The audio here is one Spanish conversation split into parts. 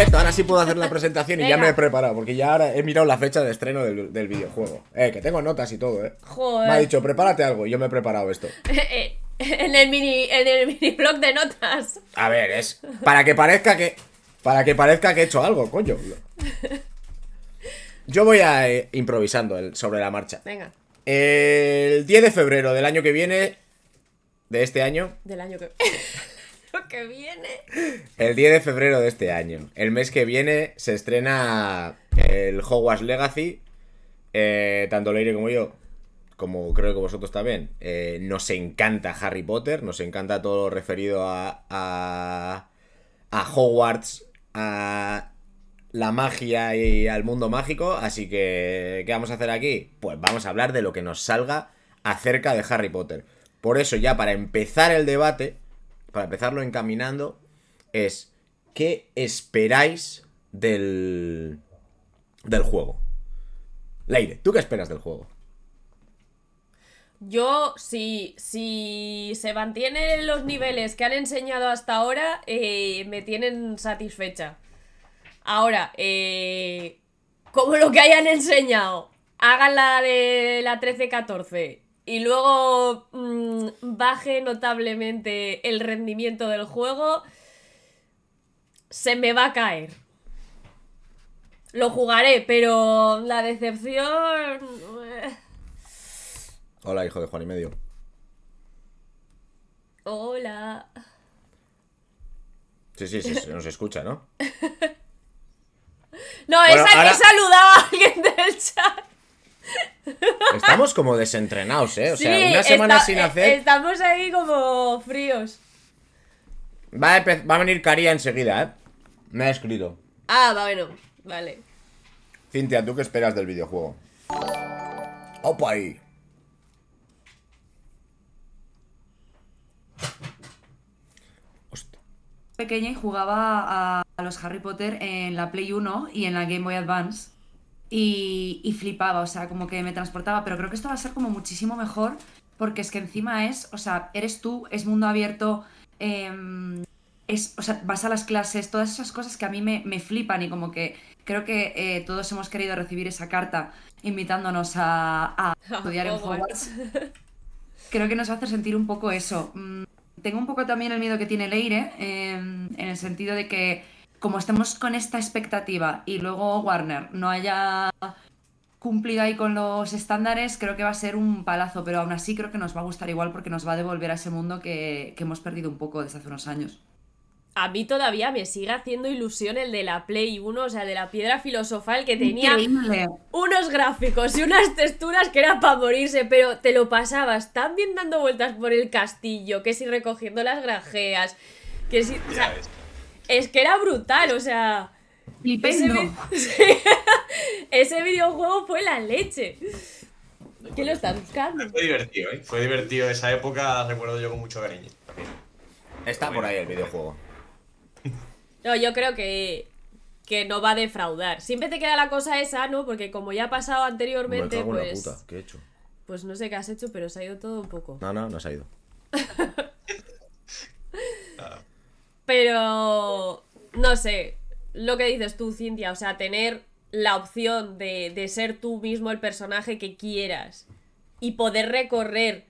perfecto, ahora sí puedo hacer la presentación y ya me he preparado, porque ya he mirado la fecha de estreno del, videojuego. Eh, que tengo notas y todo, eh. Me ha dicho, prepárate algo, y yo me he preparado esto. Eh, eh, en el mini, en el mini blog de notas. A ver, es. Para que parezca que. Para que parezca que he hecho algo, coño. Yo voy a eh, improvisando sobre la marcha. Venga. El 10 de febrero del año que viene. De este año. Del año que. que viene. El 10 de febrero de este año. El mes que viene se estrena el Hogwarts Legacy. Eh, tanto Leire como yo, como creo que vosotros también, eh, nos encanta Harry Potter, nos encanta todo lo referido a, a, a Hogwarts, a la magia y al mundo mágico. Así que, ¿qué vamos a hacer aquí? Pues vamos a hablar de lo que nos salga acerca de Harry Potter. Por eso ya para empezar el debate, para empezarlo encaminando, es ¿qué esperáis del, del juego? Leire, ¿tú qué esperas del juego? Yo, si, si se mantienen los niveles que han enseñado hasta ahora, eh, me tienen satisfecha. Ahora, eh, como lo que hayan enseñado, hagan la de la 13-14 y luego mm, baje notablemente el rendimiento del juego, se me va a caer. Lo jugaré, pero la decepción... Eh. Hola, hijo de Juan y medio. Hola. Sí, sí, sí, se nos escucha, ¿no? no, es esa saludaba a alguien del chat. Estamos como desentrenados, ¿eh? O sea, una semana sin eh, hacer. Estamos ahí como fríos. Va a, venir Karia enseguida, ¿eh? Me ha escrito. Ah, bueno, vale. Cintia, ¿tú qué esperas del videojuego? ¡Opa ahí! Hostia. Pequeña y jugaba a los Harry Potter en la Play 1 y en la Game Boy Advance y, flipaba, o sea, como que me transportaba, pero creo que esto va a ser como muchísimo mejor porque es que encima es, o sea, eres tú, es mundo abierto, em, o sea, vas a las clases, todas esas cosas que a mí me, flipan y como que creo que eh, todos hemos querido recibir esa carta invitándonos a, estudiar en Hogwarts. Creo que nos hace sentir un poco eso. Mm, tengo un poco también el miedo que tiene Leire, em, en el sentido de que como estemos con esta expectativa y luego Warner no haya cumplido ahí con los estándares, creo que va a ser un palazo, pero aún así creo que nos va a gustar igual porque nos va a devolver a ese mundo que, hemos perdido un poco desde hace unos años. A mí todavía me sigue haciendo ilusión el de la Play 1, o sea, de la piedra filosofal que tenía unos gráficos y unas texturas que era para morirse, pero te lo pasabas También dando vueltas por el castillo, que si recogiendo las granjeas, que si... O es que era brutal, o sea. Flipendo. Ese, videojuego fue la leche. ¿Qué lo estás buscando? Fue divertido, ¿eh? Fue divertido. Esa época recuerdo yo con mucho cariño. Está por ahí el videojuego. No, yo creo que, que no va a defraudar. Siempre te queda la cosa esa, ¿no? Porque como ya ha pasado anteriormente, pues. En puta. ¿Qué he hecho? Pues no sé qué has hecho, pero se ha ido todo un poco. No, no, no se ha ido. Pero, no sé, lo que dices tú, Cintia, o sea, tener la opción de, ser tú mismo el personaje que quieras y poder recorrer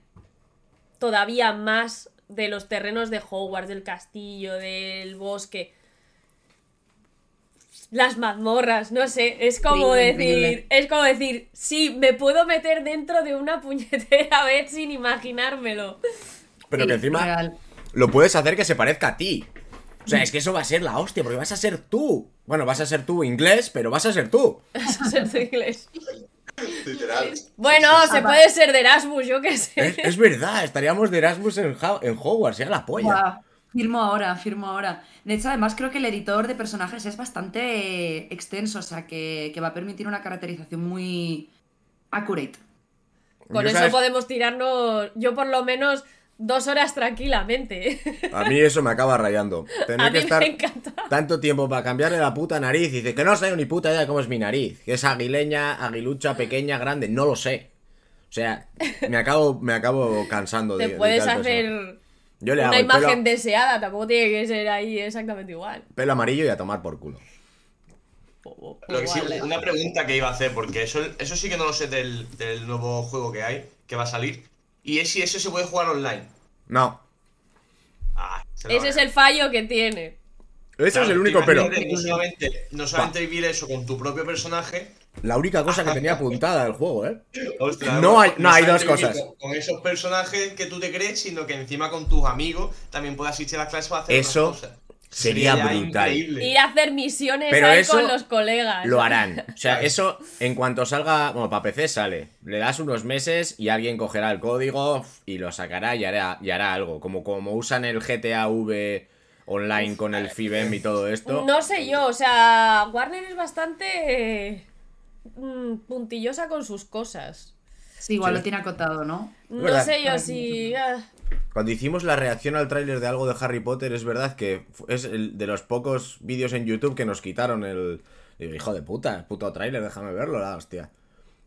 todavía más de los terrenos de Hogwarts, del castillo, del bosque. Las mazmorras, no sé, es como decir, es como decir, sí, me puedo meter dentro de una puñetera vez sin imaginármelo. Pero que encima lo puedes hacer que se parezca a ti. O sea, es que eso va a ser la hostia, porque vas a ser tú. Bueno, vas a ser tú inglés, pero vas a ser tú. Vas a ser tú inglés. Literal. Bueno, se puede ser de Erasmus, yo qué sé. Es, verdad, estaríamos de Erasmus en, Hogwarts, ya la polla. Firmo ahora, firmo ahora. De hecho, además creo que el editor de personajes es bastante extenso, o sea, que, va a permitir una caracterización muy accurate. Con eso podemos tirarnos, yo por lo menos dos horas tranquilamente. A mí eso me acaba rayando. Tener que estar tanto tiempo para cambiarle la puta nariz. Y dice que no sé ni puta idea de cómo es mi nariz. Que es aguileña, aguilucha, pequeña, grande. No lo sé. O sea, me acabo, me acabo cansando de. Te puedes hacer. una imagen deseada, tampoco tiene que ser ahí exactamente igual. Pelo amarillo y a tomar por culo. una pregunta que iba a hacer, porque eso, eso sí que no lo sé del, del nuevo juego que hay, que va a salir. Y es si eso se puede jugar online. No. Ah, Ese es el fallo que tiene. Ese es el único pero. No solamente, vivir eso con tu propio personaje. La única cosa que tenía apuntada del juego, ¿eh? no hay, no, hay dos cosas. Con, esos personajes que tú te crees, sino que encima con tus amigos también puedes asistir a las clases para hacer eso, cosas. Sería, brutal. Ir a hacer misiones ahí con los colegas. Lo harán. O sea, eso en cuanto salga, bueno, para PC sale. Le das unos meses y alguien cogerá el código y lo sacará y hará, hará algo. Como, como usan el GTA V online con el FIBEM y todo esto. No sé yo, o sea, Warner es bastante mm, puntillosa con sus cosas. Sí, igual lo tiene acotado, ¿no? No sé yo si... Ah, cuando hicimos la reacción al tráiler de algo de Harry Potter, es verdad que es de los pocos vídeos en YouTube que nos quitaron el... hijo de puta, puto tráiler, déjame verlo, la hostia.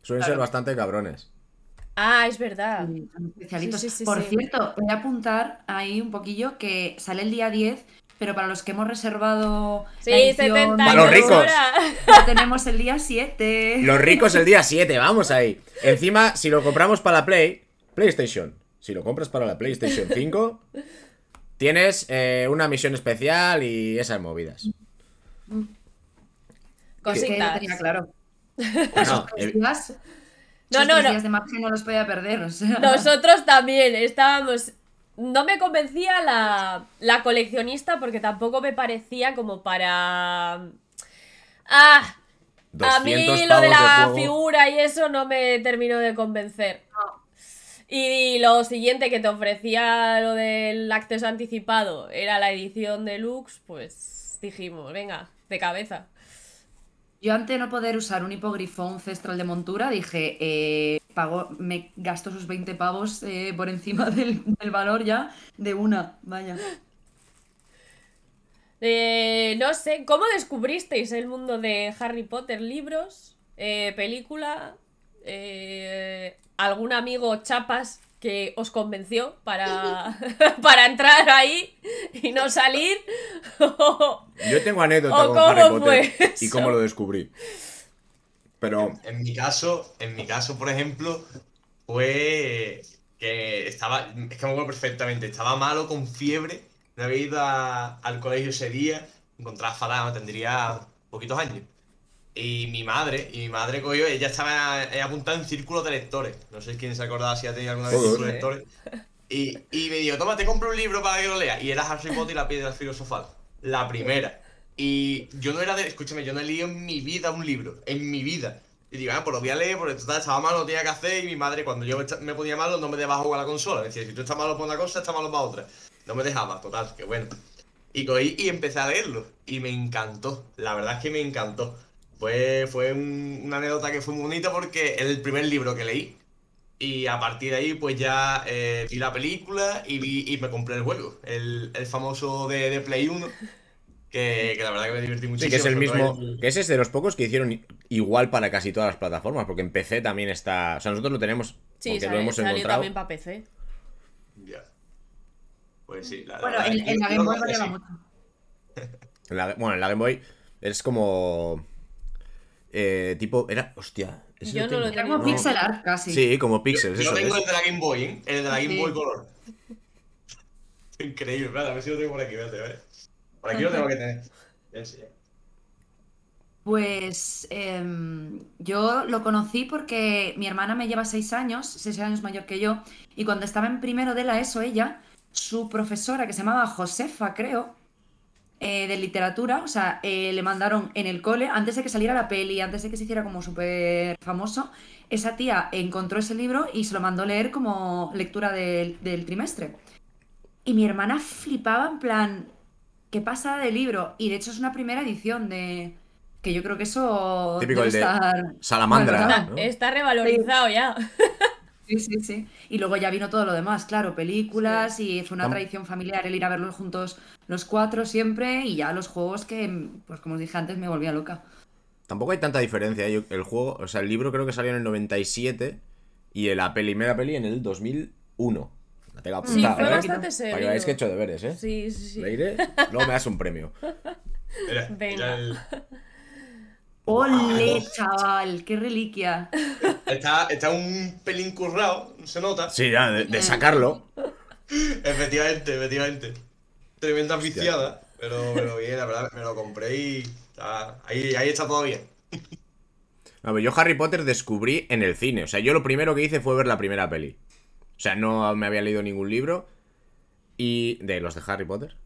Suelen ser bastante cabrones. Ah, es verdad. Por cierto, voy a apuntar ahí un poquillo que sale el día 10 pero para los que hemos reservado. Sí, para los pues ricos. Lo tenemos el día 7. Los ricos el día 7, vamos ahí. Encima, si lo compramos para la Play, PlayStation, si lo compras para la PlayStation 5, tienes eh, una misión especial y esas movidas. Cositas. no, ah, no, eh, no. de margen no los podía perder. Nosotros también estábamos. No me convencía la, la coleccionista porque tampoco me parecía como para. Ah, a mí lo de la figura y eso no me terminó de convencer. No. Y lo siguiente que te ofrecía lo del acceso anticipado era la edición deluxe, pues dijimos, venga, de cabeza. Yo antes de no poder usar un hipogrifón cestral de montura, dije, eh, pago, me gasto sus 20 pavos eh, por encima del, valor ya de una, vaya. Eh, no sé, ¿cómo descubristeis el mundo de Harry Potter? ¿Libros? ¿Película? eh, algún amigo chapas que os convenció para, para entrar ahí y no salir. Yo tengo anécdota y cómo lo descubrí. Pero... En, mi caso, en mi caso, por ejemplo, fue que estaba, es que me acuerdo perfectamente, estaba malo con fiebre, me había ido al colegio ese día, encontraba fatal, tendría poquitos años. Y mi madre, y mi madre cogió, ella estaba eh, apuntada en círculo de lectores. No sé quién se acordaba si ha tenido alguna vez de lectores. Y, y, me dijo, toma, te compro un libro para que lo leas. Y era Harry Potter y la piedra filosofal. La primera. Y yo no era de. Escúchame, yo no he leído en mi vida un libro. En mi vida. Y digo, ah, pues lo voy a leer, porque estaba malo, no tenía que hacer. Y mi madre, cuando yo me ponía malo, no me dejaba jugar a la consola. decía, si tú estás malo para una cosa, estás malo para otra. No me dejaba, total, que bueno. Y y empecé a leerlo. Y me encantó. La verdad es que me encantó. Fue, fue una anécdota que fue muy bonita porque es el primer libro que leí. Y a partir de ahí, pues ya eh, vi la película y, y me compré el juego. El, el famoso de, de, Play 1. Que, que, la verdad que me divertí muchísimo. Sí, que es el mismo. Que Que ese es de los pocos que hicieron igual para casi todas las plataformas. Porque en PC también está. O sea, nosotros lo tenemos. Sí, sabe, lo hemos salió también para PC. Ya. Pues sí, la, Bueno, en, la Game Boy no lleva mucho. bueno, en la Game Boy es como eh, tipo, era. Hostia. Yo no lo tengo. Como pixel art casi. Sí, como Pixel. Yo, tengo el de Game Boy, ¿eh? El de la Game Boy Color. Increíble, verdad, a ver si lo tengo por aquí, Por aquí lo tengo que tener. Pues eh, yo lo conocí porque mi hermana me lleva seis años, seis años mayor que yo, y cuando estaba en primero de la ESO ella, su profesora, que se llamaba Josefa, creo, eh, de literatura, o sea, eh, le mandaron en el cole, antes de que saliera la peli, antes de que se hiciera como súper famoso, esa tía encontró ese libro y se lo mandó leer como lectura del, trimestre. Y mi hermana flipaba en plan, qué pasa de libro. Y de hecho es una primera edición de... Que yo creo que eso... Típico Salamandra. Está revalorizado ya. Sí, sí, sí. Y luego ya vino todo lo demás, claro, películas y fue una tradición familiar el ir a verlos juntos los cuatro siempre y ya los juegos que, pues como os dije antes, me volvía loca. Tampoco hay tanta diferencia. el juego, o sea, el libro creo que salió en el 97 y la primera peli en el 2001. La tengo apuntada, sí, fue ¿eh? bastante serio. Para que he hecho deberes, ¿eh? Sí, sí, sí. luego me das un premio. Venga. ¡Ole, chaval! ¡Qué reliquia! Está, un pelín currado, se nota. Sí, ya, de sacarlo. efectivamente, efectivamente tremenda viciada. Pero, bien, la verdad, me lo compré y ahí, ahí está todo bien. yo Harry Potter descubrí en el cine. O sea, yo lo primero que hice fue ver la primera peli. O sea, no me había leído ningún libro. Y. de los de Harry Potter.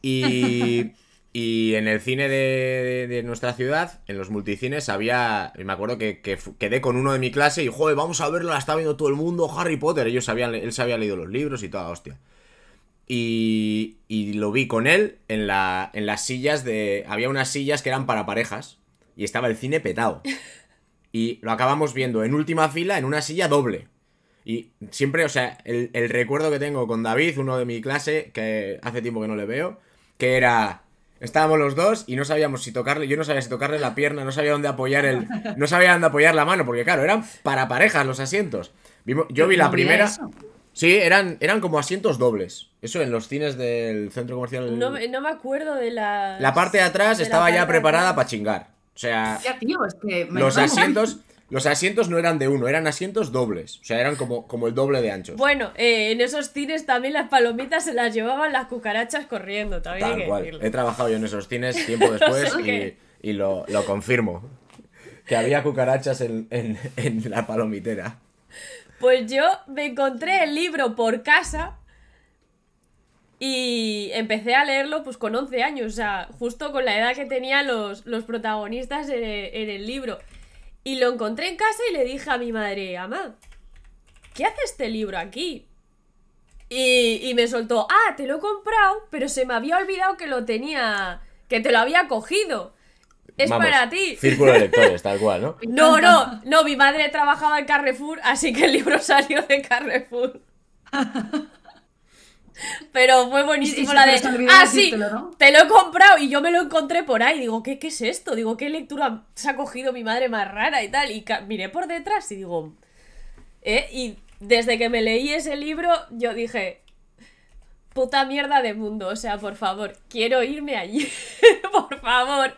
Y. en el cine de, nuestra ciudad, en los multicines, había. Me acuerdo que, quedé con uno de mi clase y, joder, vamos a verlo, la está viendo todo el mundo, Harry Potter. Ellos habían, él se había leído los libros y toda hostia. Y, y lo vi con él en, la, en las sillas de... Había unas sillas que eran para parejas y estaba el cine petado. Y lo acabamos viendo en última fila en una silla doble. Y siempre, o sea, el, el, recuerdo que tengo con David, uno de mi clase, que hace tiempo que no le veo, que era. Estábamos los dos y no sabíamos si tocarle, yo no sabía si tocarle la pierna, no sabía dónde apoyar el. No sabía dónde apoyar la mano, porque claro, eran para parejas los asientos. yo vi la primera. Sí, eran, eran como asientos dobles. Eso en los cines del centro comercial. No, no me acuerdo de la. La parte de atrás estaba ya preparada para chingar. O sea. los asientos. Los asientos no eran de uno, eran asientos dobles. O sea, eran como, como el doble de anchos. Bueno, eh, en esos cines también las palomitas se las llevaban las cucarachas corriendo, también. cual. He trabajado yo en esos cines tiempo después y, y lo, lo, confirmo. Que había cucarachas en, en, en la palomitera. Pues yo me encontré el libro por casa y empecé a leerlo pues con 11 años, o sea, justo con la edad que tenían los, protagonistas en el, libro. Y lo encontré en casa y le dije a mi madre, mamá, ¿qué hace este libro aquí? Y, y me soltó, ah, te lo he comprado, pero se me había olvidado que lo tenía, que te lo había cogido. Es para ti. Círculo de lectores, tal cual, ¿no? No, no, no, mi madre trabajaba en Carrefour, así que el libro salió de Carrefour. Pero fue buenísimo la de. Ah, sí, te lo he comprado y yo me lo encontré por ahí. Digo, ¿qué, ¿qué es esto? Digo, ¿qué lectura se ha cogido mi madre más rara y tal? Y miré por detrás y digo. ¿eh? Y desde que me leí ese libro, yo dije, puta mierda de mundo. O sea, por favor, quiero irme allí. por favor.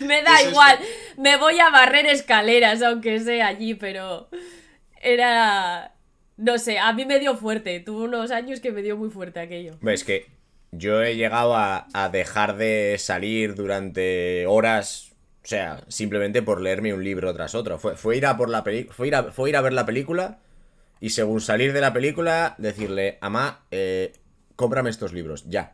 Me da igual. Me voy a barrer escaleras, aunque sea allí, pero. Era. No sé, a mí me dio fuerte. Tuvo unos años que me dio muy fuerte aquello. Es que yo he llegado a, dejar de salir durante horas o sea, simplemente por leerme un libro tras otro. Fue, fue ir a por la fue ir a, a ver la película y según salir de la película, decirle, Amá, eh, cómprame estos libros, ya.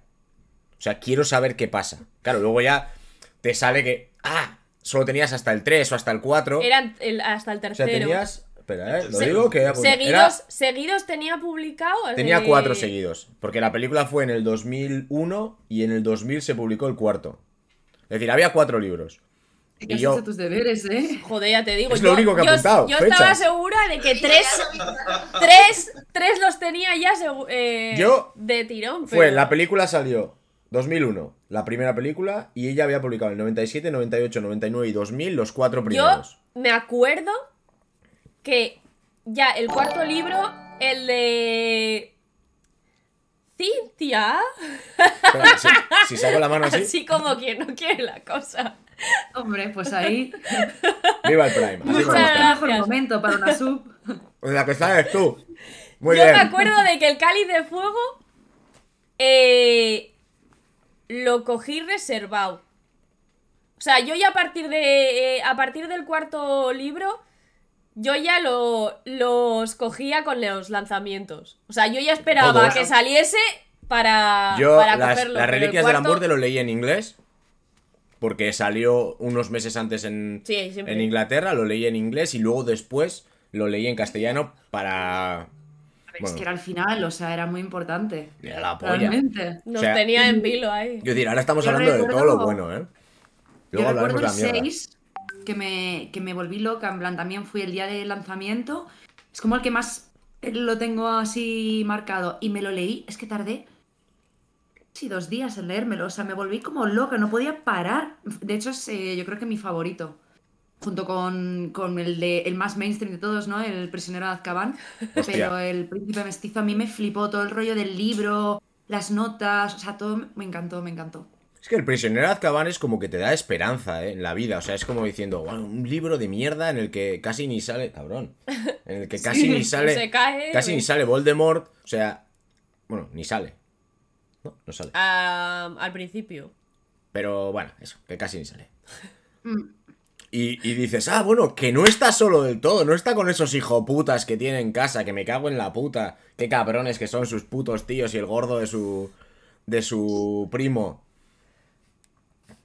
O sea, quiero saber qué pasa. Claro, luego ya te sale que, ah, solo tenías hasta el 3 o hasta el 4. Eran hasta el tercero. O sea, tenías... Eh, lo digo que... Era seguidos, seguidos tenía publicado... Tenía cuatro seguidos, porque la película fue en el 2001 y en el 2000 se publicó el cuarto. Es decir, había cuatro libros tus deberes, ¿eh? Joder, ya te digo. Es lo único que ha apuntado. Yo, estaba segura de que tres, tres, tres los tenía ya eh, yo de tirón. Fue, la película salió 2001, la primera película, y ella había publicado el 97, 98, 99 y 2000, los cuatro primeros. Yo me acuerdo que ya el cuarto libro, el de... Cintia. si, si saco la mano así. Así como quien no quiere la cosa. Hombre, pues ahí. Viva el Prime. mejor momento para una sub. la que sabes tú. Yo me acuerdo de que el cáliz de fuego eh, lo cogí reservado. O sea, yo ya a partir de. Eh, a partir del cuarto libro, yo ya lo, los cogía con los lanzamientos. O sea, yo ya esperaba que saliese para. las, cogerlo, las reliquias de lo leí en inglés porque salió unos meses antes en, en Inglaterra, lo leí en inglés y luego después lo leí en castellano para... Bueno, es que era al final, o sea, era muy importante. Era la polla. Realmente. Nos tenía en vilo ahí. Yo decir, ahora estamos hablando de todo lo bueno, ¿eh? Luego yo recuerdo el 6, que me, que me volví loca, en plan, también fui el día de lanzamiento. Es como el que más lo tengo así marcado. Y me lo leí, es que tardé y dos días en leérmelo. O sea, me volví como loca, no podía parar. De hecho, es eh, yo creo que mi favorito. Junto con, el de el más mainstream de todos, ¿no? El prisionero de Azkaban. Pero el príncipe mestizo a mí me flipó todo el rollo del libro, las notas, o sea, todo me encantó, me encantó. Es que el prisionero de Azkaban es como que te da esperanza ¿eh? en la vida. O sea, es como diciendo, un libro de mierda en el que casi ni sale. Cabrón. En el que casi ni sale. casi ni sale Voldemort. O sea. Bueno, ni sale no, sale. Ah, al principio. Pero bueno, eso, que casi ni sale. Mm. Y, dices, ah, bueno, que no está solo del todo, no está con esos hijoputas que tiene en casa, que me cago en la puta. Qué cabrones que son sus putos tíos y el gordo de su. de su primo.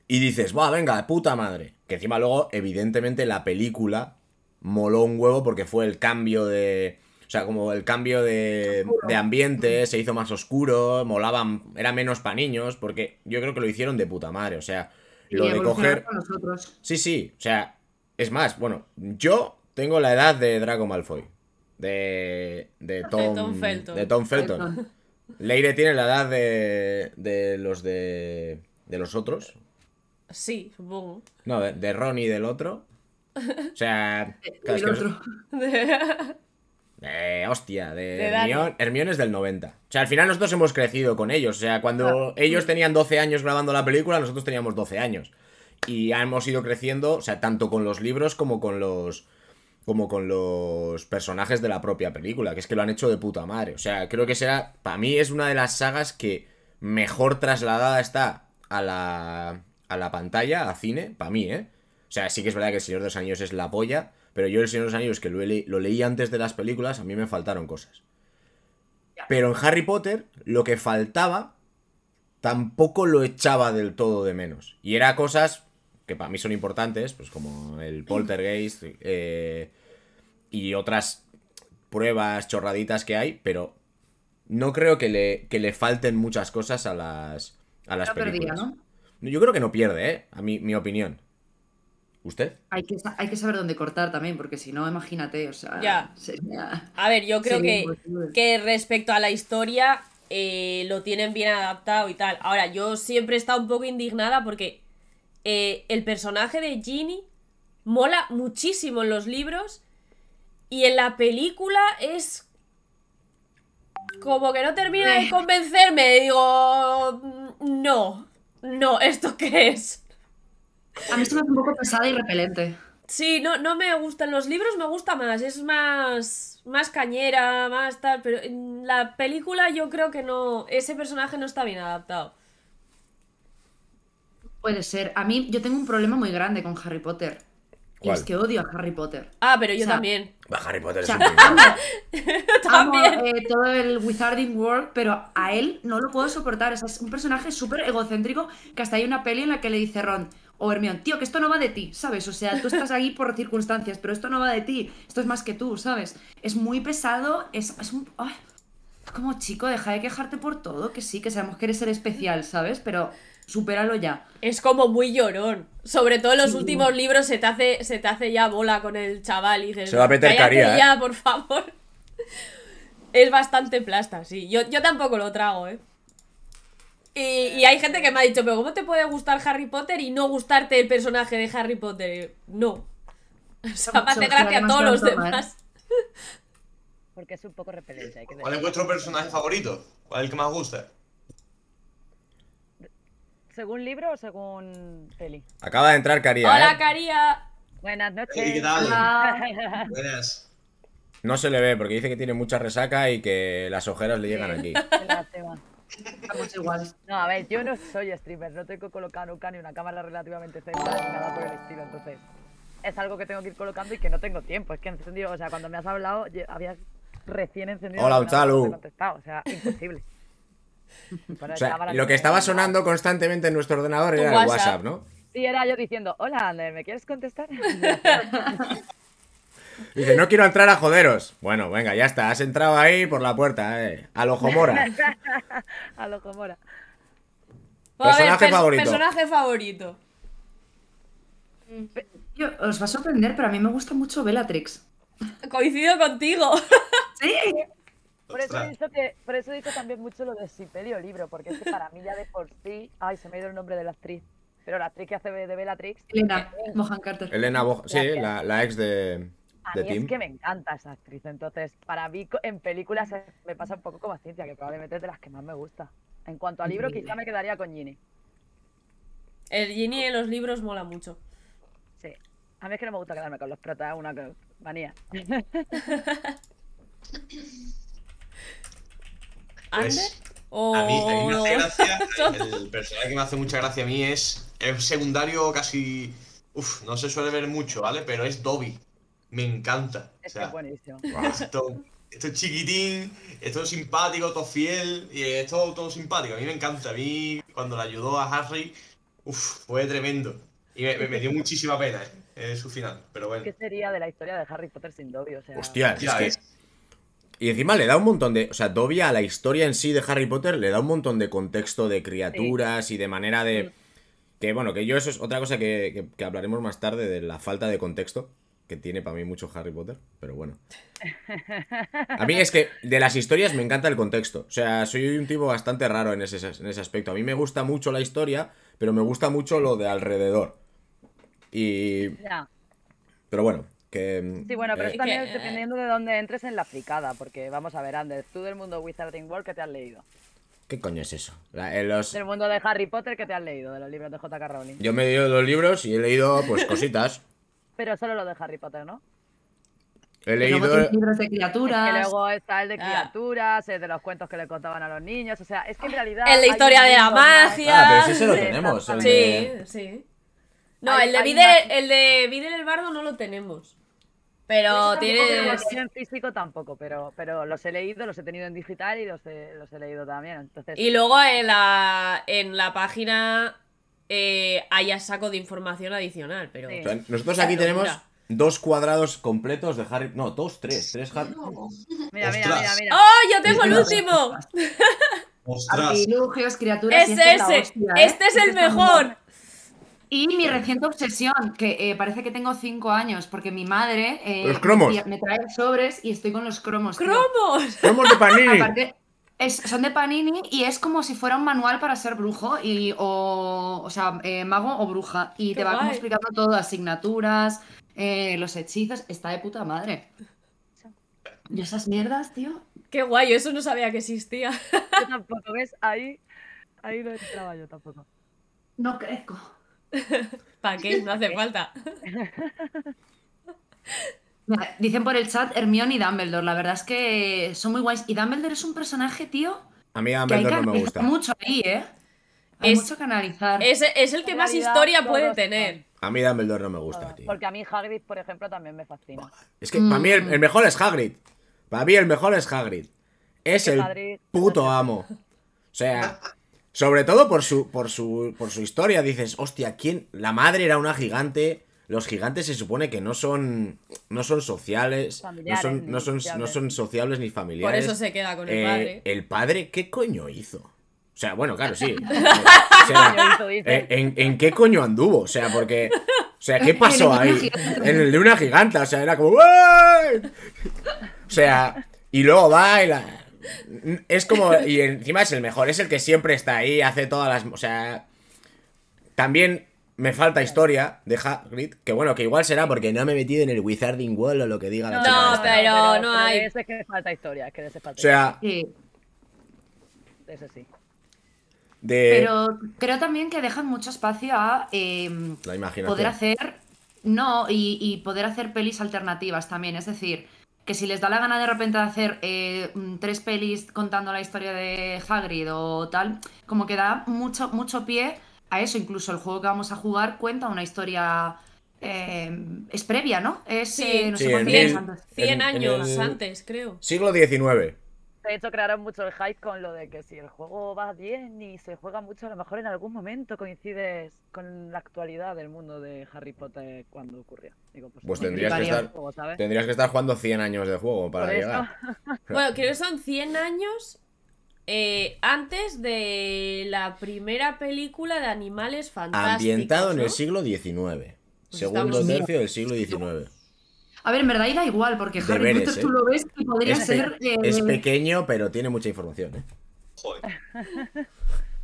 Y dices, va, venga, puta madre. Que encima luego, evidentemente, la película moló un huevo porque fue el cambio de o sea, como el cambio de, ambiente se hizo más oscuro, molaban, era menos para niños, porque yo creo que lo hicieron de puta madre, o sea, lo de coger... Sí, sí, o sea, es más, bueno, yo tengo la edad de Draco Malfoy, de, de Tom... De Tom Felton. De Tom Leire tiene la edad de, de los de... de los otros. Sí, supongo. No, de, Ron y del otro. O sea, El otro. Eh, hostia, de, Hermione, es del 90. O sea, al final nosotros hemos crecido con ellos. O sea, cuando ellos tenían 12 años grabando la película, nosotros teníamos 12 años. Y hemos ido creciendo, o sea, tanto con los libros como con los como con los personajes de la propia película, que es que lo han hecho de puta madre. O sea, creo que será, para mí es una de las sagas que mejor trasladada está a la, a la pantalla, a cine, para mí, ¿eh? O sea, sí que es verdad que El Señor de los Anillos es la polla, pero yo El Señor de los Anillos, que lo, leí antes de las películas, a mí me faltaron cosas. Pero en Harry Potter, lo que faltaba, tampoco lo echaba del todo de menos. Y era cosas que para mí son importantes, pues como el poltergeist eh, y otras pruebas chorraditas que hay, pero no creo que le, le falten muchas cosas a las, a las películas. Yo creo que no pierde, ¿eh? A mí, mi opinión. ¿Usted? Hay que, saber dónde cortar también, porque si no, imagínate, o sea. Ya. a ver, yo creo que, que respecto a la historia eh, lo tienen bien adaptado y tal. Ahora, yo siempre he estado un poco indignada porque eh, el personaje de Ginny mola muchísimo en los libros y en la película es como que no termina de eh. convencerme. Digo, mm, no, no, ¿esto qué es? A mí esto me hace un poco pesada y repelente. Sí, no, no me gustan los libros, me gusta más, es más, más cañera, más tal, pero en la película yo creo que no, ese personaje no está bien adaptado. Puede ser. A mí yo tengo un problema muy grande con Harry Potter. Y es que odio a Harry Potter. Ah, pero yo también a también. Harry Potter también. Eh, todo el Wizarding World, pero a él no lo puedo soportar. es un personaje súper egocéntrico que hasta hay una peli en la que le dice Ron, o Hermión, tío, que esto no va de ti, ¿sabes? O sea, tú estás ahí por circunstancias, pero esto no va de ti, esto es más que tú, ¿sabes? Es muy pesado, es, un... como chico, deja de quejarte por todo, que sí, que sabemos que eres el especial, ¿sabes? Pero supéralo ya. Es como muy llorón. Sobre todo en los últimos libros se te hace, se te hace ya bola con el chaval y dices, se va a meter caría, ¿eh? ya, por favor. es bastante plasta, sí. Yo, yo tampoco lo trago, ¿eh? Y, hay gente que me ha dicho, pero ¿cómo te puede gustar Harry Potter y no gustarte el personaje de Harry Potter? No. O sea, me gracia a todos los demás. Porque es un poco repelente. ¿Cuál es vuestro personaje favorito? ¿Cuál es el que más gusta? ¿Según libro o según peli? Acaba de entrar Caría. Hola, ¿eh? Caría. Buenas noches. ¿qué tal? Buenas. No se le ve porque dice que tiene mucha resaca y que las ojeras le llegan aquí. No, a ver, yo no soy streamer, no tengo colocado nunca ni una cámara relativamente cerca ni nada por el estilo, entonces es algo que tengo que ir colocando y que no tengo tiempo. Es que encendido, o sea, cuando me has hablado, habías recién encendido. Hola, O sea, imposible. o lo que estaba sonando constantemente en nuestro ordenador era el WhatsApp, ¿no? Sí, era yo diciendo, hola, Ander, ¿me quieres contestar? Dice, no quiero entrar a joderos. Bueno, venga, ya está. Has entrado ahí por la puerta, eh. A lo mora. A pues personaje favorito. Personaje favorito. os va a sorprender, pero a mí me gusta mucho Bellatrix. Coincido contigo. Sí. Por eso, he dicho que, por eso también mucho lo de Sipelio Libro, porque es que para mí ya de por sí. Ay, se me ha ido el nombre de la actriz. Pero la actriz que hace de Bellatrix. Elena Mohan eh, Carter. Elena Sí, la ex de. A mí es que me encanta esa actriz, entonces para mí en películas me pasa un poco como a Cintia, que probablemente es de las que más me gusta. En cuanto a libro, quizá me quedaría con Ginny. El Ginny en los libros mola mucho. Sí. A mí es que no me gusta quedarme con los protagonistas una manía. ¿Ander? Pues, a mí, me hace gracia, el personaje que me hace mucha gracia a mí es, es secundario casi, uf, no se suele ver mucho, ¿vale? Pero es Dobby me encanta. O este sea, Esto, es chiquitín, esto es simpático, todo fiel, y esto todo simpático. A mí me encanta. A mí, cuando le ayudó a Harry, uf, fue tremendo. Y me, dio muchísima pena eh, su final, pero bueno. ¿Qué sería de la historia de Harry Potter sin Dobby? Hostia, es que... Y encima le da un montón de. O sea, Dobby a la historia en sí de Harry Potter le da un montón de contexto de criaturas y de manera de. Que bueno, que yo eso es otra cosa que hablaremos más tarde de la falta de contexto que tiene para mí mucho Harry Potter, pero bueno. A mí es que de las historias me encanta el contexto. O sea, soy un tipo bastante raro en ese, aspecto. A mí me gusta mucho la historia, pero me gusta mucho lo de alrededor. Y... Pero bueno, que... Sí, bueno, pero eh, también dependiendo de dónde entres en la fricada, porque vamos a ver, Ander, tú del mundo Wizarding World, ¿qué te has leído? ¿Qué coño es eso? La, eh, Del mundo de Harry Potter, ¿qué te has leído? De los libros de J.K. Rowling. Yo me he leído los libros y he leído, pues, cositas. Pero solo lo de Harry Potter, ¿no? He leído. libros de criaturas. luego está el de ah. criaturas, el de los cuentos que le contaban a los niños. O sea, es que en realidad. En la historia de la magia. Ah, pero sí lo tenemos. El Sí, sí. No, el, de Videl, el de el Bardo no lo tenemos. Pero tiene En físico tampoco, pero, pero los he leído, los he tenido en digital y los he, los he leído también. Entonces... Y luego en la, en la página eh, haya saco de información adicional. Pero nosotros aquí tenemos dos cuadrados completos de Harry. No, dos, tres. Tres Harry. ¡Oh! ¡Yo tengo el último! ¡Ostras! ¡Ese, criaturas. Es este, ese. ¿eh? Este es el mejor. Y mi reciente obsesión, que eh, parece que tengo cinco años, porque mi madre los cromos. Me, trae sobres y estoy con los cromos. ¡Cromos! ¡Cromos de Panini! son de Panini y es como si fuera un manual para ser brujo y o, o sea, eh, mago o bruja. Y te va como explicando todo, asignaturas, eh, los hechizos. Está de puta madre. Y esas mierdas, tío. Qué guay, eso no sabía que existía. tampoco, ¿ves? Ahí, ahí no entraba yo tampoco. No crezco. ¿Para qué? No hace falta. Dicen por el chat Hermione y Dumbledore. La verdad es que son muy guays. Y Dumbledore es un personaje, tío. A mí Dumbledore no me gusta. mucho ahí, ¿eh? es, Es, el que más historia puede tener. A mí Dumbledore no me gusta, tío. Porque a mí Hagrid, por ejemplo, también me fascina. Es que para mí el, mejor es Hagrid. Para mí el mejor es Hagrid. Es el puto amo. O sea, sobre todo por su, por su, por su historia. Dices, hostia, ¿quién? La madre era una gigante los gigantes se supone que no son no son sociales, no son, no, son, sociables ni familiares. Por eso se queda con el eh, padre. ¿El padre qué coño hizo? O sea, bueno, claro, sí. Eh, ¿en, qué coño anduvo? O sea, porque... O sea, ¿qué pasó ahí? En el de una giganta, o sea, era como... O sea, y luego va Es como... Y encima es el mejor, es el que siempre está ahí, hace todas las... O sea... También me falta historia de Hagrid, que bueno, que igual será porque no me he metido en el Wizarding World o lo que diga la No, pero, no hay. es que falta historia, es que ese falta O sea. Sí. Pero creo también que dejan mucho espacio a em, poder hacer. No, y, poder hacer pelis alternativas también. Es decir, que si les da la gana de repente de hacer eh, tres pelis contando la historia de Hagrid o tal, como que da mucho, mucho pie a eso. Incluso el juego que vamos a jugar cuenta una historia eh, es previa, ¿no? Es, sí, 100, eh, años antes, creo. Siglo XIX. De hecho, crearon mucho el hype con lo de que si el juego va bien y se juega mucho, a lo mejor en algún momento coincides con la actualidad del mundo de Harry Potter cuando ocurría. pues, pues tendrías, que estar, tendrías que estar jugando 100 años de juego para llegar. bueno, creo que son 100 años eh, antes de la primera película de Animales Fantásticos. Ambientado en el siglo XIX. Pues segundo tercio del siglo XIX. A ver, en verdad iba da igual, porque Harry Potter tú ¿eh? lo ves y podría ser. Es eh, pequeño, pero tiene mucha información. Joder.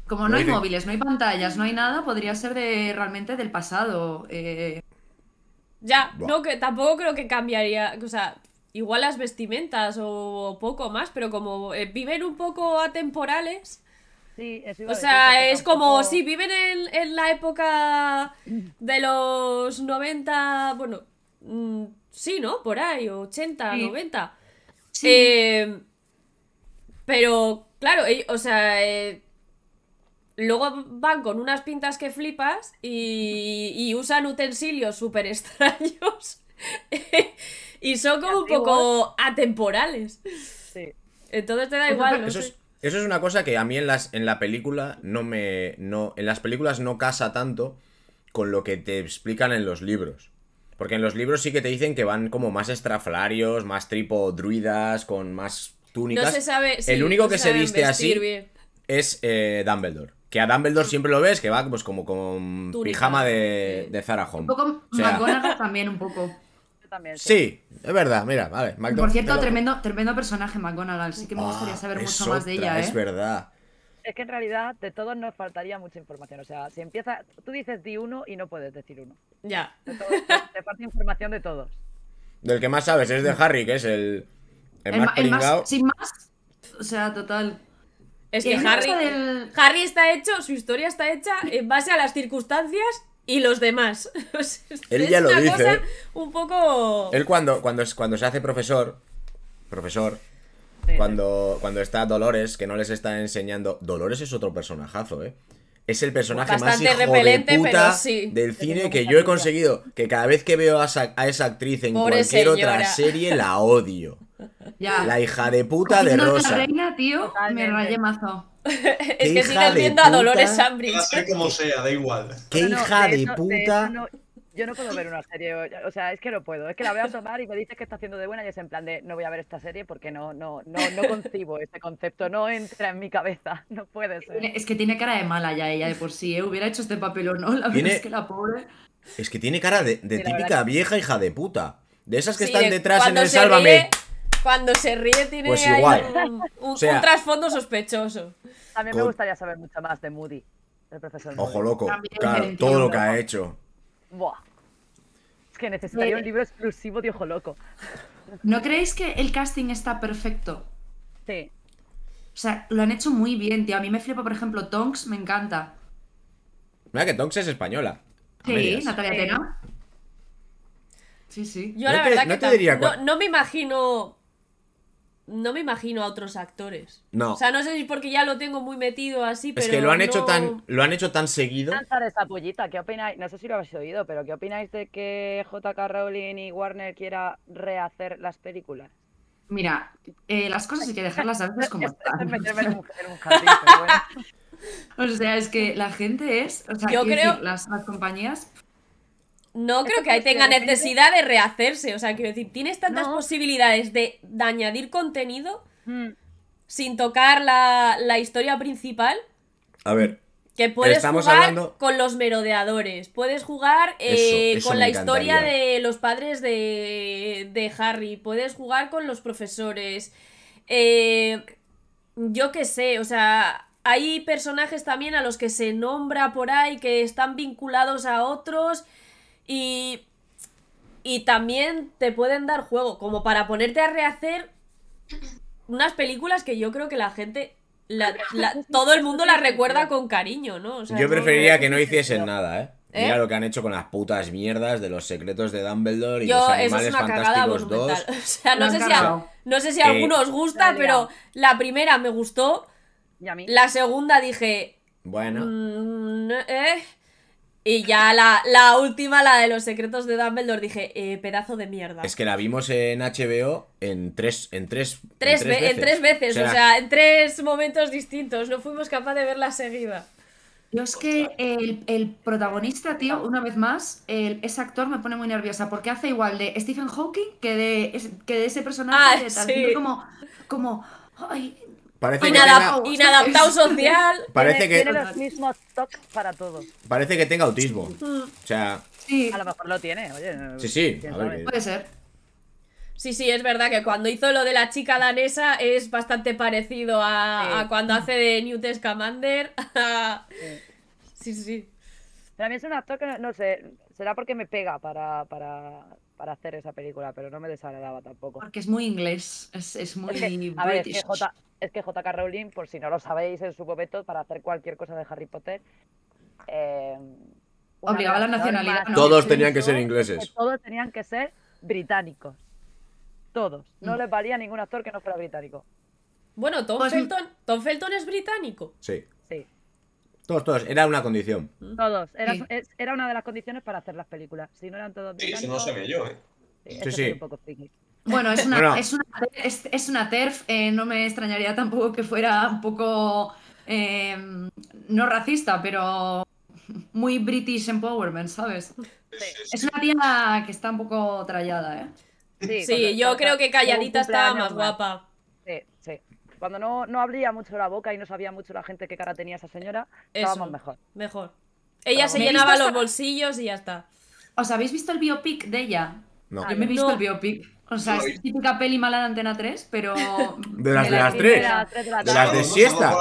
Como no hay móviles, no hay pantallas, no hay nada, podría ser de realmente del pasado. Ya, no, que tampoco creo que cambiaría. O sea, igual las vestimentas o poco más, pero como eh, viven un poco atemporales. Sí, o sea, es como si viven en, la época de los 90, bueno, mm, sí, ¿no? Por ahí, 80, 90. Sí. Em, pero, claro, o sea, eh, luego van con unas pintas que flipas y, y usan utensilios súper extraños. y son como un poco atemporales. Sí. Entonces te da igual, Eso es, una cosa que a mí en las en la película no me no en las películas no casa tanto con lo que te explican en los libros. Porque en los libros sí que te dicen que van como más estrafalarios, más tripodruidas con más túnicas. No se sabe. el único que se viste así es eh, Dumbledore. Que a Dumbledore siempre lo ves, que va pues como con pijama de, de Zara Home. Un poco o también, un poco. Sí. es verdad, mira, vale. Por cierto, tremendo, tremendo personaje McGonagall, sí que me ah, gustaría saber mucho más de ella, Es ¿eh? verdad. Es que en realidad de todos nos faltaría mucha información. O sea, si empieza, tú dices de uno y no puedes decir uno. Ya. te falta información de todos. Del que más sabes es de Harry, que es el, más, Sin más. O sea, total. Es que Harry, Harry está hecho, su historia está hecha en base a las circunstancias y los demás. Él ya lo dice. un poco. Él cuando, cuando, cuando se hace profesor, profesor, cuando, cuando está Dolores, que no les está enseñando. Dolores es otro personajazo, ¿eh? es el personaje más hijo de puta del cine que yo he conseguido. Que cada vez que veo a esa, actriz en cualquier otra serie, la odio. La hija de puta de Rosa. me rayé mazo es que tiene viendo a Dolores Sambrich como sea, da igual. Qué hija de, puta. yo no puedo ver una serie, o sea, es que no puedo, es que la voy a tomar y me dices que está haciendo de buena y es en plan de no voy a ver esta serie porque no, no, no, concibo este concepto, no entra en mi cabeza, no puede ser. Es que tiene cara de mala ya ella de por sí, ¿eh? hubiera hecho este papel o no, la verdad es que la pobre. Es que tiene cara de, típica vieja hija de puta, de esas que están detrás en el Sálvame. Cuando se ríe tiene pues Ahí un, trasfondo sospechoso. A mí me gustaría saber mucho más de Moody, el profesor. Ojo loco, todo lo que ha hecho. Buah. Es que necesitaría eh, un libro exclusivo de Ojo Loco. ¿No creéis que el casting está perfecto? Sí. O sea, lo han hecho muy bien, tío. A mí me flipa, por ejemplo, Tonks, me encanta. Mira que Tonks es española. Sí, Natalia Tena. Sí, sí. Yo la verdad que no, no, me imagino no me imagino a otros actores. No. O sea, no sé si porque ya lo tengo muy metido así, pero. Es que lo han hecho tan, lo han hecho tan seguido. pollita, ¿qué opináis? No sé si lo habéis oído, pero ¿qué opináis de que J.K. Rowling y Warner quiera rehacer las películas? Mira, eh, las cosas hay que dejarlas a veces como están. O sea, es que la gente es. O sea, yo creo. las compañías no creo que ahí tenga necesidad de rehacerse. O sea, quiero decir, tienes tantas posibilidades de, añadir contenido hmm. sin tocar la, historia principal. A ver. Que puedes jugar con los merodeadores. Puedes jugar eh, con la historia de los padres de, de, Harry. Puedes jugar con los profesores. Eh, yo qué sé, o sea, hay personajes también a los que se nombra por ahí que están vinculados a otros y, y también te pueden dar juego, como para ponerte a rehacer unas películas que yo creo que la gente todo el mundo la recuerda con cariño, ¿no? Yo preferiría que no hiciesen nada, ¿eh? ¿eh? Mira lo que han hecho con las putas mierdas de los secretos de Dumbledore y los animales es fantásticos 2. no, sé si a, no sé gusta, pero la primera me gustó. Y a mí. La segunda dije. Bueno. Mm, eh". Y ya la, última, la de los secretos de Dumbledore, dije, eh, pedazo de mierda. Es que la vimos en HBO en tres, en tres, veces. o, sea, en tres momentos distintos. No fuimos capaz de verla seguida. Yo es que el, protagonista, tío, una vez más, ese actor me pone muy nerviosa porque hace igual de Stephen Hawking que de, ese personaje ah, de tal. Sí. Como, como, ay, pues inadaptado social. Parece que... Tiene los mismos toques para todos. Parece que tenga autismo. Mm. O sea... Sí. A lo mejor lo tiene, oye. Sí, sí. Puede ser. Sí, sí, es verdad que cuando hizo lo de la chica danesa es bastante parecido a, cuando hace de Newt Scamander. sí, sí. Pero a mí es un actor que, no, no sé, será porque me pega para para hacer esa película, pero no me desagradaba tampoco. Porque es muy inglés, es, muy... Es que, es que, J, es J.K. Rowling, por si no lo sabéis, en su momento, para hacer cualquier cosa de Harry Potter... Eh, Obligaba la nacionalidad. todos tenían que ser ingleses. Todos tenían que ser británicos. Todos. No mm. les valía ningún actor que no fuera británico. Bueno, Tom, pues Felton, Tom Felton es británico. Sí. Todos, todos, era una condición. Todos, era, una de las condiciones para hacer las películas. Si no eran todos sí, si no sabía yo, ¿eh? Sí, sí. Este un poco bueno, es una, TERF, eh, no me extrañaría tampoco que fuera un poco, eh, no racista, pero muy British Empowerment, ¿sabes? Es una tía que está un poco trallada, ¿eh? Sí, yo creo que calladita está más guapa. Sí, sí. Cuando no, no abría mucho la boca y no sabía mucho la gente qué cara tenía esa señora, estábamos mejor. Mejor. Ella se llenaba los bolsillos y ya está. ¿Os habéis visto el biopic de ella? No. Yo me he visto el biopic. O sea, es típica peli mala de Antena 3, pero... De las de, las 3. De las siesta.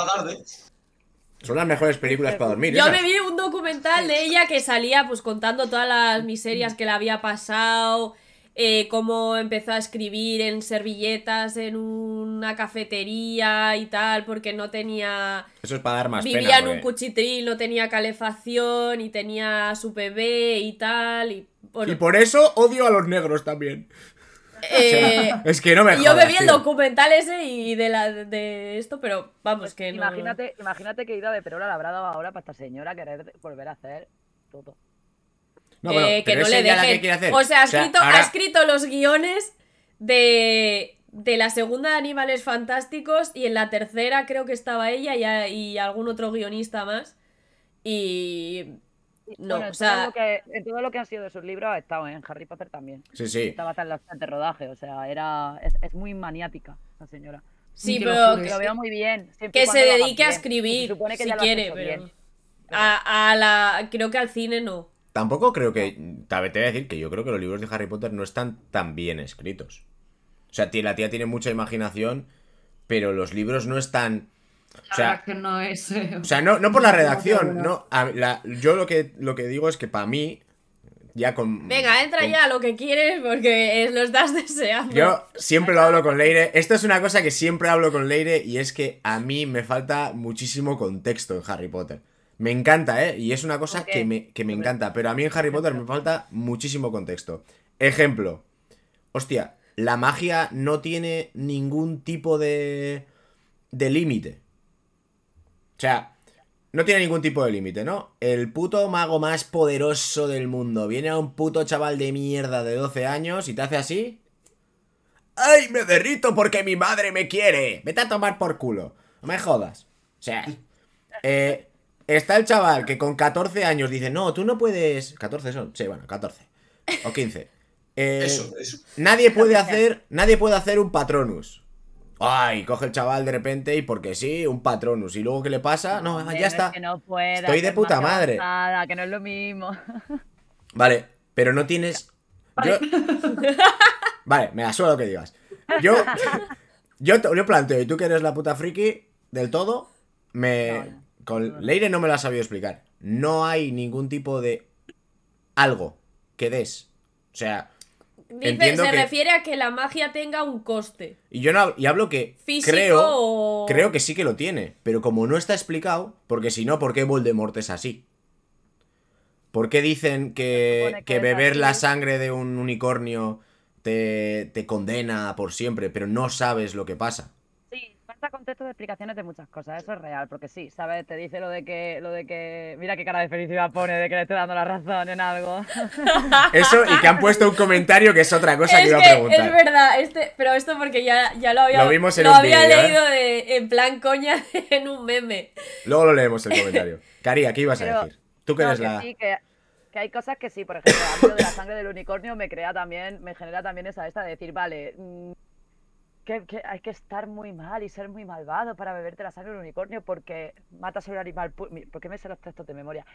Son las mejores películas para dormir. Yo me vi un documental de ella que salía pues contando todas las miserias que le había pasado eh, cómo empezó a escribir en servilletas en una cafetería y tal, porque no tenía... Eso es para dar más Vivía en un cuchitril, no tenía calefacción y tenía su bebé y tal. Y, por eso odio a los negros también. Eh, es que no me jodas, Yo me vi el documental ese y de, la, de esto, pero vamos, que imagínate, no. Imagínate que ida de Perola la habrá dado ahora para esta señora querer volver a hacer todo. Eh, que no le dejen. O sea, ha, escrito, ha escrito los guiones de, la segunda de Animales Fantásticos y en la tercera creo que estaba ella y, algún otro guionista más. Y. No, o sea... en eh, todo lo que han sido de sus libros ha estado en Harry Potter también. Sí, sí. Estaba la de rodaje, o sea, era es, muy maniática la señora. Sí, pero que, muy bien. Que se dedique a escribir, si quiere, pero a, la creo que al cine no. Tampoco creo que. Te voy a decir que yo creo que los libros de Harry Potter no están tan bien escritos. O sea, la tía tiene mucha imaginación, pero los libros no están. O sea, no es. Eh, o sea, no, por la redacción. No, yo lo que, lo que digo es que para mí, ya con. Venga, entra ya lo que quieres porque eh, lo estás deseando. Yo siempre lo hablo con Leire. Esto es una cosa que siempre hablo con Leire y es que a mí me falta muchísimo contexto en Harry Potter. Me encanta, ¿eh? Y es una cosa que, me, que me encanta. Pero a mí en Harry Potter me falta muchísimo contexto. Ejemplo. Hostia, la magia no tiene ningún tipo de. de límite. O sea, no tiene ningún tipo de límite, ¿no? El puto mago más poderoso del mundo viene a un puto chaval de mierda de 12 años y te hace así. ¡Ay, me derrito porque mi madre me quiere! Vete a tomar por culo. No me jodas. O sea, eh, Está el chaval que con 14 años dice, no, tú no puedes... 14 son, sí, bueno, 14. O 15. eso, eh, eso. Nadie puede hacer, nadie puede hacer un patronus. Ay, coge el chaval de repente y porque sí, un patronus. Y luego, ¿qué le pasa? No, ya está. Estoy de puta madre. que no es lo mismo. Vale, pero no tienes. Vale, me asumo lo que digas. Yo, yo, yo planteo, y tú que eres la puta friki del todo, me. Con Leire no me lo ha sabido explicar. No hay ningún tipo de algo que des. O sea. se refiere a que la magia tenga un coste. Y yo no hablo, que creo, creo que sí que lo tiene, pero como no está explicado, porque si no, ¿por qué Voldemort es así? ¿Por qué dicen que, beber la sangre de un unicornio te condena por siempre, pero no sabes lo que pasa? con contexto de explicaciones de muchas cosas, eso es real, porque sí, ¿sabes? Te dice lo de que, lo de que, mira qué cara de felicidad pone de que le estoy dando la razón en algo. Eso, y que han puesto un comentario que es otra cosa es que iba a preguntar. Es verdad, este, pero esto porque ya, ya lo había, lo en había ¿eh? leído en plan coña en un meme. Luego lo leemos el comentario. Cari, ¿qué ibas a decir? Tú que no, eres la... Sí, que hay cosas que sí, por ejemplo, de la sangre del unicornio me crea también, me genera también esa esta de decir, vale, mm, hay que estar muy mal y ser muy malvado para beberte la sangre de un unicornio porque matas a un animal. ¿Por me sé los textos de memoria?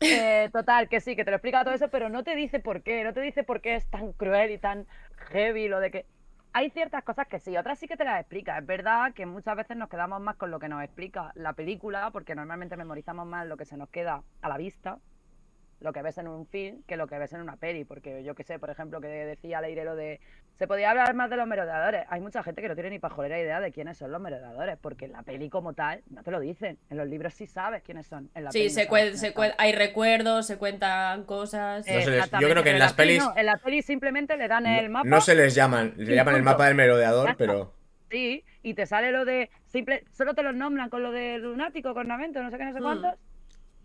Eh, total, que sí, que te lo explica todo eso, pero no te dice por qué, no te dice por qué es tan cruel y tan heavy lo de que. Hay ciertas cosas que sí, otras sí que te las explica. Es verdad que muchas veces nos quedamos más con lo que nos explica la película, porque normalmente memorizamos más lo que se nos queda a la vista, lo que ves en un film que lo que ves en una peli. Porque yo que sé, por ejemplo, que decía lo de. Se podía hablar más de los merodeadores. Hay mucha gente que no tiene ni pajolera idea de quiénes son los merodeadores. Porque en la peli, como tal, no te lo dicen. En los libros sí sabes quiénes son. sí, se, se hay recuerdos, se cuentan cosas. yo creo que en, las pelis. en las pelis simplemente le dan el mapa. No se les llaman. Le llaman el mapa del merodeador, pero. Sí, y te sale lo de simple, solo te los nombran con lo de lunático, cornamento, no sé qué, no sé mm. cuántos,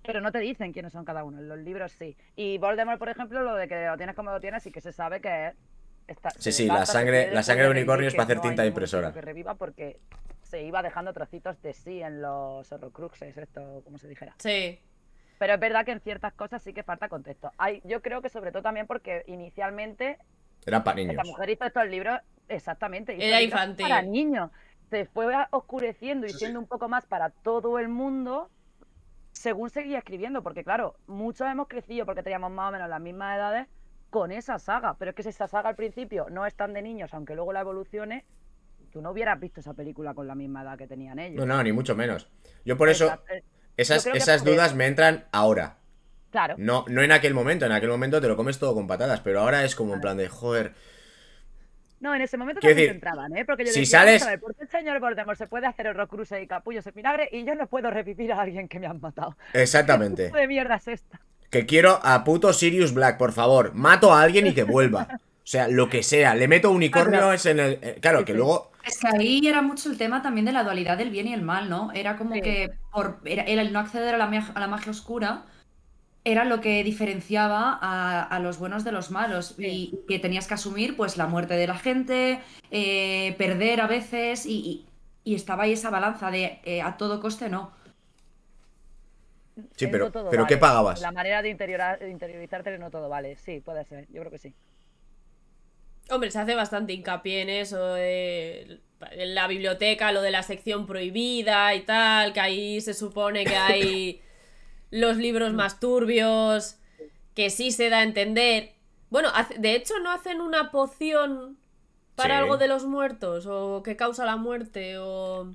pero no te dicen quiénes son cada uno. En los libros sí. Y Voldemort, por ejemplo, lo de que lo tienes como lo tienes y que se sabe que Está, sí, sí, la sangre, la sangre de unicornio es para hacer tinta de impresora. Que reviva porque se iba dejando trocitos de sí en los horrocruxes, esto, como se dijera. Sí. Pero es verdad que en ciertas cosas sí que falta contexto. Hay, yo creo que sobre todo también porque inicialmente. Era para niños. Esta mujer hizo estos libros, exactamente. Era infantil. Para niños. Se fue oscureciendo y siendo un poco más para todo el mundo según seguía escribiendo, porque claro, muchos hemos crecido porque teníamos más o menos las mismas edades con esa saga, pero es que si esa saga al principio no es tan de niños, aunque luego la evolucione, tú no hubieras visto esa película con la misma edad que tenían ellos. No, no, ni mucho menos. Yo por eso, esas, esas dudas me entran ahora. Claro. No, no en aquel momento, en aquel momento te lo comes todo con patadas, pero ahora es como en plan de, joder, no, en ese momento también entraban, ¿eh? Porque yo si decía, sales... a ¿por qué el señor Voldemort se puede hacer horror y capullos en vinagre y yo no puedo revivir a alguien que me han matado? Exactamente. ¿Qué de mierda esta? Que quiero a puto Sirius Black, por favor. Mato a alguien y que vuelva. O sea, lo que sea. Le meto unicornios en el... Eh, claro, que luego... Es que ahí era mucho el tema también de la dualidad del bien y el mal, ¿no? Era como que por era el no acceder a la, a la magia oscura era lo que diferenciaba a, los buenos de los malos y que tenías que asumir pues la muerte de la gente, eh, perder a veces y, estaba ahí esa balanza de eh, a todo coste no. Sí, pero, pero ¿qué pagabas? La manera de, interiorizarte no todo vale, sí, puede ser, yo creo que sí. Hombre, se hace bastante hincapié en eso de en la biblioteca, lo de la sección prohibida y tal, que ahí se supone que hay... los libros más turbios, que sí se da a entender. Bueno, de hecho, ¿no hacen una poción para algo de los muertos? ¿O que causa la muerte? ¿O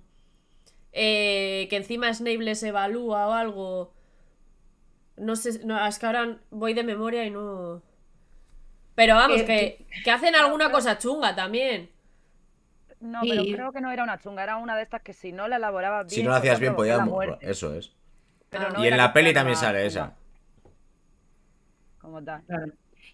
eh, que encima Snape les evalúa o algo? No sé, no, es que ahora voy de memoria y no... Pero vamos, que, hacen alguna cosa chunga también. No, pero creo que no era una chunga, era una de estas que si no la elaborabas bien... Si no la hacías bien, podías... Eso es. Ah. y en la peli también sale esa.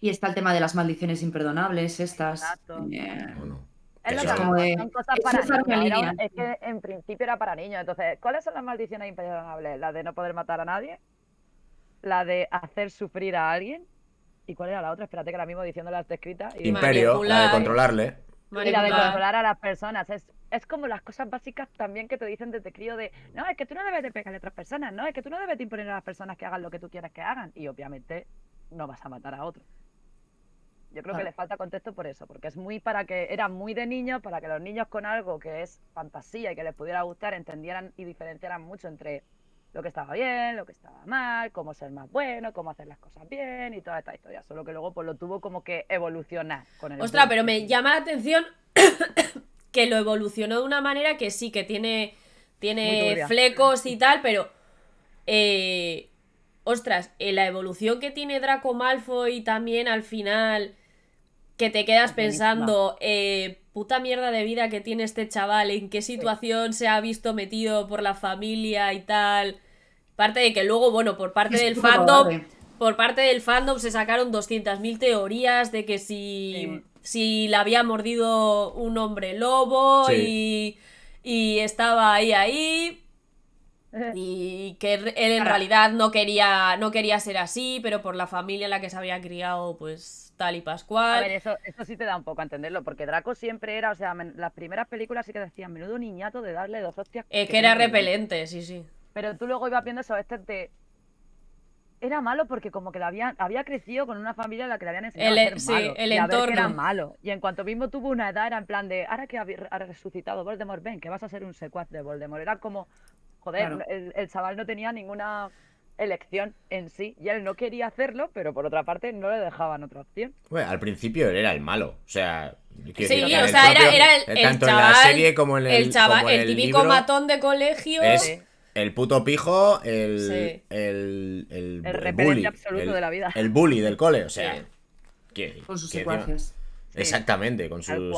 Y está el tema de las maldiciones imperdonables, estas. es que cosas para es que en principio era para niños. Entonces, ¿cuáles son las maldiciones imperdonables? ¿La de no poder matar a nadie? ¿La de hacer sufrir a alguien? ¿Y cuál era la otra? Espérate que ahora mismo diciendo las descritas. Imperio, la de controlarle. Y la de controlar a las personas. Es es como las cosas básicas también que te dicen desde crío de, no, es que tú no debes de pegarle a otras personas, no, es que tú no debes de imponer a las personas que hagan lo que tú quieras que hagan. Y obviamente no vas a matar a otro. Yo creo que le falta contexto por eso, porque es muy para que, era muy de niño para que los niños con algo que es fantasía y que les pudiera gustar, entendieran y diferenciaran mucho entre lo que estaba bien, lo que estaba mal, cómo ser más bueno, cómo hacer las cosas bien y toda esta historia. Solo que luego pues lo tuvo como que evolucionar con el. Ostras, pero me llama la atención que lo evolucionó de una manera que sí, que tiene, tiene flecos y tal, pero... Eh, ostras, eh, la evolución que tiene Draco Malfoy también al final, que te quedas pensando, eh, puta mierda de vida que tiene este chaval, en qué situación se ha visto metido por la familia y tal. Parte de que luego, bueno, por parte del fandom, por parte del fandom se sacaron 200.000 teorías de que si si la había mordido un hombre lobo y, y estaba ahí, ahí y que él en realidad no quería no quería ser así, pero por la familia en la que se había criado, pues tal y pascual. A ver, eso, sí te da un poco a entenderlo, porque Draco siempre era, o sea, las primeras películas sí que decían, menudo niñato de darle dos hostias. Es que, era repelente, sí, sí. Pero tú luego ibas viendo eso, este de era malo porque como que lo había, había crecido con una familia en la que le habían enseñado a e- ser sí, el entorno. era malo. Y en cuanto mismo tuvo una edad era en plan de, ahora que ha, resucitado Voldemort, ven, que vas a ser un secuaz de Voldemort. Era como, joder, el, chaval no tenía ninguna elección en sí y él no quería hacerlo, pero por otra parte no le dejaban otra opción. al principio él era el malo, o sea... Sí, o sea, era, el, tanto en la serie como en el, el chaval, el, típico matón de colegio. El puto pijo, el. El, el, repelente bully, absoluto de la vida. El bully del cole, o sea. con sus secuaces. Exactamente, con sus.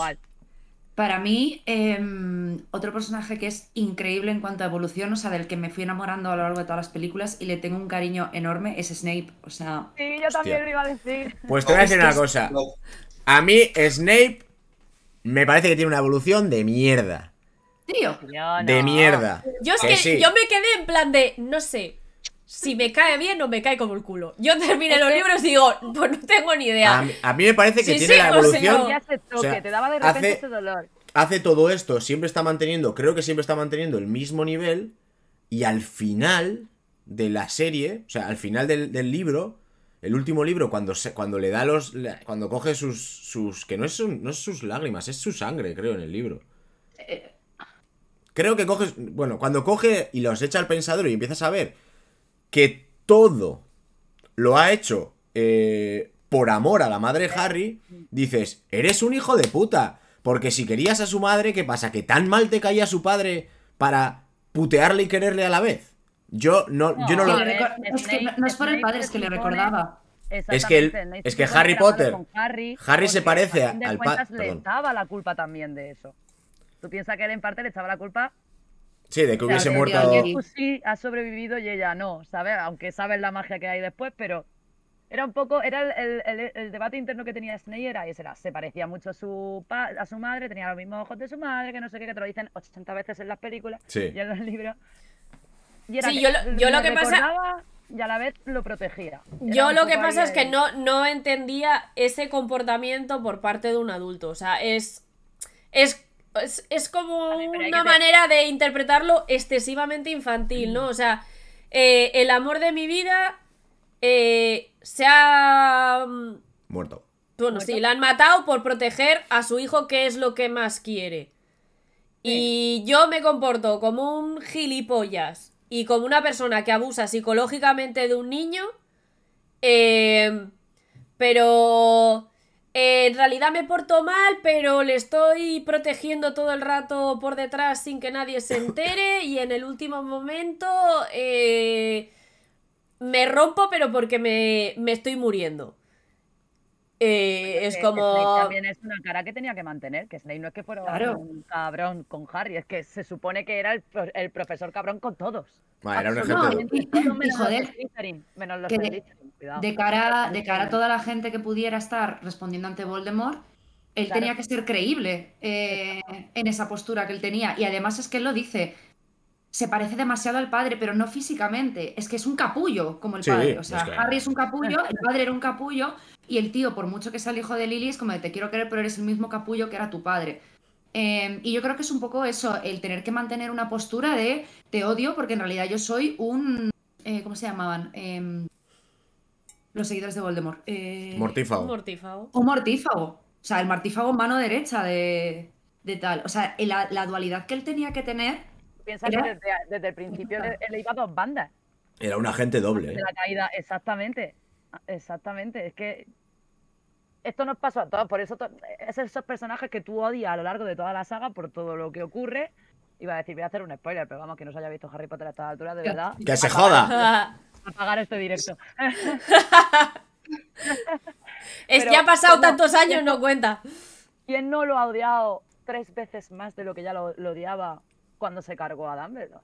Para mí, em, otro personaje que es increíble en cuanto a evolución, o sea, del que me fui enamorando a lo largo de todas las películas y le tengo un cariño enorme, es Snape. O sea. Sí, yo también lo iba a decir. Pues te voy a decir una cosa. A mí, Snape me parece que tiene una evolución de mierda. De mierda. Yo, es yo me quedé en plan de, no sé, si me cae bien o me cae como el culo. Yo terminé los libros y digo, pues no tengo ni idea. A, mí me parece que tiene la evolución. hace, todo esto, siempre está manteniendo, creo que siempre está manteniendo el mismo nivel. Y al final de la serie, o sea, al final del, libro, el último libro, cuando, se, cuando le da los. Cuando coge sus. sus que no es, no es sus lágrimas, es su sangre, creo, en el libro. Eh, Creo que coges, bueno, cuando coge y los echa al pensador y empiezas a ver que todo lo ha hecho eh, por amor a la madre Harry, dices, eres un hijo de puta. Porque si querías a su madre, ¿qué pasa? ¿Que tan mal te caía su padre para putearle y quererle a la vez? Yo no, lo... no, es por el padre, es que le recordaba. Es que, Harry Potter, Harry, se parece al padre... Le daba la culpa también de eso. Tú piensas que él en parte le echaba la culpa. Sí, de que hubiese muerto. sí ha sobrevivido y ella no, ¿sabes? Aunque sabes la magia que hay después, pero era un poco, era el, el, el, debate interno que tenía Snake era ese, era, se parecía mucho a su, a su madre, tenía los mismos ojos de su madre, que no sé qué, que te lo dicen 80 veces en las películas y en los libros. Y era sí, yo lo, yo lo que pasaba y a la vez lo protegía. Yo lo que pasa es que no, no entendía ese comportamiento por parte de un adulto. O sea, es. Es es, como una manera de interpretarlo excesivamente infantil, ¿no? O sea, eh, el amor de mi vida eh, se ha... Mm, Muerto. Bueno, sí, la han matado por proteger a su hijo, que es lo que más quiere. Y yo me comporto como un gilipollas y como una persona que abusa psicológicamente de un niño, eh, pero en realidad me porto mal, pero le estoy protegiendo todo el rato por detrás sin que nadie se entere y en el último momento eh, me rompo, pero porque me, me estoy muriendo. Eh, pues es como. también es una cara que tenía que mantener, que Snape no es que fuera un cabrón con Harry, es que se supone que era el, el profesor cabrón con todos. era un No, los de cara, de cara a eh. toda la gente que pudiera estar respondiendo ante Voldemort, él tenía que ser creíble eh, en esa postura que él tenía. Y además es que él lo dice, se parece demasiado al padre, pero no físicamente. Es que es un capullo, como el padre. O sea, Harry es un capullo, el padre era un capullo, y el tío, por mucho que sea el hijo de Lily, es como de te quiero querer, pero eres el mismo capullo que era tu padre. Em, y yo creo que es un poco eso, el tener que mantener una postura de te odio porque en realidad yo soy un... Eh, ¿Cómo se llamaban? Em, los seguidores de Voldemort. Eh, mortífago. Mortífago. O Mortífago. O sea, el Mortífago mano derecha de, tal. O sea, la, dualidad que él tenía que tener. Piensa que desde, el principio él, iba a dos bandas. Era un agente doble. ¿eh? la caída, exactamente. Exactamente. Es que esto nos pasó a todos. Por eso es esos personajes que tú odias a lo largo de toda la saga por todo lo que ocurre. Iba a decir, voy a hacer un spoiler, pero vamos, que no se haya visto Harry Potter a esta altura, de verdad. ¡Que se joda! apagar este directo. es que ha pasado tantos años, no cuenta. ¿Quién no lo ha odiado tres veces más de lo que ya lo, odiaba cuando se cargó a Dumbledore?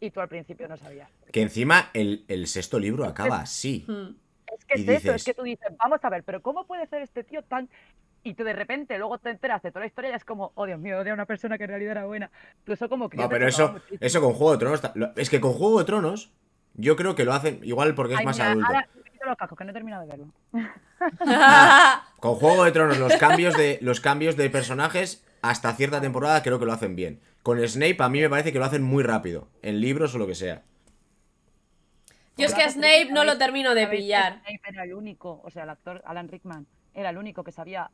Y tú al principio no sabías. Que encima el, sexto libro acaba así. Hmm. Es que es es que tú dices, vamos a ver, pero ¿cómo puede ser este tío tan... Y tú de repente luego te enteras de toda la historia y es como, oh Dios mío, odia a una persona que en realidad era buena. eso como No, pero eso, eso con Juego de Tronos... Es que con Juego de Tronos yo creo que lo hacen igual porque es más adulto. que no he terminado de verlo. con Juego de Tronos, los cambios de, los cambios de personajes hasta cierta temporada creo que lo hacen bien. Con Snape a mí me parece que lo hacen muy rápido, en libros o lo que sea. Yo es que a Snape no lo termino de pillar. Snape era el único, o sea, el actor Alan Rickman era el único que sabía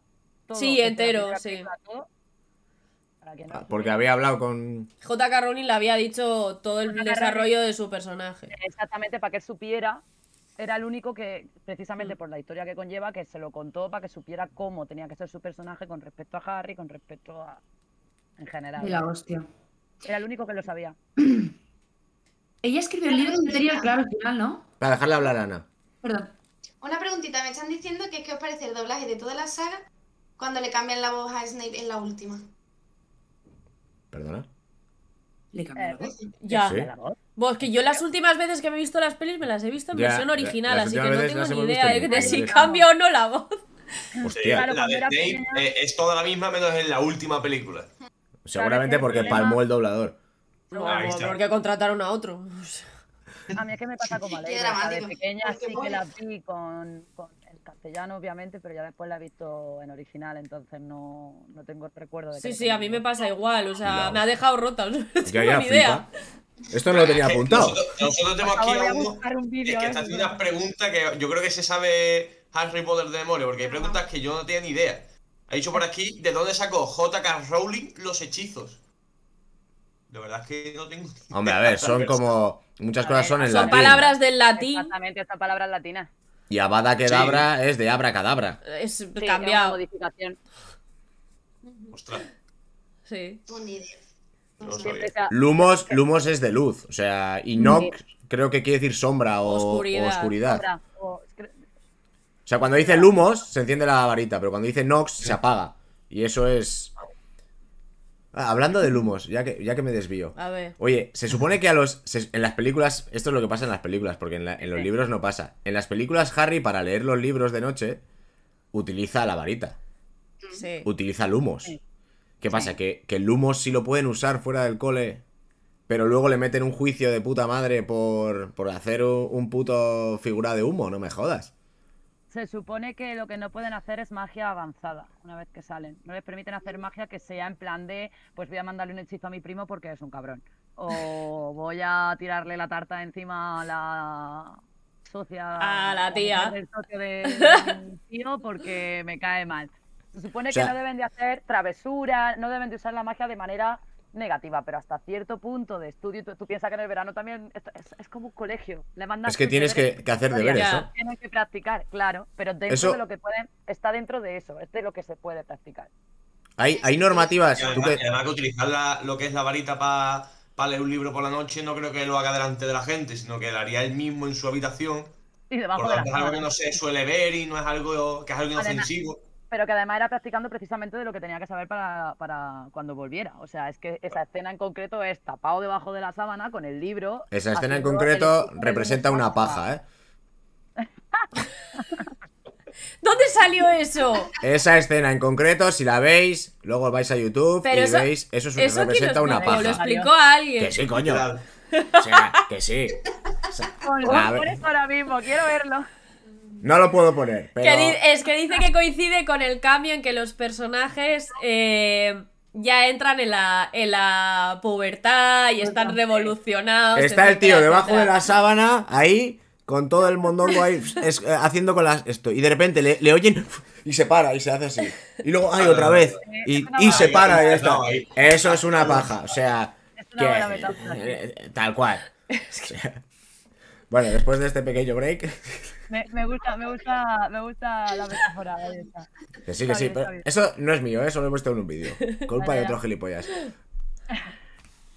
todo. Sí, entero, sí. Ah, porque había hablado con. J.K. Rowling le había dicho todo el desarrollo de su personaje. Exactamente, para que supiera. Era el único que, precisamente por la historia que conlleva, que se lo contó para que supiera cómo tenía que ser su personaje con respecto a Harry, con respecto a. en general. Y la hostia. Era el único que lo sabía. Ella escribió el libro interior, claro, al final, ¿no? Para dejarle hablar a Ana. Perdón. Una preguntita, me están diciendo que qué os parece el doblaje de toda la saga cuando le cambian la voz a Snape en la última. ¿Perdona? ¿Le cambió la voz? Ya. ¿Sí? Vos, que yo las últimas veces que me he visto las pelis me las he visto en versión original, así que no tengo ni idea de, ¿eh? si cambia o no la voz. la de Dave eh, es toda la misma menos en la última película. Seguramente porque palmó el doblador. No, porque contrataron a otro. A mí es que me pasa como a la de pequeña así que la vi con, con castellano, obviamente, pero ya después la he visto en original, entonces no, no tengo recuerdo de que Sí, sí, a mí me pasa igual, o sea, me ha dejado rota, no tengo idea. Esto no lo tenía eh, apuntado. Nosotros, tenemos aquí un Es que está eh. preguntas que yo creo que se sabe Harry Potter de memoria, porque hay preguntas que yo no tenía ni idea. Ha dicho por aquí, ¿de dónde sacó J.K. Rowling los hechizos? de verdad es que no tengo. Hombre, a ver, son como. Muchas cosas son en latín. Son palabras del latín. Exactamente, estas palabras latinas. Y Abada cadabra es de Abra Cadabra. Es cambiado. modificación. Ostras. Sí. Lumos, Lumos es de luz. O sea, y Nox creo que quiere decir sombra o oscuridad. O, o sea, cuando dice Lumos se enciende la varita, pero cuando dice Nox se apaga. Y eso es Ah, hablando de humos, ya que, ya que me desvío. A ver. Oye, se supone que a los. en las películas. Esto es lo que pasa en las películas, porque en, en los libros no pasa. En las películas, Harry, para leer los libros de noche, utiliza la varita. Sí. Utiliza el humos. ¿Qué pasa? Que, que el humos sí lo pueden usar fuera del cole, pero luego le meten un juicio de puta madre por, por hacer un, un puto figura de humo, no me jodas se supone que lo que no pueden hacer es magia avanzada una vez que salen. No les permiten hacer magia que sea en plan de, pues voy a mandarle un hechizo a mi primo porque es un cabrón. O voy a tirarle la tarta encima a la socia. A la tía. Del socio de, tío porque me cae mal. Se supone que no deben de hacer travesuras, no deben de usar la magia de manera negativa, pero hasta cierto punto de estudio, tú, piensas que en el verano también es, como un colegio. Le mandas es que tienes que, hacer deberes. Tienes que practicar, claro, pero dentro de lo que pueden, está dentro de eso, es de lo que se puede practicar. Hay, hay normativas. además, que... utilizar la, lo que es la varita para leer un libro por la noche, no creo que lo haga delante de la gente, sino que lo haría él mismo en su habitación. Y es algo que no se suele ver y no es algo que es algo inofensivo pero que además era practicando precisamente de lo que tenía que saber para, cuando volviera. O sea, es que esa escena en concreto es tapado debajo de la sábana con el libro. Esa escena en concreto representa una paja, ¿eh? ¿Dónde salió eso? Esa escena en concreto, si la veis, luego vais a YouTube y veis, eso, es, representa una paja. lo explicó alguien. Que sí, coño. O sea, que sí. por eso ahora mismo, quiero verlo. No lo puedo poner. es que dice que coincide con el cambio en que los personajes eh, ya entran en la, pubertad y están revolucionados. Está el tío debajo de la sábana, ahí, con todo el mondongo ahí, eh, haciendo con las, esto. Y de repente le, oyen y se para y se hace así. Y luego, ay, otra vez. Y, se para y Eso es una paja. O sea, que, eh, tal cual. bueno, después de este pequeño break. Me, gusta, me gusta, me gusta la metáfora. Que sí, que sí, pero eso no es mío, ¿eh? eso lo he puesto en un vídeo. Culpa de otro gilipollas.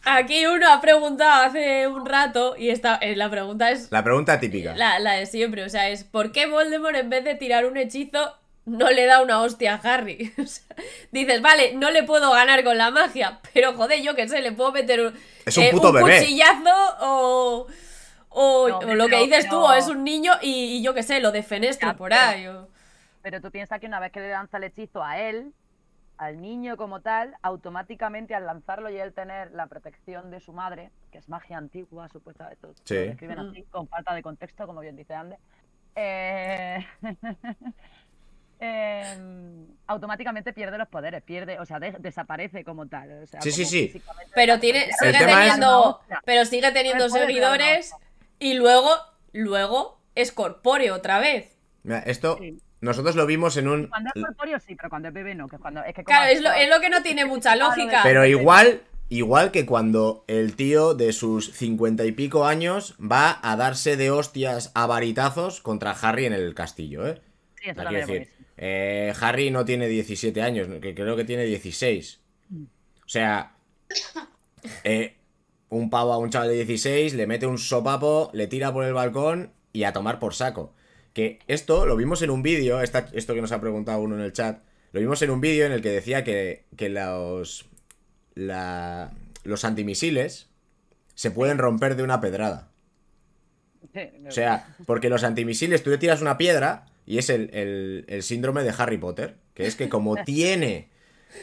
Aquí uno ha preguntado hace un rato y esta, eh, la pregunta es... La pregunta típica. La, de siempre, o sea, es ¿por qué Voldemort en vez de tirar un hechizo no le da una hostia a Harry. dices, vale, no le puedo ganar con la magia, pero joder, yo qué sé, le puedo meter un, es un, eh, o... O, lo que dices tú, o es un niño y, yo qué sé, lo defenestro por ahí. Pero tú piensas que una vez que le lanza el hechizo a él, al niño como tal, automáticamente al lanzarlo y él tener la protección de su madre, que es magia antigua, supuestamente, sí. escriben así, mm. con falta de contexto, como bien dice Ande, eh, em, automáticamente pierde los poderes, pierde, o sea, desaparece como tal. sí, sí, sí, Pero tiene, sigue teniendo, pero sigue teniendo seguidores y luego, luego es corpóreo otra vez. Mira, esto nosotros lo vimos en un. Cuando es corpóreo sí, pero cuando es bebé no. claro, es lo, que no tiene mucha lógica. Pero igual, Igual que cuando el tío de sus cincuenta y pico años va a darse de hostias a varitazos contra Harry en el castillo, ¿eh? Sí, eso decir, eh, Harry no tiene 17 años, creo que tiene 16. Mm. O sea, eh, un pavo a un chaval de 16, le mete un sopapo, le tira por el balcón y a tomar por saco. Que esto lo vimos en un vídeo, esto que nos ha preguntado uno en el chat, lo vimos en un vídeo en el que decía que, los, los antimisiles se pueden romper de una pedrada. O sea, porque los antimisiles tú le tiras una piedra y es el, el síndrome de Harry Potter, que es que como tiene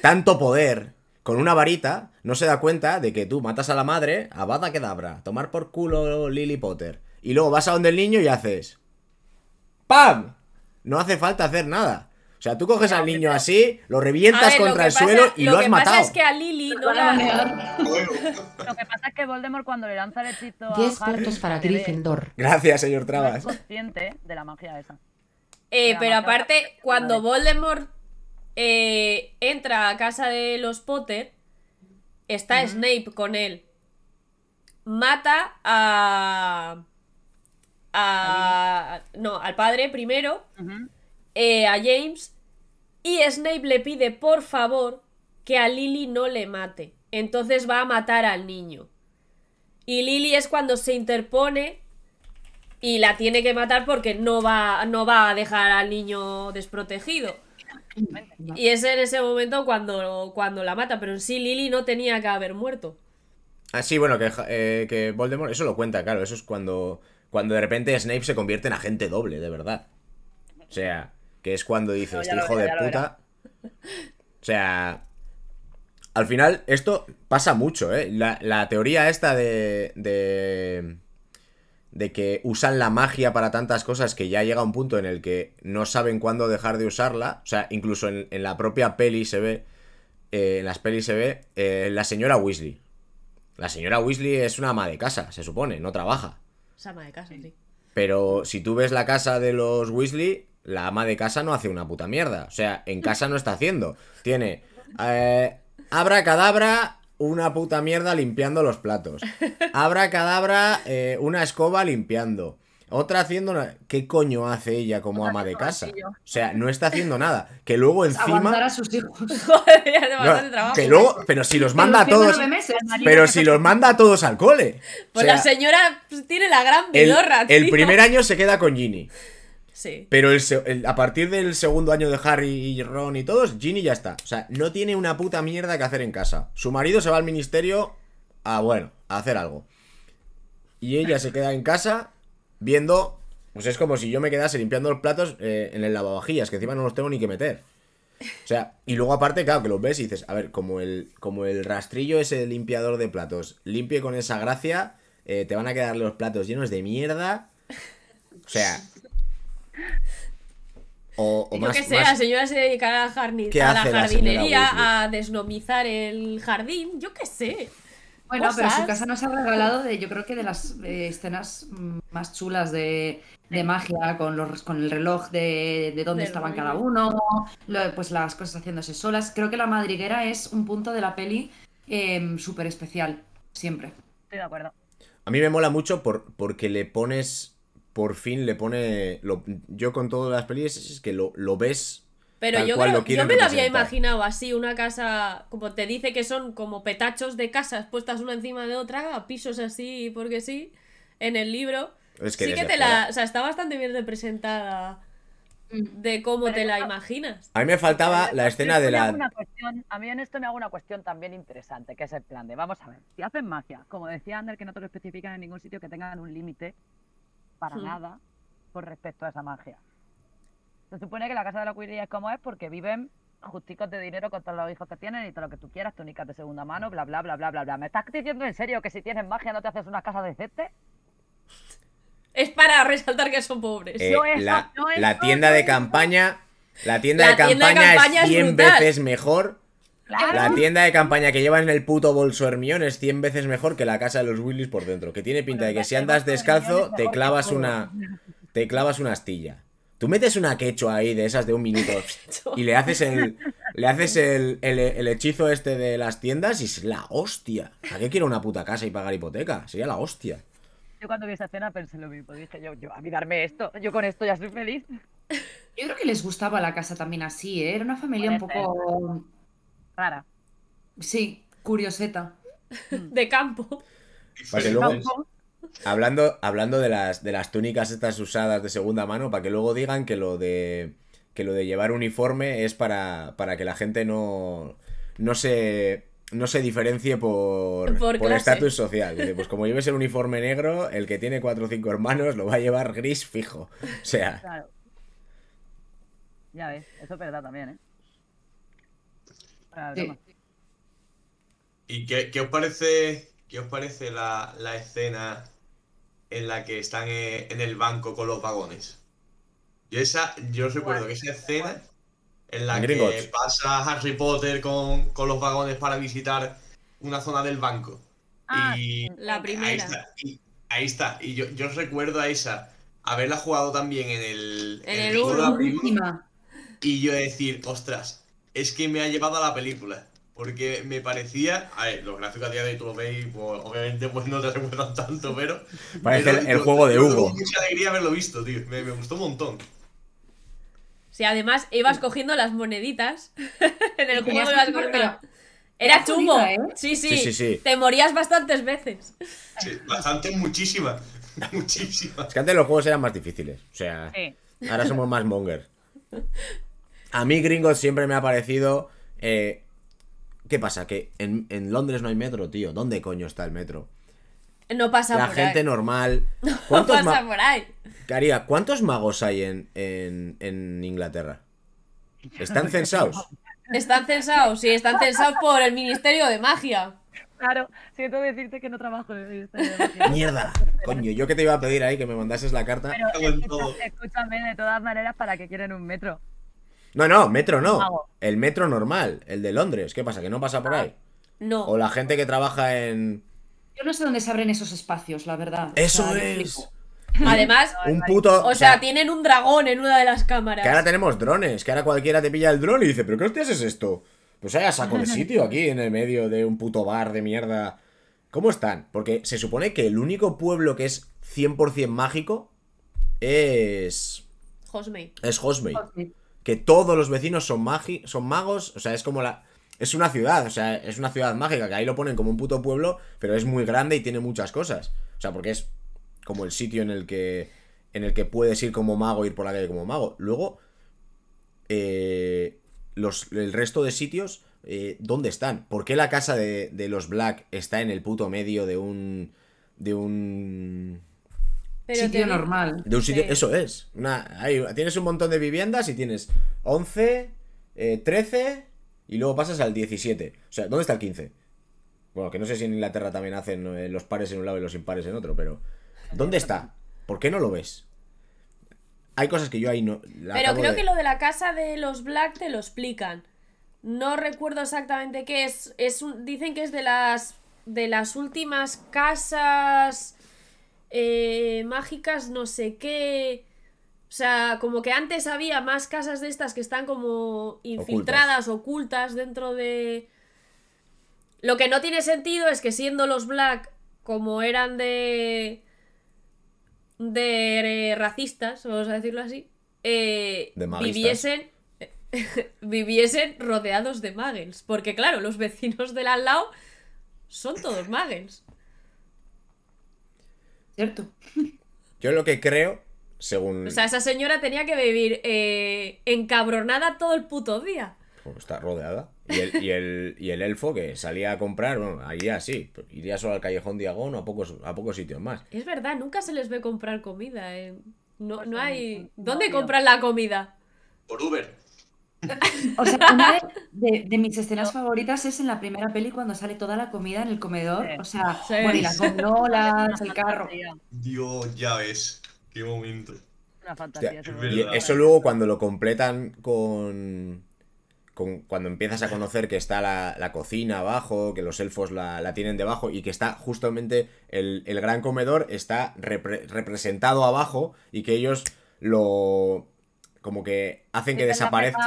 tanto poder, con una varita, no se da cuenta de que tú matas a la madre, A que dabra tomar por culo Lily Potter. Y luego vas a donde el niño y haces. ¡Pam! No hace falta hacer nada. O sea, tú coges al niño así, lo revientas contra el suelo y lo, has matado. Lo que pasa es que a Lily no la... lo que pasa es que Voldemort cuando le lanza el hechizo a 10 para Gryffindor. Gracias, señor Trabas. Eh, pero aparte, cuando Voldemort eh, entra a casa de los Potter, está Snape con él, mata a... a no, al padre primero, eh, a James, y Snape le pide por favor que a Lily no le mate. Entonces va a matar al niño. Y Lily es cuando se interpone y la tiene que matar porque no va, no va a dejar al niño desprotegido. Y es en ese momento cuando, cuando la mata, pero en sí Lily no tenía que haber muerto. Ah, sí, bueno, eh, que, Voldemort, eso lo cuenta, claro, eso es cuando, cuando de repente Snape se convierte en agente doble, de verdad. O sea, que es cuando dice, este hijo de puta... O sea, al final esto pasa mucho, ¿eh? La, teoría esta de de que usan la magia para tantas cosas que ya llega un punto en el que no saben cuándo dejar de usarla. O sea, incluso en, la propia peli se ve, eh, en las pelis se ve eh, la señora Weasley. La señora Weasley es una ama de casa, se supone, no trabaja. ama de casa, sí. Pero si tú ves la casa de los Weasley, la ama de casa no hace una puta mierda. O sea, en casa no está haciendo. Tiene... Eh, abra cadabra, una puta mierda limpiando los platos. Abra cadabra eh, una escoba limpiando. Otra haciendo... Una... ¿Qué coño hace ella como ama de casa? O sea, no está haciendo nada. Que luego pues encima... A sus hijos. Joder, trabajo. ¿eh? Pero si los manda a todos... pero si los manda a todos al cole. Pues la señora pues, tiene la gran vidorra, el, el primer año se queda con Ginny. Pero a partir del segundo año de Harry y Ron y todos, Ginny ya está. O sea, no tiene una puta mierda que hacer en casa. Su marido se va al ministerio a, bueno, a hacer algo. Y ella se queda en casa viendo... Pues es como si yo me quedase limpiando los platos eh, en el lavavajillas, que encima no los tengo ni que meter. O sea, y luego aparte, claro, que los ves y dices, a ver, como el, como el rastrillo ese limpiador de platos limpie con esa gracia, eh, te van a quedar los platos llenos de mierda. O sea, o, más, que la señora se dedicará a, la jardinería, a desnomizar el jardín, yo qué sé. Bueno, pero su casa nos ha regalado de, yo creo que de las escenas más chulas de, magia, con los con el reloj de, de dónde estaban cada uno, pues las cosas haciéndose solas. Creo que la madriguera es un punto de la peli em, súper especial, siempre. Estoy de acuerdo. A mí me mola mucho porque le pones por fin le pone. yo con todas las pelis es que lo, lo ves. Pero yo, creo, lo yo me lo había imaginado así, una casa, como te dice que son como petachos de casas puestas una encima de otra, pisos así porque sí, en el libro. sí que te la... O sea, está bastante bien representada mm. de cómo te la imaginas. A mí me faltaba la escena de la... a mí en esto me hago una cuestión también interesante, que es el plan de, vamos a ver, si hacen magia, como decía Ander, que no te lo especifican en ningún sitio, que tengan un límite para hmm. nada con respecto a esa magia. Se supone que la casa de la cuiría es como es porque viven justicos de dinero con todos los hijos que tienen y todo lo que tú quieras, túnicas de segunda mano, bla, bla, bla, bla, bla, bla. ¿Me estás diciendo en serio que si tienes magia no te haces una casa decente? Es para resaltar que son pobres. no la, la, tienda de campaña... La tienda, de, campaña de campaña es 100 veces mejor la tienda de campaña que llevan en el puto bolso Hermión es 100 veces mejor que la casa de los willis por dentro. Que tiene pinta de que si andas descalzo, te clavas una. Te clavas una astilla. Tú metes una quecho ahí de esas de un minuto y le haces el. Le haces el, el, hechizo este de las tiendas y es la hostia. ¿A qué quiero una puta casa y pagar hipoteca? Sería la hostia. Yo cuando vi esa cena pensé lo mismo. Dije yo, a mí darme esto. Yo con esto ya soy feliz. Yo creo que les gustaba la casa también así, ¿eh? Era una familia un poco rara. Sí, curioseta. de campo. hablando, hablando de las, de las túnicas estas usadas de segunda mano, para que luego digan que lo de que lo de llevar uniforme es para, que la gente no, no se no se diferencie por, por, estatus social. pues como lleves el uniforme negro, el que tiene cuatro o cinco hermanos lo va a llevar gris fijo. O sea. Ya ves, eso es verdad también, ¿eh? ¿Y qué, os parece, qué os parece la, escena en la que están eh, en el banco con los vagones? Yo esa, yo recuerdo que esa escena en la que pasa Harry Potter con, los vagones para visitar una zona del banco. Ah, la primera. Ahí está. Y, yo, yo, recuerdo a esa haberla jugado también en el. En, el, Y yo decir, ostras, es que me ha llevado a la película. Porque me parecía. A ver, los gráficos a día de hoy tú lo veis, pues, obviamente pues no te recuerdan tanto, pero. Parece el, juego de Hugo. Mucha alegría haberlo visto, tío. Me, gustó un montón. Sí, además ibas cogiendo las moneditas en el juego de Era chumbo. ¿eh? Sí, sí, sí, Te morías bastantes veces. Sí, bastante, muchísimas. muchísimas. Es que antes los juegos eran más difíciles. O sea, ahora somos más monger. A mí gringo siempre me ha parecido... Eh, ¿Qué pasa? Que en, Londres no hay metro, tío. ¿Dónde coño está el metro? No pasa La por ahí. La gente normal. No pasa por ahí. ¿cuántos magos hay en, en, Inglaterra? ¿Están censados? Están censados, sí, están censados por el Ministerio de Magia. Claro, siento decirte que no trabajo en el Ministerio de Magia. ¡Mierda! Coño, yo que te iba a pedir ahí que me mandases la carta. escúchame, de todas maneras, ¿para que quieren un metro? No, no, metro no. Ah, el metro normal, el de Londres. ¿Qué pasa? ¿Que no pasa por ah, ahí? No. O la gente que trabaja en. Yo no sé dónde se abren esos espacios, la verdad. Eso es. Además, un puto, o, sea, tienen un dragón en una de las cámaras. Que ahora tenemos drones, que ahora cualquiera te pilla el dron y dice, ¿pero qué hostias es esto? Pues sea saco de sitio aquí en el medio de un puto bar de mierda. ¿Cómo están? Porque se supone que el único pueblo que es 100% mágico es. Hosme. Es que todos los vecinos son, son magos, o sea, es como la... Es una ciudad, o sea, es una ciudad mágica, que ahí lo ponen como un puto pueblo, pero es muy grande y tiene muchas cosas. O sea, porque es como el sitio en el que en el que puedes ir como mago, ir por la calle como mago. Luego, eh, el resto de sitios, eh, ¿dónde están? ¿Por qué la casa de, de, los Black está en el puto medio de un... de un sitio normal. De un sitio, eso es. Una, tienes un montón de viviendas y tienes 11, 13 eh, y luego pasas al 17. O sea, ¿dónde está el 15? Bueno, que no sé si en Inglaterra también hacen eh, los pares en un lado y los impares en otro, pero ¿dónde está? ¿Por qué no lo ves? Hay cosas que yo ahí no. Pero creo que lo de la casa de los Black te lo explican. No recuerdo exactamente qué es. Dicen que es de las de las últimas casas eh, mágicas, no sé qué. O sea, como que antes había más casas de estas que están como infiltradas, ocultas, dentro de... Lo que no tiene sentido es que siendo los Black como eran de... de eh, racistas, vamos a decirlo así, eh, viviesen viviesen rodeados de muggles. Porque claro, los vecinos del al lado son todos muggles. ¿Cierto? Yo lo que creo, según... O sea, esa señora tenía que vivir eh, encabronada todo el puto día. Pues está rodeada. Y el, y, el, elfo que salía a comprar, bueno, ahí ya sí, iría solo al callejón Diagón o a pocos, a sitios más. Es verdad, nunca se les ve comprar comida. Eh. No, no pues hay... ¿Dónde compran la comida? Por Uber. O sea, una de, mis escenas favoritas es en la primera peli cuando sale toda la comida en el comedor. O sea, las el carro. Dios, ya ves. Qué momento. Una fantasía. y eso luego cuando lo completan con, con... cuando empiezas a conocer que está la, cocina abajo, que los elfos la, tienen debajo y que está justamente el, el gran comedor está representado abajo y que ellos lo, como que hacen que desaparezca.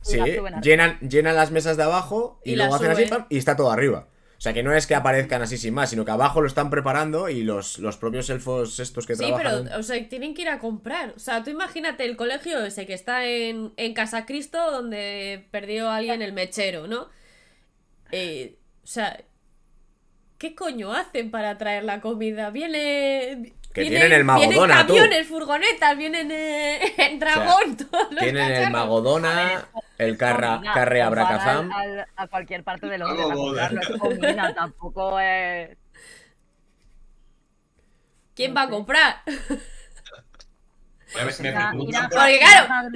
Sí, llenan, llenan las mesas de abajo y, luego hacen así y está todo arriba. O sea, que no es que aparezcan así sin más, sino que abajo lo están preparando y los, los propios elfos estos que trabajan... Sí, pero, tienen que ir a comprar. O sea, tú imagínate el colegio ese que está en, Casa Cristo donde perdió alguien el mechero, ¿no? Eh, o sea, ¿qué coño hacen para traer la comida? Viene que tienen el Magodona, Vienen camiones, furgonetas, vienen en dragón, Tienen el Magodona, el carra, Abracazam. A cualquier parte de los no, tampoco es... ¿Quién va a comprar? Porque claro,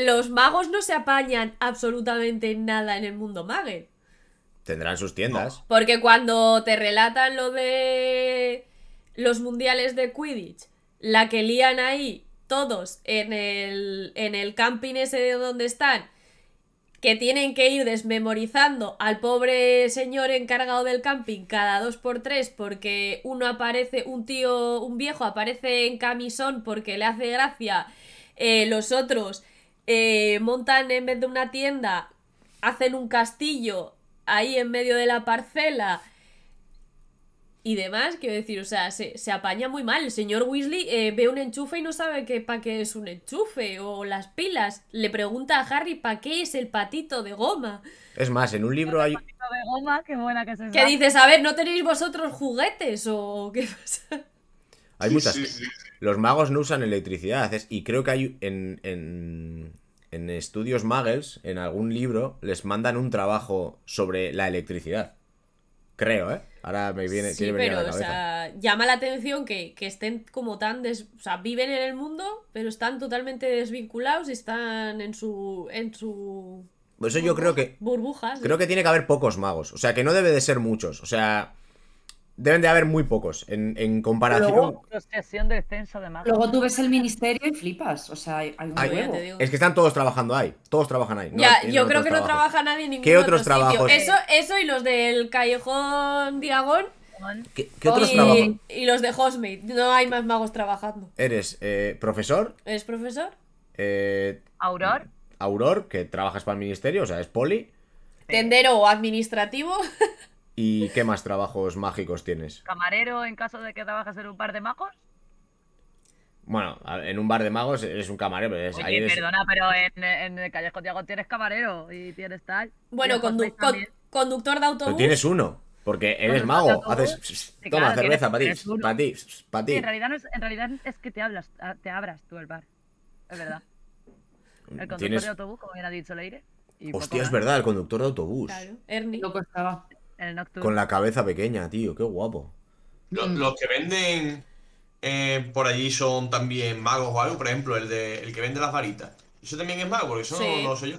los, magos no se apañan absolutamente nada en el mundo mague. Tendrán sus tiendas. Porque cuando te relatan lo de los mundiales de Quidditch, la que lían ahí todos en el, camping ese de donde están, que tienen que ir desmemorizando al pobre señor encargado del camping cada dos por tres porque uno aparece, un tío, un viejo aparece en camisón porque le hace gracia, eh, los otros eh, montan en vez de una tienda, hacen un castillo ahí en medio de la parcela y demás, quiero decir, o sea, se, apaña muy mal. El señor Weasley eh, ve un enchufe y no sabe qué para qué es un enchufe o las pilas. Le pregunta a Harry para qué es el patito de goma. Es más, en un libro hay... qué que dices, a ver, ¿no tenéis vosotros juguetes o qué pasa? Hay muchas... Los magos no usan electricidad y creo que hay en, en, en estudios muggles, en algún libro, les mandan un trabajo sobre la electricidad. Creo, ¿eh? Ahora me viene. Sí, pero, o sea, llama la atención que, estén como tan. Des... O sea, viven en el mundo, pero están totalmente desvinculados y están en su. En su. Pues eso yo creo que. Burbujas. Creo que tiene que haber pocos magos. O sea, que no debe de ser muchos. O sea deben de haber muy pocos en, en comparación. Luego, tú ves el ministerio y flipas. O sea, Es que están todos trabajando ahí. Todos trabajan ahí. yo creo que no trabaja nadie en ningún ¿Qué otros otro Eso, eso y los del Callejón Diagón. ¿Qué, otros y, Y los de Hosmate. No hay más magos trabajando. ¿Eres eh, profesor? ¿Eres profesor? Eh, Auror. Auror, que trabajas para el ministerio, o sea, es poli. Tendero o administrativo. ¿Y qué más trabajos mágicos tienes? ¿Camarero en caso de que trabajes en un bar de magos? Bueno, en un bar de magos eres un camarero. es. perdona, pero en, en el Callejón Diego tienes camarero y tienes tal. Bueno, conductor de autobús. Pero tienes uno, porque eres mago. Haces. toma, cerveza para ti. ti. ti. en, realidad no es, en realidad es que te, hablas, te abras tú el bar. Es verdad. El conductor de autobús, como bien ha dicho Leire. Hostia, es verdad, el conductor de autobús. Claro, Ernie. Lo costaba. Con la cabeza pequeña, tío, qué guapo. Los, que venden eh, por allí son también magos o algo, por ejemplo, el, de, que vende las varitas. Eso también es mago, porque eso no, lo sé yo.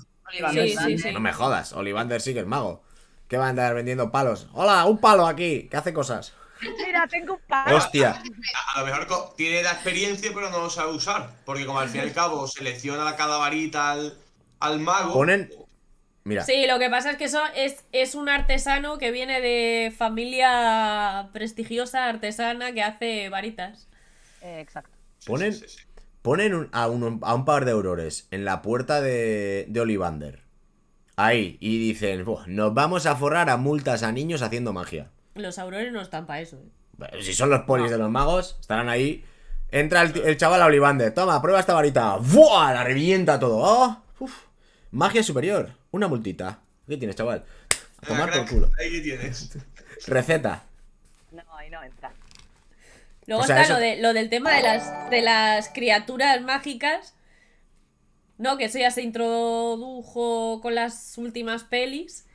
Sí, sí, No me jodas, Olivander sí que es mago. Que va a andar vendiendo palos. ¡Hola! ¡Un palo aquí! Que hace cosas. Mira, tengo un palo. Hostia. A, lo mejor tiene la experiencia, pero no lo sabe usar. Porque como al fin y al cabo selecciona cada varita al, al mago. Ponen, pues Sí, lo que pasa es que eso es, un artesano que viene de familia prestigiosa, artesana, que hace varitas. exacto. Ponen, a, un, par de aurores en la puerta de, de Olivander. Ahí, y dicen, nos vamos a forrar a multas a niños haciendo magia. Los aurores no están para eso. ¿eh? Si son los polis de los magos, estarán ahí. Entra el, chaval a Olivander, toma, prueba esta varita. ¡Buah! La revienta todo. ¡Oh! Uf, magia superior. Una multita. ¿Qué tienes, chaval? tomar por culo. Ahí que tienes. Receta. No, ahí no entra. Luego pues está lo, del tema de las, de las criaturas mágicas. No, que eso ya se introdujo con las últimas pelis.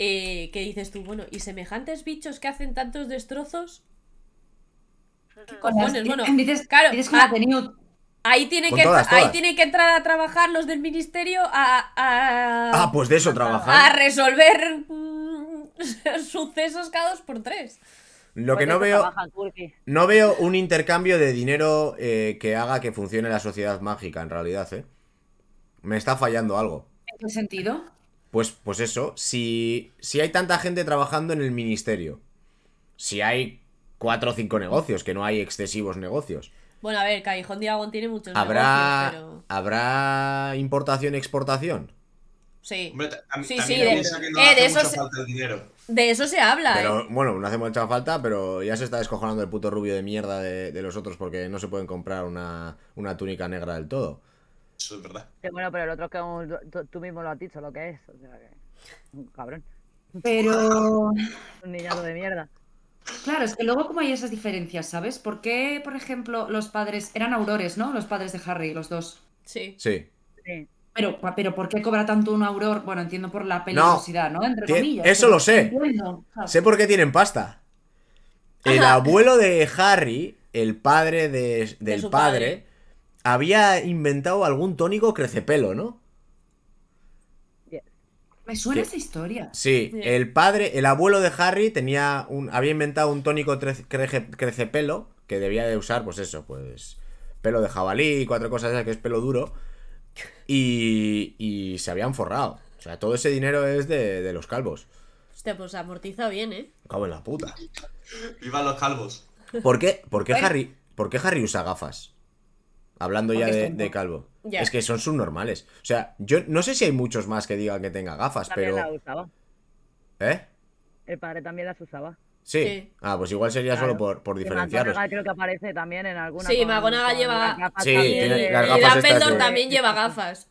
Eh, que dices tú, bueno, y semejantes bichos que hacen tantos destrozos. ¿Qué cojones? Bueno, dices, claro, dices que ha ah, tenido Ahí tiene, que, ahí tiene que entrar a trabajar los del ministerio a. ah, pues de eso trabajar. A resolver mm, sucesos cada dos por tres. Lo que pues no veo. no veo un intercambio de dinero eh, que haga que funcione la sociedad mágica, en realidad, eh. Me está fallando algo. ¿En qué sentido? Pues, pues eso, si, si hay tanta gente trabajando en el ministerio, si hay cuatro o cinco negocios, que no hay excesivos negocios. Bueno, a ver, Callejón Diagon tiene muchos ¿Habrá, negocios, pero... ¿Habrá importación-exportación? Sí. Hombre, sí, sí, de, que no eh, de eso se... falta dinero. De eso se habla, pero, ¿eh? Bueno, no hace mucha falta, pero ya se está descojonando el puto rubio de mierda de, los otros porque no se pueden comprar una, una túnica negra del todo. Eso es verdad. bueno, pero el otro es que tú, mismo lo has dicho, lo que es. cabrón. Pero. un niñato de mierda. Claro, es que luego como hay esas diferencias, ¿sabes? ¿Por qué, por ejemplo, los padres eran aurores, ¿no? Los padres de Harry, los dos. Sí. Sí. Pero, pero ¿por qué cobra tanto un auror? Bueno, entiendo por la peligrosidad, ¿no? Entre comillas. Eso lo sé. sé por qué tienen pasta. El abuelo de Harry, el padre del padre, padre, había inventado algún tónico crecepelo, ¿no? Me suena esa historia. Sí, el padre, el abuelo de Harry tenía un, había inventado un tónico crece, pelo que debía de usar, pues eso, pues pelo de jabalí y cuatro cosas esas que es pelo duro. Y, y se habían forrado. O sea, todo ese dinero es de, de los calvos. Hostia, pues amortiza bien, ¿eh? Cago en la puta. Viva los calvos. ¿Por qué, por Harry, ¿por qué Harry usa gafas? Hablando ya de, calvo. Es que son subnormales. O sea, yo no sé si hay muchos más que digan que tenga gafas, pero. usaba. ¿Eh? El padre también las usaba. Sí. Ah, pues igual sería solo por, por diferenciarlos. creo que aparece también en alguna. Sí, Magonaga lleva. Sí, tiene gafas. Y Dumbledore también lleva gafas.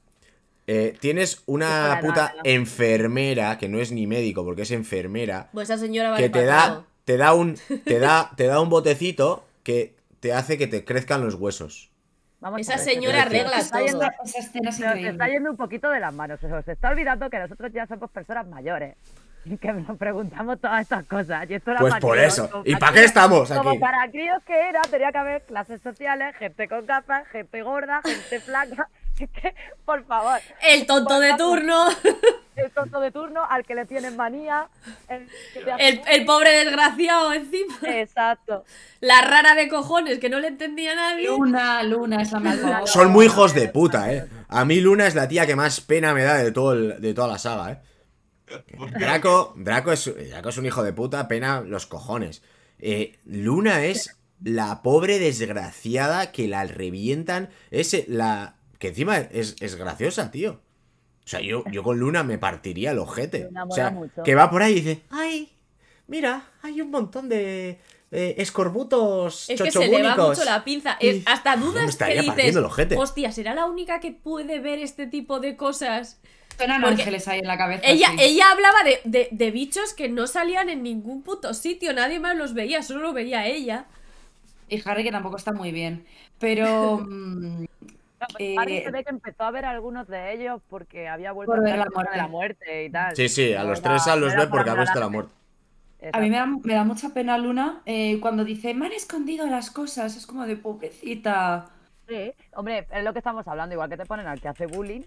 Eh, tienes una puta enfermera que no es ni médico porque es enfermera. Pues esa señora que te da, te da un te da te da un botecito que te hace que te crezcan los huesos. Esa señora arregla todo. se está yendo un poquito de las manos. Se está olvidando que nosotros ya somos personas mayores. que nos preguntamos todas estas cosas. Y pues por eso. ¿Y para qué estamos aquí? Como para críos que era, tenía que haber clases sociales, gente con gafas, gente gorda, gente flaca. que, por favor. El tonto de turno. El tonto de turno al que le tienen manía. El, pobre desgraciado encima. Exacto. La rara de cojones que no le entendía nadie. Luna, Luna, esa madre. Son muy hijos de puta, eh. A mí Luna es la tía que más pena me da de, todo de toda la saga, eh. Draco, Draco, es, Draco es un hijo de puta, pena los cojones. Eh, Luna es la pobre desgraciada que la revientan. Es eh, la. Que encima es, graciosa, tío. O sea, yo, yo, con Luna me partiría el ojete. O sea, que va por ahí y dice, ay, mira, hay un montón de, escorbutos Es que se le va mucho la pinza. hasta dudas que hostia, ¿será la única que puede ver este tipo de cosas? ángeles ahí en la cabeza. Ella, ella hablaba de, bichos que no salían en ningún puto sitio, nadie más los veía, solo lo veía ella. Y Harry que tampoco está muy bien. Pero. Mm, pues Harry se eh, ve que empezó a ver algunos de ellos porque había vuelto a ver la muerte. y tal. Sí, sí, a los tres a los ve porque ha visto la muerte. A mí me da, mucha pena Luna eh, cuando dice, me han escondido las cosas, es como de pobrecita. hombre, es lo que estamos hablando, igual que te ponen al que hace bullying,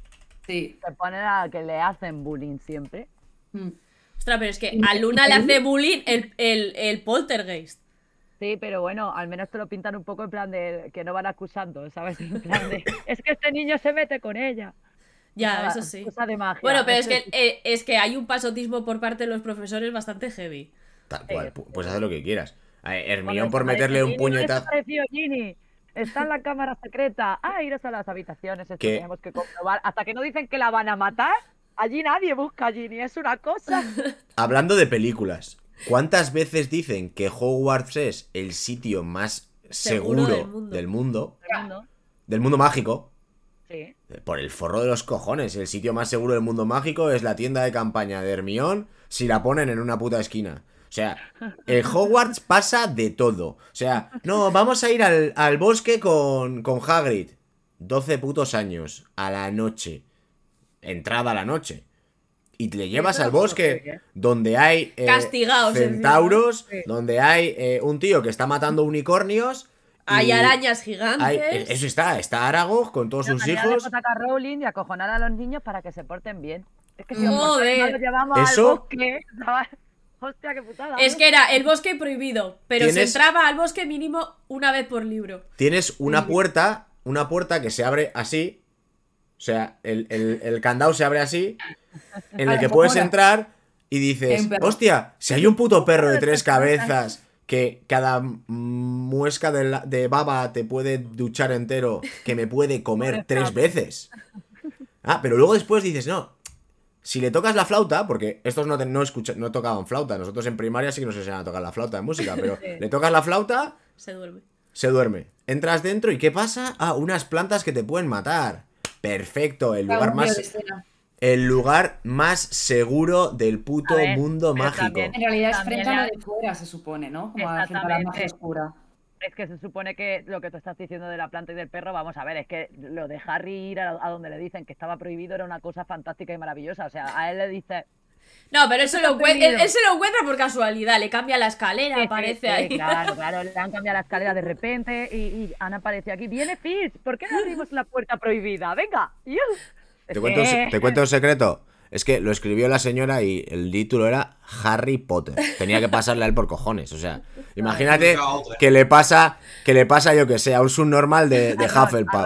se pone a que le hacen bullying siempre. Mm. Ostras, pero es que a Luna le hace bullying el, poltergeist. Sí, pero bueno, al menos te lo pintan un poco en plan de que no van acusando, ¿sabes? En plan de, es que este niño se mete con ella. Ya, eso sí. Bueno, pero es que, eh, es que hay un pasotismo por parte de los profesores bastante heavy. Tal cual, pues haz lo que quieras. Hermión por meterle un puñetazo. Está en la cámara secreta. Ah, ir a las habitaciones, esto tenemos que comprobar. Hasta que no dicen que la van a matar, allí nadie busca allí, ni es una cosa. Hablando de películas, ¿cuántas veces dicen que Hogwarts es el sitio más seguro, del, mundo. del mundo? mágico. Sí. Por el forro de los cojones. El sitio más seguro del mundo mágico es la tienda de campaña de Hermión si la ponen en una puta esquina. O sea, el Hogwarts pasa de todo. O sea, no, vamos a ir al, bosque con, Hagrid. 12 putos años, a la noche. Entrada a la noche. Y te llevas al bosque donde hay eh, centauros, donde hay eh, un tío que está matando unicornios. Hay arañas gigantes. Eh, eso está, está Aragog con todos sus hijos. Rowling y acojonar a los niños para que se porten bien. Es que si no, llevamos al bosque, Hostia, qué putada. Es ¿eh? que era el bosque prohibido, pero se entraba al bosque mínimo una vez por libro. Tienes una puerta, una puerta que se abre así. O sea, el, el, candado se abre así, en el que puedes entrar y dices, hostia, si hay un puto perro de tres cabezas que cada muesca de, de baba te puede duchar entero, que me puede comer tres veces. Ah, pero luego después dices, no, si le tocas la flauta, porque estos no, no, escucha, no tocaban flauta, nosotros en primaria sí que nos enseñan a tocar la flauta de música, pero le tocas la flauta... Se duerme. Se duerme. Entras dentro y ¿qué pasa? Ah, unas plantas que te pueden matar. Perfecto, el lugar más... El lugar más seguro del puto mundo mágico. en realidad es frente a lo de fuera, se supone, ¿no? Como a la magia oscura. Es que se supone que lo que tú estás diciendo de la planta y del perro, vamos a ver, es que lo de Harry ir a, donde le dicen que estaba prohibido era una cosa fantástica y maravillosa. O sea, a él le dice, no, pero eso lo él, se lo encuentra por casualidad, le cambia la escalera, aparece ahí. Claro, claro, le han cambiado la escalera de repente y, Ana aparece aquí. Viene Fish, ¿por qué no abrimos la puerta prohibida? Venga. Te cuento, te cuento un secreto. Es que lo escribió la señora y el título era Harry Potter. Tenía que pasarle a él por cojones. O sea, imagínate que le pasa, que le pasa, yo que sé, a un subnormal de, de Hufflepuff.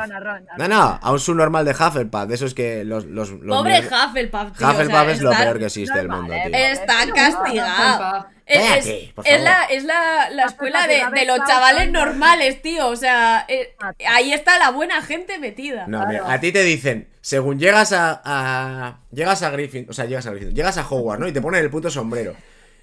No, no, a un subnormal de Hufflepuff. De es que los. Pobre Hufflepuff, es lo peor que existe del mundo, eh, Está castigado. Es, la, es la, escuela de, los chavales normales, tío. O sea, eh, ah, ahí está la buena gente metida. No, a ti te dicen, según llegas a, Llegas a Griffin. O sea, llegas a Llegas a Hogwarts, ¿no? Y te ponen el puto sombrero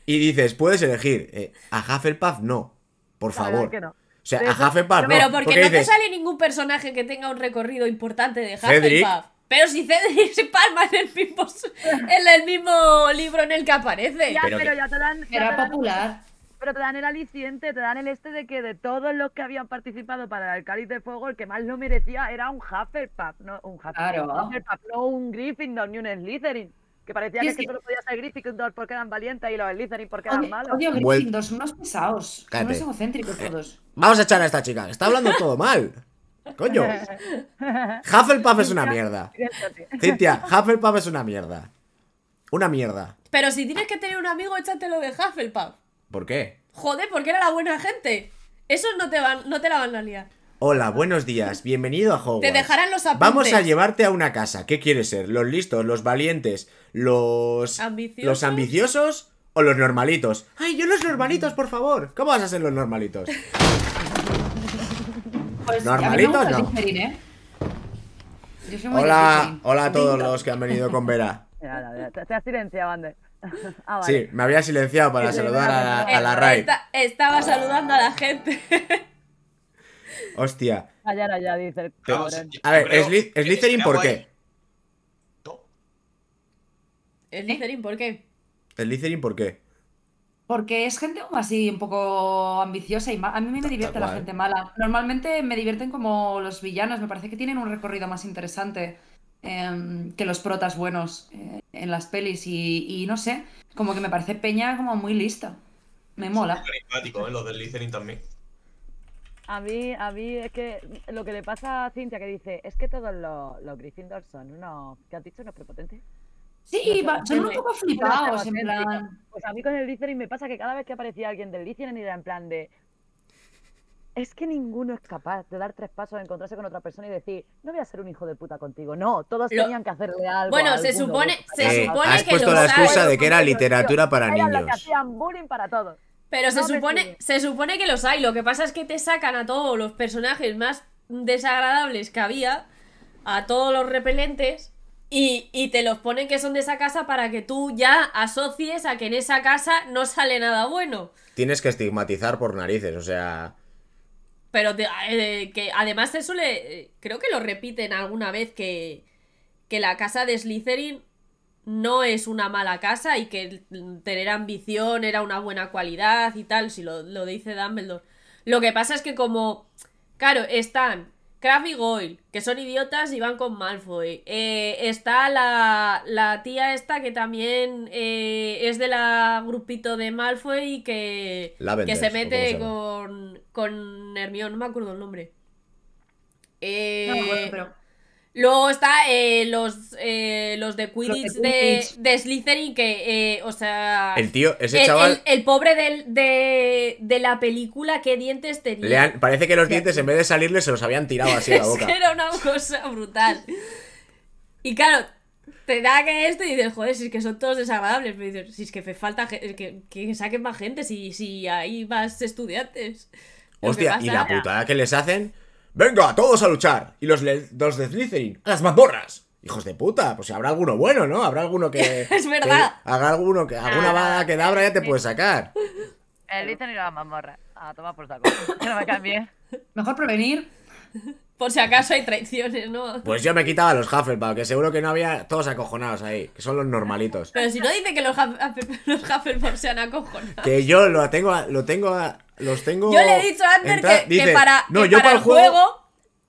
y dices, puedes elegir. Eh, a Hufflepuff no, por favor. O sea, a Hufflepuff no. Pero porque, no te sale ningún personaje que tenga un recorrido importante de Hufflepuff. pero si Cedric se palma en el mismo, en el mismo libro en el que aparece. Ya, pero, ya te dan. era popular. pero te dan el aliciente, te dan el este de que de todos los que habían participado para el Cáliz de Fuego, el que más lo merecía era un Hufflepuff, no un Hufflepuff, un Hufflepuff, no un Gryffindor ni un Slytherin que parecía que, solo podía ser Gryffindor porque eran valientes y lo los Slytherin porque eran malos. Odio Gryffindor, son unos pesados, son unos egocéntricos eh, todos. Vamos a echar a esta chica, está hablando todo mal. Coño. Hufflepuff es una mierda. Cintia, Hufflepuff es una mierda. Una mierda. Pero si tienes que tener un amigo, échate lo de Hufflepuff. ¿Por qué? Joder, porque era la buena gente. Eso no te van, no te la van a liar. Hola, buenos días, bienvenido a Hogwarts. Te dejarán los apuntes. Vamos a llevarte a una casa. ¿Qué quieres ser? ¿Los listos, los valientes, los ambiciosos, los ambiciosos o los normalitos? Ay, yo los normalitos, mm. por favor. ¿Cómo vas a ser los normalitos? Pues, normalitos no. ¿eh? hola, hola a todos los que han venido con Vera. Te has silenciado, Ander. Ah, sí, me había silenciado para saludar a, la Raid Estaba saludando a la gente. Hostia. dice A ver, ¿es ¿es qué? ¿Eh? ¿Slytherin qué? qué? ¿Slytherin por qué? Porque es gente así, un poco ambiciosa y A mí me, divierte la gente mala. Normalmente me divierten como los villanos. Me parece que tienen un recorrido más interesante em, que los protas buenos eh, en las pelis. Y, no sé, como que me parece Peña como muy lista. Me mola. Es ¿eh? los del Slytherin también. A mí, a mí es que lo que le pasa a Cintia que dice es que todos los, los son unos, ¿qué has dicho? ¿Unos prepotentes? Sí, no, son un poco flipados, en plan... Pues a mí con el y me pasa que cada vez que aparecía alguien del y era en plan de... Es que ninguno es capaz de dar tres pasos, a encontrarse con otra persona y decir, no voy a ser un hijo de puta contigo. No, todos tenían que hacerle algo. Bueno, se supone, se eh, supone que has puesto la excusa de que era literatura para niños. que hacían bullying para todos. Pero se, supone, se supone que los hay, lo que pasa es que te sacan a todos los personajes más desagradables que había, a todos los repelentes, y, te los ponen que son de esa casa para que tú ya asocies a que en esa casa no sale nada bueno. Tienes que estigmatizar por narices, o sea... Pero eh, que además se suele... Creo que lo repiten alguna vez que, que la casa de Slytherin no es una mala casa y que tener ambición era una buena cualidad y tal, si lo, dice Dumbledore. Lo que pasa es que como, claro, están Kraft y Goyle, que son idiotas y van con Malfoy. Eh, está la, la, tía esta que también eh, es de la grupito de Malfoy y que, que se mete con, con Hermione, no me acuerdo el nombre. no me acuerdo, eh, pero... Luego está eh, los, eh, los de Quidditch de, Slytherin, que, eh, o sea... El tío, ese chaval... El, pobre del, de, la película, Que dientes tenía? parece que los dientes, en vez de salirle, se los habían tirado así a la boca. era una cosa brutal. Y claro, te da que esto y dices, joder, si es que son todos desagradables. Pero si es que falta que, saquen más gente, si, si hay más estudiantes. Hostia, y la putada que les hacen Venga, a todos a luchar. Y los, dos de Slytherin, a las mazmorras. Hijos de puta, pues habrá alguno bueno, ¿no? Habrá alguno que. es verdad. haga alguno que. Alguna ah, bala que ahora ya te puede sacar. El Slytherin y la mazmorra. A ah, tomar por saco. Que no me cambie. Mejor prevenir. Por si acaso hay traiciones, ¿no? Pues yo me quitaba los Hufflepuff, que seguro que no había todos acojonados ahí, que son los normalitos. Pero si no dice que los, Hufflepuff, sean acojonados. Que yo lo tengo, lo tengo, los tengo. Yo le he dicho a Ander que, para, para, el juego,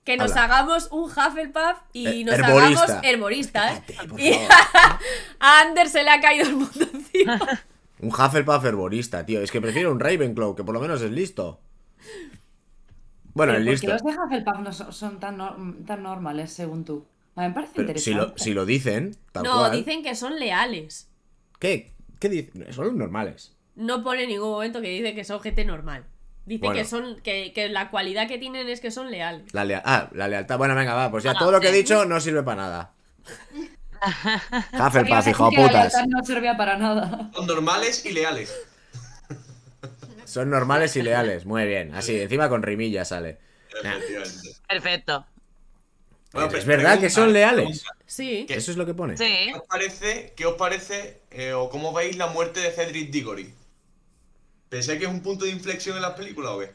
que nos hagamos un Hufflepuff y eh, nos hagamos herboristas. Y a, Ander se le ha caído el mundo encima. un Hufflepuff herborista, tío. Es que prefiero un Ravenclaw, que por lo menos es listo. Bueno, el ¿Por qué los de Hufflepuff no son, tan, normales según tú? A mí me parece interesante. Si lo, dicen, tal No, dicen que son leales. ¿Qué? ¿Qué dicen? Son normales. No pone en ningún momento que dice que son gente normal. Dice que son que, que, la cualidad que tienen es que son leales. La ah, la lealtad. Bueno, venga, va. Pues ya todo lo que he ¿eh? dicho no sirve para nada. Hufflepuff, hijo de putas. no servía para nada. Son normales y leales. Son normales y leales. Muy bien. Así, encima con rimilla sale. Perfecto. es pues verdad que son leales. Sí. Eso es lo que pone. ¿Qué os parece, parece eh, o cómo veis la muerte de Cedric Diggory? pensé que es un punto de inflexión en las películas o qué?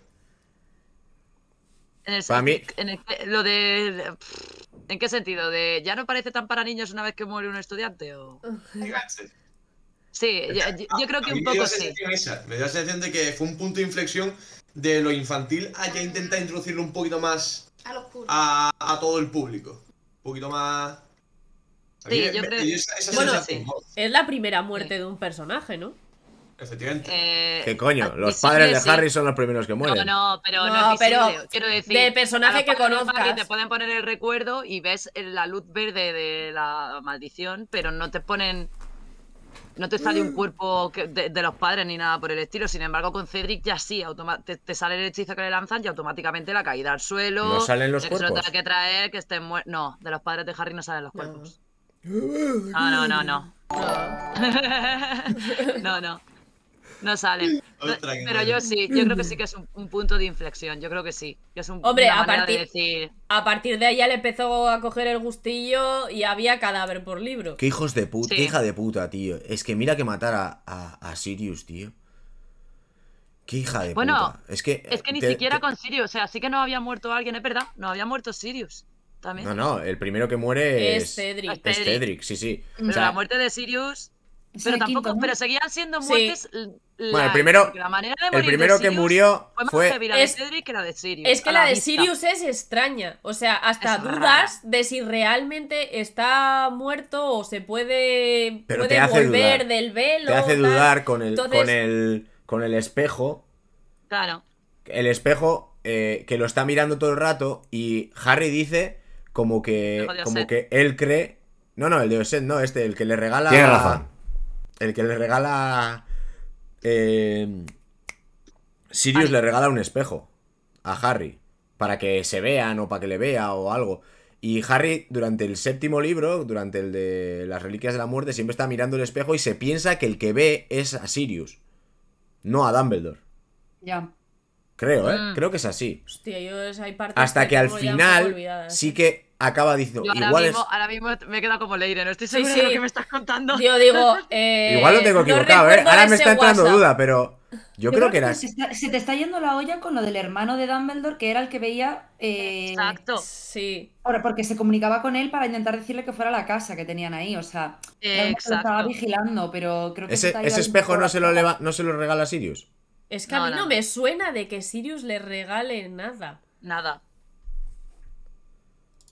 En el, Para mí... En lo de... ¿En qué sentido? ¿De ya no parece tan para niños una vez que muere un estudiante? ¿o? Sí, eh, yo, ah, creo que un poco sí. Me da la sensación de que fue un punto de inflexión de lo infantil a ya intentar introducirlo un poquito más a, todo el público. Un poquito más... Sí, yo creo... que Es la primera muerte de un personaje, ¿no? Efectivamente. Eh, ¿Qué coño? Los padres de Harry son los primeros que mueren. No, no, pero quiero decir. De personaje que conozcas. te pueden poner el recuerdo y ves la luz verde de la maldición, pero no te ponen no te sale un cuerpo de, los padres ni nada por el estilo. Sin embargo, con Cedric ya sí, te, sale el hechizo que le lanzan y automáticamente la caída al suelo. No salen los cuerpos. que traer, que estén No, de los padres de Harry no salen los cuerpos. no, no, no. No, no. no. No sale. pero yo sí, yo creo que sí que es un, punto de inflexión, yo creo que sí. es un, Hombre, a partir, de a partir de ahí ya le empezó a coger el gustillo y había cadáver por libro. Qué hijos de puta, hija de puta, tío. Es que mira que matara a, Sirius, tío. Qué hija de bueno, puta. Es que, es que ni siquiera con Sirius, o sea, sí que no había muerto alguien, es verdad, no había muerto Sirius. También. No, no, el primero que muere es, Cedric. Es Cedric, sí, sí. o sea, la muerte de Sirius pero tampoco, pero seguían siendo muertes. bueno, el primero, el primero que murió fue, es, que la de Sirius. Es que la, de Sirius es extraña, o sea, hasta dudas de si realmente está muerto o se puede, puede volver del velo. Te hace dudar con el, con el, con el espejo. Claro. El espejo eh, que lo está mirando todo el rato y Harry dice como que, como que él cree. No, no, el de Osset, no, este, el que le regala. Tiene razón el que le regala. Eh, Sirius le regala un espejo a Harry. Para que se vean o para que le vea o algo. Y Harry, durante el séptimo libro, durante el de las Reliquias de la Muerte, siempre está mirando el espejo y se piensa que el que ve es a Sirius, no a Dumbledore. Ya. Creo, ¿eh? Mm. Creo que es así. Hostia, yo hay Hasta que, que al final sí ¿eh? que acaba diciendo. ahora, igual mismo, me he quedado como Leire, no estoy seguro de lo que me estás contando. Yo digo. Eh, igual lo tengo equivocado, ¿eh? Ahora me está entrando duda, pero. Yo, creo, que era. Se, te está yendo la olla con lo del hermano de Dumbledore, que era el que veía. Eh, Exacto. Sí. Ahora, porque se comunicaba con él para intentar decirle que fuera la casa que tenían ahí, o sea. estaba vigilando, pero creo que. Ese, espejo no se, lo no se lo regala Sirius. Es que a mí no me suena de que Sirius le regale nada. Nada.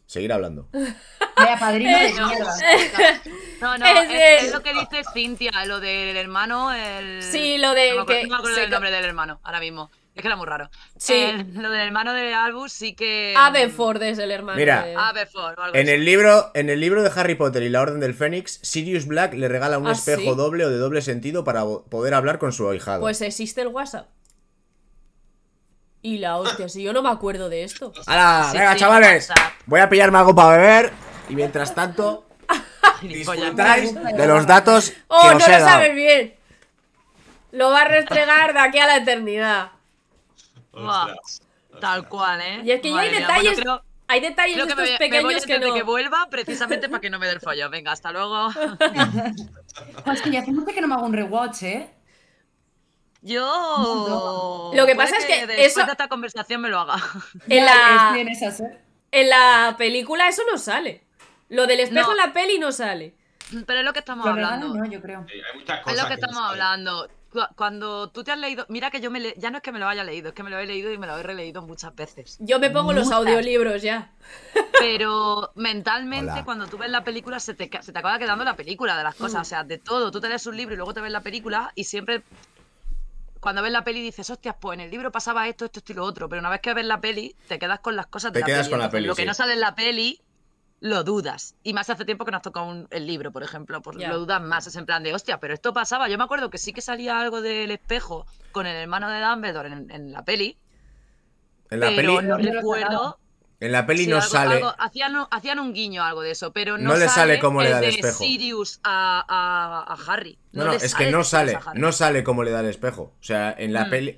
Seguir hablando. Vaya padrino de mierda. No, no, es, lo que dice Cintia, lo del hermano. El... Sí, lo del nombre del hermano ahora mismo. Es que era muy raro. Sí. lo del hermano de Albus sí que. Aberford es el hermano. Mira, Aberford, en, el libro, en el libro de Harry Potter y la Orden del Fénix, Sirius Black le regala un ah, espejo doble o de doble sentido para poder hablar con su ahijado. Pues existe el WhatsApp. Y la hostia, si yo no me acuerdo de esto. ¡Hala! venga, chavales. Voy a pillarme algo para beber. Y mientras tanto, disfrutáis de los datos. Oh, que no lo sabes bien. Lo va a restregar de aquí a la eternidad. Tal cual, ¿eh? Y es que ya hay detalles. Hay detalles Creo que estos me, pequeños voy que que vuelva precisamente para que no me dé el follo. Venga, hasta luego. Es que ya hace que no me hago un rewatch, ¿eh? Yo. Lo que pasa es que. eso... de esta conversación me lo haga. En la... en la película eso no sale. Lo del espejo en la peli no sale. Pero es lo que estamos hablando. No, yo creo. es lo que, estamos hablando. Cuando tú te has leído, mira que yo me ya no es que me lo haya leído, es que me lo he leído y me lo he releído muchas veces. Yo me pongo los audiolibros ya. Pero mentalmente cuando tú ves la película se te, te acaba quedando la película de las cosas, mm. o sea, de todo. Tú te lees un libro y luego te ves la película y siempre cuando ves la peli dices, hostias, pues en el libro pasaba esto, esto, esto y lo otro. Pero una vez que ves la peli, te quedas con las cosas de te quedas Con la peli lo que no sale en la peli, lo dudas. Y más hace tiempo que nos toca un, el libro, por ejemplo, pues lo dudas más. Es en plan de, hostia, pero esto pasaba. Yo me acuerdo que sí que salía algo del espejo con el hermano de Dumbledore en, la peli. En la peli. recuerdo. En la peli no sale. hacían, un guiño algo de eso, pero no, le sale, como le da el espejo. Sirius a, Harry. No, no, es que no sale, no sale como le da el espejo. O sea, en, la mm.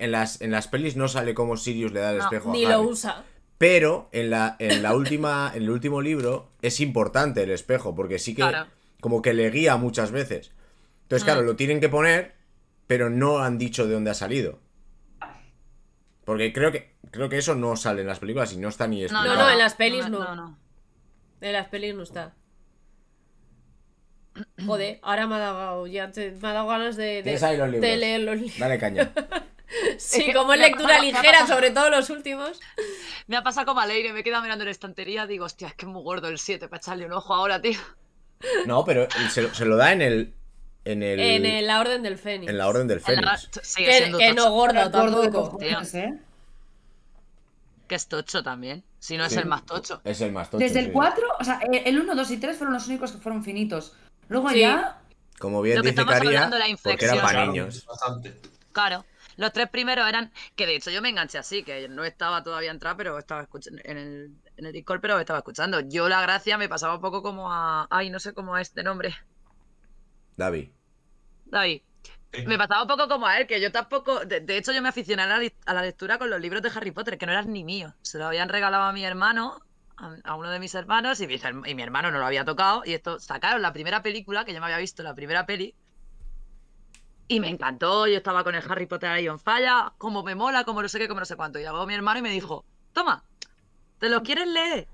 las, pelis no sale como Sirius le da el espejo. Ni lo usa. Pero en la, última, en el último libro es importante el espejo, porque sí que como que le guía muchas veces. Entonces, claro, mm. lo tienen que poner, pero no han dicho de dónde ha salido. Porque creo que Creo que eso no sale en las películas y no está ni explicado. No, no, en las pelis no. no. no, En las pelis no está. Joder, ahora me ha dado, ya me ha dado ganas de, de, los leer los libros. Dale caña. Sí, como es lectura ligera, sobre todo los últimos. Me ha pasado como a me he quedado mirando en la estantería, digo, hostia, es que es muy gordo el 7 para echarle un ojo ahora, tío. No, pero se, lo da en el, en el... En la Orden del Fénix. En la Orden del Fénix. que, que no gordo tampoco que es tocho también. Si no es el más tocho. Es el más tocho. Desde el 4, o sea, el 1, 2 y 3 fueron los únicos que fueron finitos. Luego ya. Como bien Lo dice Porque era para niños. Claro. Los tres primeros eran. Que de hecho yo me enganché así, que no estaba todavía entrada, pero estaba escuchando en el, en el Discord, pero estaba escuchando. Yo la gracia me pasaba un poco como a. Ay, no sé cómo a este nombre. David. David. Me pasaba un poco como a él, que yo tampoco. De, hecho, yo me aficioné a la, lectura con los libros de Harry Potter, que no eran ni míos. Se lo habían regalado a mi hermano, a, uno de mis hermanos, y mi, hermano no lo había tocado. Y esto sacaron la primera película, que yo me había visto la primera peli. Y me encantó. Yo estaba con el Harry Potter ahí en falla, como me mola, como no sé qué, como no sé cuánto. Y llegó mi hermano y me dijo: Toma, ¿te lo quieres leer?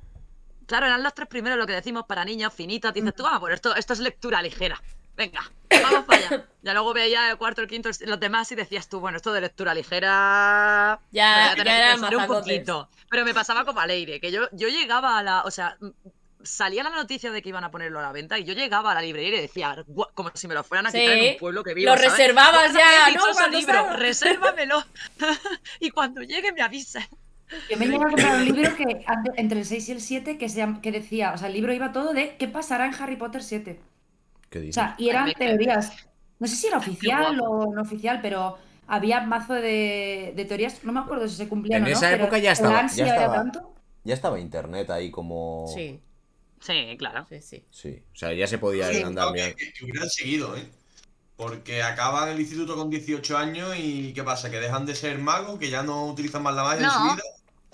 Claro, eran los tres primeros lo que decimos para niños finitos. Dices tú, ah, esto, esto es lectura ligera. Venga, ya luego veía el cuarto, el quinto, los demás y decías tú, bueno, esto de lectura ligera. Ya, un poquito. Pero me pasaba como al aire, que yo, yo llegaba a la. O sea, salía la noticia de que iban a ponerlo a la venta y yo llegaba a la librería y decía, como si me lo fueran a quitar en un pueblo que vivo. Lo reservabas ya, ¿no? libro, resérvamelo. y cuando llegue me avisa. Yo me he llevado a un libro que entre el 6 y el 7 que, se, que decía, o sea, el libro iba todo de ¿qué pasará en Harry Potter 7? O sea, y eran teorías. No sé si era oficial o no oficial, pero había mazo de, teorías. No me acuerdo si se cumplían en o no. En esa época ya estaba, ya estaba, tanto. ya estaba internet ahí como. Sí. Sí, claro. Sí, sí. sí. O sea, ya se podía andar bien. hubieran seguido, ¿eh? Porque acaban el instituto con 18 años y ¿qué pasa? ¿Que dejan de ser magos? ¿Que ya no utilizan más la magia en su vida?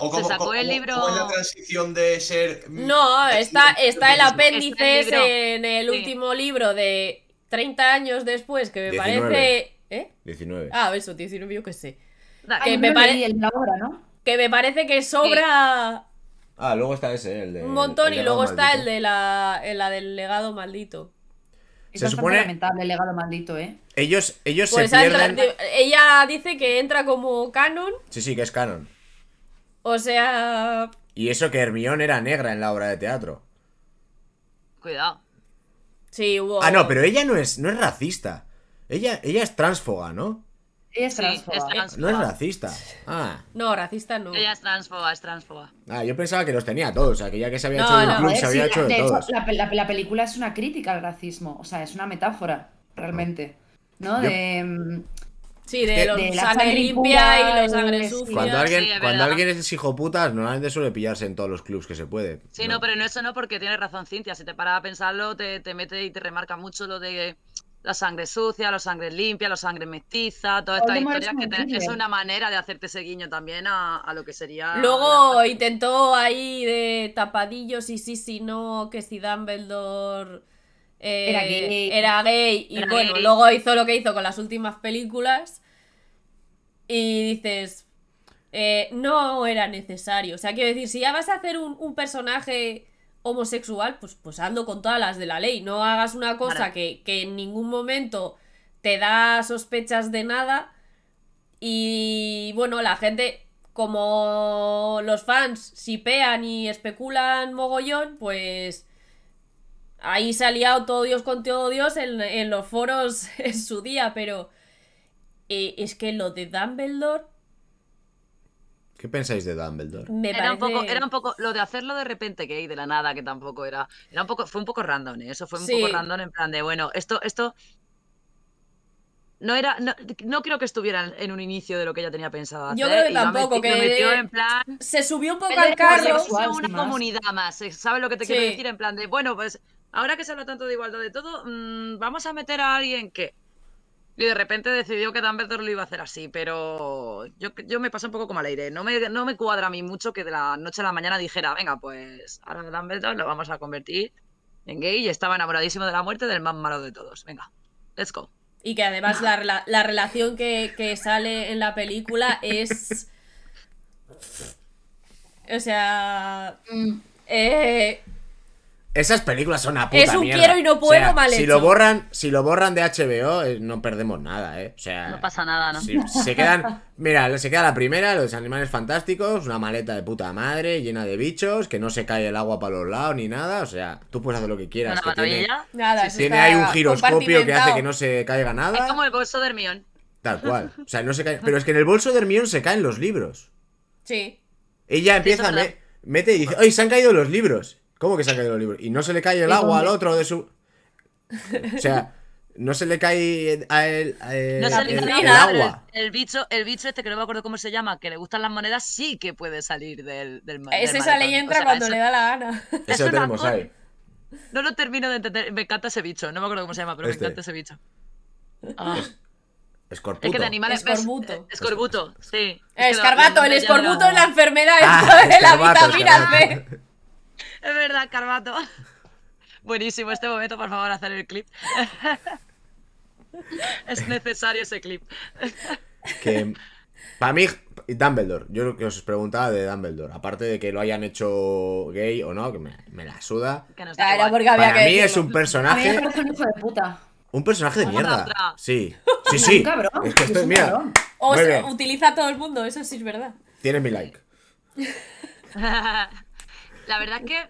cómo, se sacó el libro. la transición de ser.? No, está, está el apéndice en el último libro de 30 años después, que me parece. ¿Eh? 19. Ah, eso, 19, yo qué sé. que, ah, me que me parece que sobra. Ah, luego está ese, el de. Un montón, y luego está el de la, del legado maldito. se supone lamentable el legado maldito, ¿eh? Ellos, ellos se pues pierden. ella dice que entra como canon. Sí, sí, que es canon. O sea... Y eso que Hermione era negra en la obra de teatro. Cuidado. Sí, hubo... Ah, no, pero ella no es, no es racista. Ella, ella es transfoga, ¿no? Ella es, sí, es No es racista. Ah. No, racista no. Ella es transfoga, es transfoga. Ah, yo pensaba que los tenía todos, o sea, que ya que se había hecho de un club, se había hecho de, La, película es una crítica al racismo, o sea, es una metáfora, realmente. ¿no? De. Mm, Sí, de, los sangre, limpia y los sangre sucia. Cuando alguien, cuando alguien es hijo putas, normalmente suele pillarse en todos los clubs que se puede. Sí, no, pero eso no, porque tienes razón, Cintia. Si te paras a pensarlo, te, te mete y te remarca mucho lo de la sangre sucia, la sangre limpia, la sangre mestiza, todas estas historias que te, es una manera de hacerte ese guiño también a, lo que sería. Luego intentó ahí de tapadillos y sí, sí, no, que si Dumbledore. Eh, era gay. Y bueno, luego hizo lo que hizo con las últimas películas y dices, eh, no era necesario. O sea, quiero decir, si ya vas a hacer un, personaje homosexual, pues, pues ando con todas las de la ley. No hagas una cosa que, en ningún momento te da sospechas de nada. Y bueno, la gente, como los fans pean y especulan mogollón, pues ahí se ha liado todo Dios con todo Dios en, en los foros en su día, pero eh, es que lo de Dumbledore ¿Qué pensáis de Dumbledore? era, un poco, lo de hacerlo de repente que de la nada, que tampoco era. Era un poco, fue un poco random, ¿eh? eso fue un poco random en plan de bueno, esto, esto. No era, no, creo que estuviera en un inicio de lo que ella tenía pensado hacer. Yo creo que tampoco, que Se subió un poco al carro. una comunidad más. Eh, ¿Sabes lo que te quiero decir? En plan de, bueno, pues ahora que se habla tanto de igualdad de todo, mm, vamos a meter a alguien que y de repente decidió que Dumbledore lo iba a hacer así, pero yo, me paso un poco como al aire. No me, no me cuadra a mí mucho que de la noche a la mañana dijera, venga, pues ahora Dumbledore lo vamos a convertir en gay y estaba enamoradísimo de la muerte del más malo de todos. Venga, let's go. Y que además la, relación que, que, sale en la película es... O sea... Mm. Eh, esas películas son una puta Es un quiero y no puedo si Lo borran, si lo borran de HBO, eh, no perdemos nada, ¿eh? O sea, no pasa nada, ¿no? se quedan... Mira, se queda la primera, los animales fantásticos, una maleta de puta madre llena de bichos, que no se cae el agua para los lados ni nada, o sea, tú puedes hacer lo que quieras. Una que tiene, nada, tiene ahí un giroscopio que hace que no se caiga nada. Es como el bolso de Hermión. Tal cual. O sea, no se cae... Pero es que en el bolso de Hermión se caen los libros. Sí. Ella empieza... a mete y dice, ¡ay, se han caído los libros! ¿Cómo que se ha caído el libros? Y no se le cae el agua al otro de su. O sea, no se le cae a él, no se le el, el, agua. El, bicho, el bicho este que no me acuerdo cómo se llama, que le gustan las monedas, sí que puede salir del, del Ese sale y entra cuando le da la gana. Eso lo tenemos ahí. No lo termino de entender. Me encanta ese bicho. No me acuerdo cómo se llama, pero me este. encanta ese bicho. Ah. Es, Es que de animales. Escorbuto. Es, escorbuto, sí. escarbato. el escorbuto es la enfermedad de ah, la vitamina C. Es verdad, Carvato. Buenísimo este momento, por favor, hacer el clip. es necesario ese clip. para mí, Dumbledore, yo lo que os preguntaba de Dumbledore, aparte de que lo hayan hecho gay o no, que me, la suda. Que para mí es un personaje. un hijo de puta. Un personaje de mierda. Sí. Sí, sí. utiliza a todo el mundo, eso sí es verdad. Tiene mi like. La verdad es que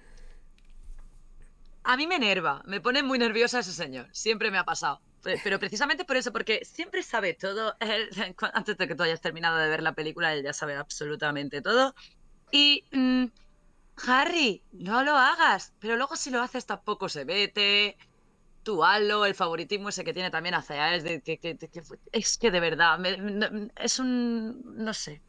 a mí me enerva, me pone muy nerviosa ese señor, siempre me ha pasado. Pero precisamente por eso, porque siempre sabe todo, antes de que tú hayas terminado de ver la película, él ya sabe absolutamente todo. Y mm, Harry, no lo hagas, pero luego si lo haces tampoco se vete, tu halo, el favoritismo ese que tiene también hacia él, es, que, de verdad, es un, no sé,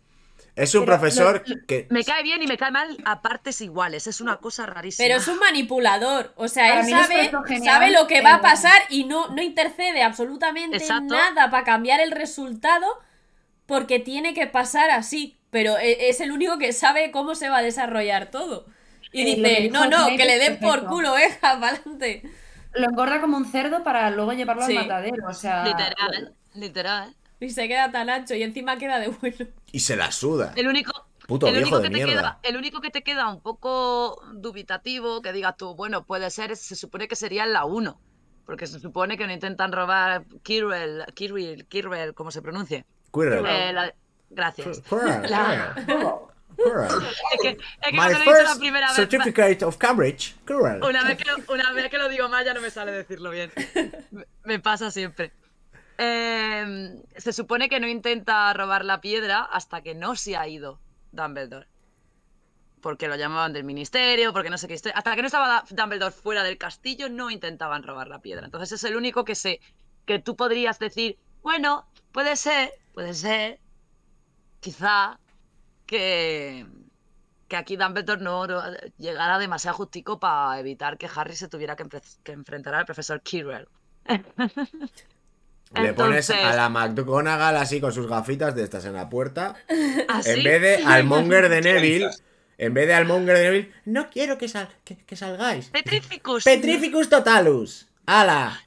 es un profesor que. Me cae bien y me cae mal a partes iguales. Es una cosa rarísima. Pero es un manipulador. O sea, él sabe, sabe, lo que va a pasar y no, no intercede absolutamente nada para cambiar el resultado porque tiene que pasar así. Pero e, es el único que sabe cómo se va a desarrollar todo. Y eh, dice: No, no, que le den por culo, eh, adelante. Lo engorda como un cerdo para luego llevarlo al matadero. O sea. Literal, literal. Y se queda tan ancho y encima queda de vuelo. Y se la suda. El único, Puto viejo que de te Queda, el único que te queda un poco dubitativo, que digas tú, bueno, puede ser, se supone que sería la 1. Porque se supone que no intentan robar Kirwell, Kirill, Kirwell, como se pronuncie. Quirrell. Eh, gracias. Quirrell. es que, My no lo he dicho la primera vez. Certificate of Cambridge. Quirrell. Una vez, que lo, una vez que lo digo más ya no me sale decirlo bien. Me pasa siempre. Em, se supone que no intenta robar la piedra hasta que no se ha ido Dumbledore. Porque lo llamaban del ministerio, porque no sé qué Hasta que no estaba Dumbledore fuera del castillo, no intentaban robar la piedra. Entonces es el único que sé que tú podrías decir, bueno, puede ser, puede ser, quizá que, que aquí Dumbledore no llegara demasiado justico para evitar que Harry se tuviera que, enfrentar al profesor Kirill. Le pones a la McGonagall así con sus gafitas de estas en la puerta. ¿Ah, en vez de al Monger de Neville. En vez de al Monger de Neville. No quiero que, sal, que, salgáis. Petrificus. Petrificus totalus. ¡Hala!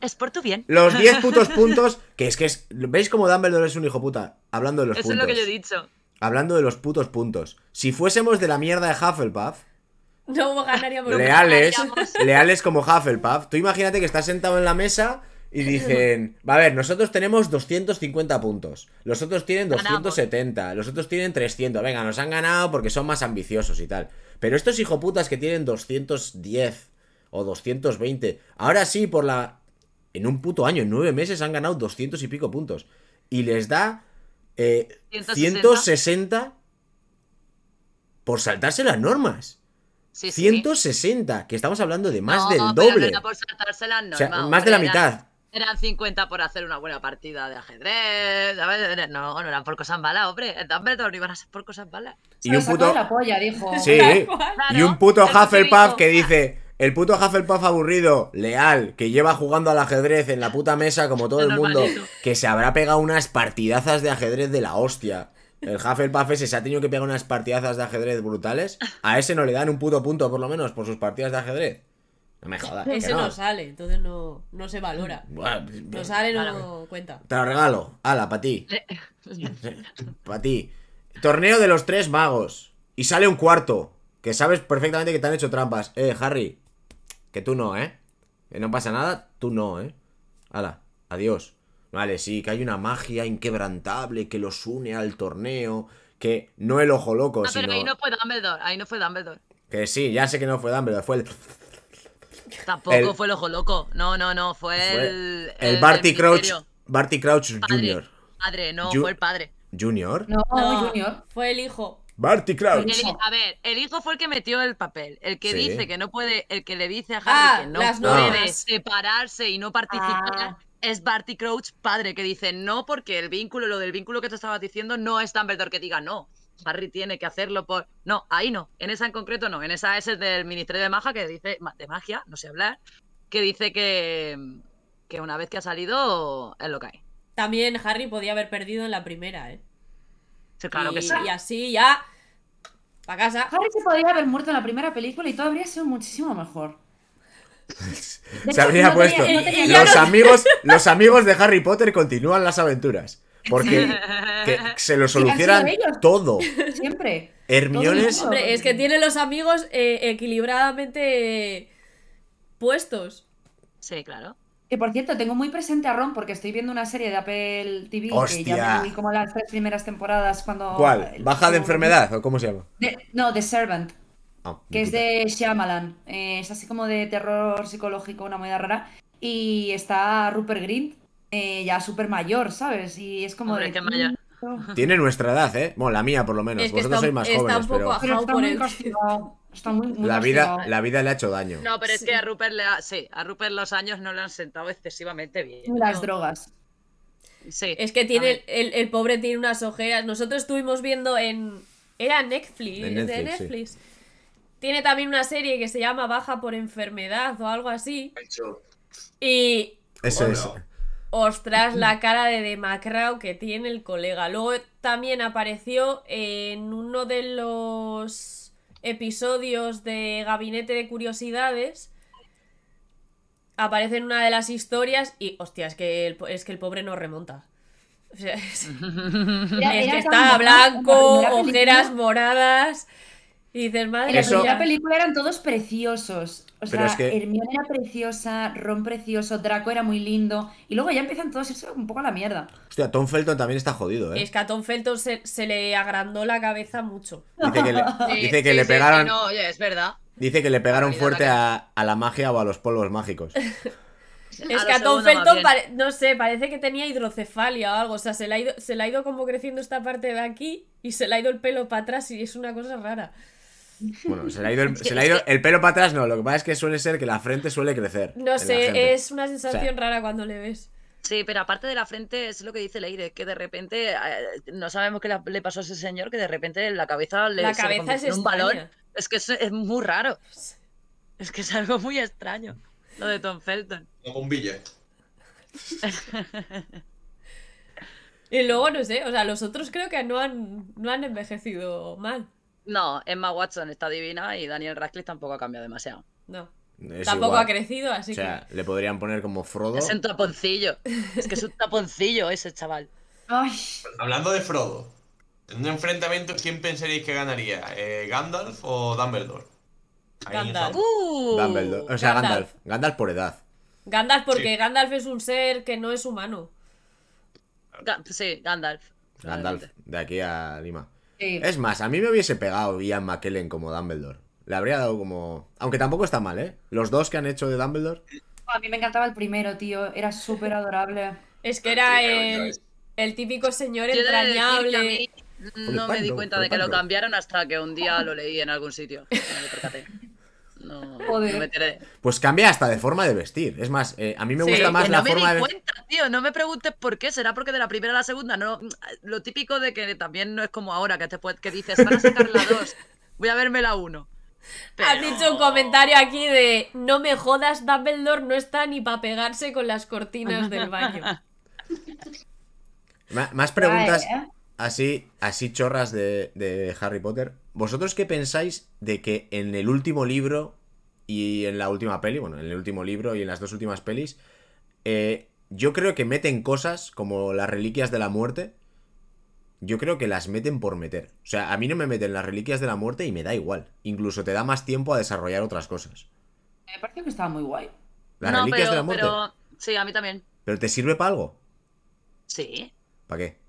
Es por tu bien. Los 10 putos puntos. Que es que es. ¿Veis cómo Dumbledore es un hijo puta? Hablando de los puntos. es lo que yo he dicho. Hablando de los putos puntos. Si fuésemos de la mierda de Hufflepuff. No ganaríamos. Leales. leales. Leales como Hufflepuff. Tú imagínate que estás sentado en la mesa y dicen, va a ver, nosotros tenemos 250 puntos, los otros tienen 270, los otros tienen 300, venga, nos han ganado porque son más ambiciosos y tal. Pero estos hijoputas que tienen 210 o 220, ahora sí, por la... En un puto año, en nueve meses han ganado 200 y pico puntos. Y les da 160. Eh, por saltarse las normas. 160, que estamos hablando de más del doble. más de la mitad. Eran 50 por hacer una buena partida de ajedrez. No, no eran por cosas malas, hombre. También no iban a ser por cosas malas. Y un puto. Sí, y un puto Hufflepuff que dice. El puto Hufflepuff aburrido, leal, que lleva jugando al ajedrez en la puta mesa como todo el mundo, que se habrá pegado unas partidazas de ajedrez de la hostia. El Hufflepuff ese se ha tenido que pegar unas partidazas de ajedrez brutales. A ese no le dan un puto punto, por lo menos, por sus partidas de ajedrez. No me jodas. no. sale, entonces no, se valora. no pues, sale, no cuenta. Te lo regalo. Ala, para ti. para ti. Torneo de los tres magos. Y sale un cuarto. Que sabes perfectamente que te han hecho trampas. Eh, Harry. Que tú no, ¿eh? Que no pasa nada. Tú no, ¿eh? Ala, adiós. Vale, sí, que hay una magia inquebrantable que los une al torneo. Que no el ojo loco, ah, sino... ahí no fue Dumbledore. Ahí no fue Dumbledore. Que sí, ya sé que no fue Dumbledore. Fue el... Tampoco fue el ojo loco. No, no, no. Fue, el, el. Barty Crouch. Barty Crouch Jr. Padre, no, fue el padre. ¿Junior? No, Junior. Fue el hijo. Barty Crouch. a ver, el hijo fue el que metió el papel. El que dice que no puede. El que le dice a Harry ah, que no puede separarse y no participar. Ah. es Barty Crouch padre que dice no porque el vínculo, lo del vínculo que te estabas diciendo no es Dumbledore que diga no. Harry tiene que hacerlo por. No, ahí no, en esa en concreto no, en esa es del Ministerio de Magia que dice, de magia, no sé hablar, que dice que, que una vez que ha salido es lo que hay. También Harry podía haber perdido en la primera, ¿eh? Sí, claro que sí. Y así ya. Para casa. Harry se podría haber muerto en la primera película y todo habría sido muchísimo mejor. se habría puesto. los, amigos, los amigos de Harry Potter continúan las aventuras. Porque se lo solucionan todo. Siempre. es que tiene los amigos eh, equilibradamente puestos. Sí, claro. Que por cierto, tengo muy presente a Ron porque estoy viendo una serie de Apple TV que ya como las tres primeras temporadas cuando. ¿Cuál? ¿Baja de enfermedad cómo se llama? no, The Servant. Ah, que es de Shyamalan. Eh, es así como de terror psicológico, una moneda rara. Y está Rupert Grint, eh, ya súper mayor, ¿sabes? Y es como mm". Tiene nuestra edad, ¿eh? Bueno, la mía por lo menos. Vosotros sois más jóvenes, la, vida, ¿eh? la vida le ha hecho daño. No, pero es que a Rupert, le Rupert los años no le han sentado excesivamente bien. Las drogas. Sí, es que tiene el, pobre tiene unas ojeras. Nosotros estuvimos viendo en. Era Netflix. De Netflix. Tiene también una serie que se llama Baja por enfermedad o algo así. Y. Eso es. Ostras, la mm. cara de demacrao que tiene el colega. Luego también apareció en uno de los episodios de Gabinete de Curiosidades. Aparece en una de las historias y, hostia, es que el, es que el pobre no remonta. O está blanco, ojeras moradas. Y dices, madre En la película eran todos preciosos sea, Hermione era preciosa, Ron precioso, Draco era muy lindo. Y luego ya empiezan todos a irse un poco a la mierda. Hostia, Tom Felton también está jodido, ¿eh? Es que a Tom Felton se, le agrandó la cabeza mucho. Dice que le, pegaron. es verdad. Dice que le pegaron fuerte a, la magia o a los polvos mágicos. es que a Tom Felton, no sé, parece que tenía hidrocefalia o algo. O sea, se le, ha ido, se le ha ido como creciendo esta parte de aquí y se le ha ido el pelo para atrás y es una cosa rara. Bueno, se le ha ido el, pelo para atrás, no. Lo que pasa es que suele ser que la frente suele crecer. No sé, es una sensación rara cuando le ves. Sí, pero aparte de la frente es lo que dice Leire, que de repente eh, no sabemos qué le pasó a ese señor, que de repente la cabeza le, la cabeza es un balón. Es que es, muy raro. Es que es algo muy extraño, lo de Tom Felton. un billete. y luego, no sé, o sea, los otros creo que no han, no han envejecido mal. No, Emma Watson está divina y Daniel Radcliffe tampoco ha cambiado demasiado. No. tampoco ha crecido, así que. O sea, le podrían poner como Frodo. Es un taponcillo. es que es un taponcillo ese chaval. Hablando de Frodo, en un enfrentamiento, ¿quién pensaríais que ganaría? Eh, ¿Gandalf o Dumbledore? Gandalf. Uh. O sea, Gandalf. Gandalf. por edad. Gandalf porque Gandalf es un ser que no es humano. sí, Gandalf. Gandalf, de aquí a Lima. Es más, a mí me hubiese pegado Ian McKellen como Dumbledore. Le habría dado como. Aunque tampoco está mal, ¿eh? Los dos que han hecho de Dumbledore. A mí me encantaba el primero, tío. Era súper adorable. Es que era el, típico señor entrañable. no me di cuenta de que lo cambiaron hasta que un día lo leí en algún sitio. Pues cambia hasta de forma de vestir. Es más, eh, a mí me gusta más la no forma me de No me preguntes por qué. ¿Será porque de la primera a la segunda? no Lo típico de que también no es como ahora, que, te puedes, que dices, van a sacar la 2, voy a verme la 1. Has dicho un comentario aquí de no me jodas, Dumbledore no está ni para pegarse con las cortinas del baño. más preguntas ¿eh? así, así chorras de, de Harry Potter. ¿Vosotros qué pensáis de que en el último libro y en la última peli, bueno, en el último libro y en las dos últimas pelis, eh, yo creo que meten cosas como las reliquias de la muerte. Yo creo que las meten por meter. O sea, a mí no me meten las reliquias de la muerte y me da igual. Incluso te da más tiempo a desarrollar otras cosas. Me parece que estaba muy guay. Las reliquias de la muerte. Sí, a mí también. ¿Pero te sirve para algo? Sí. ¿Para qué?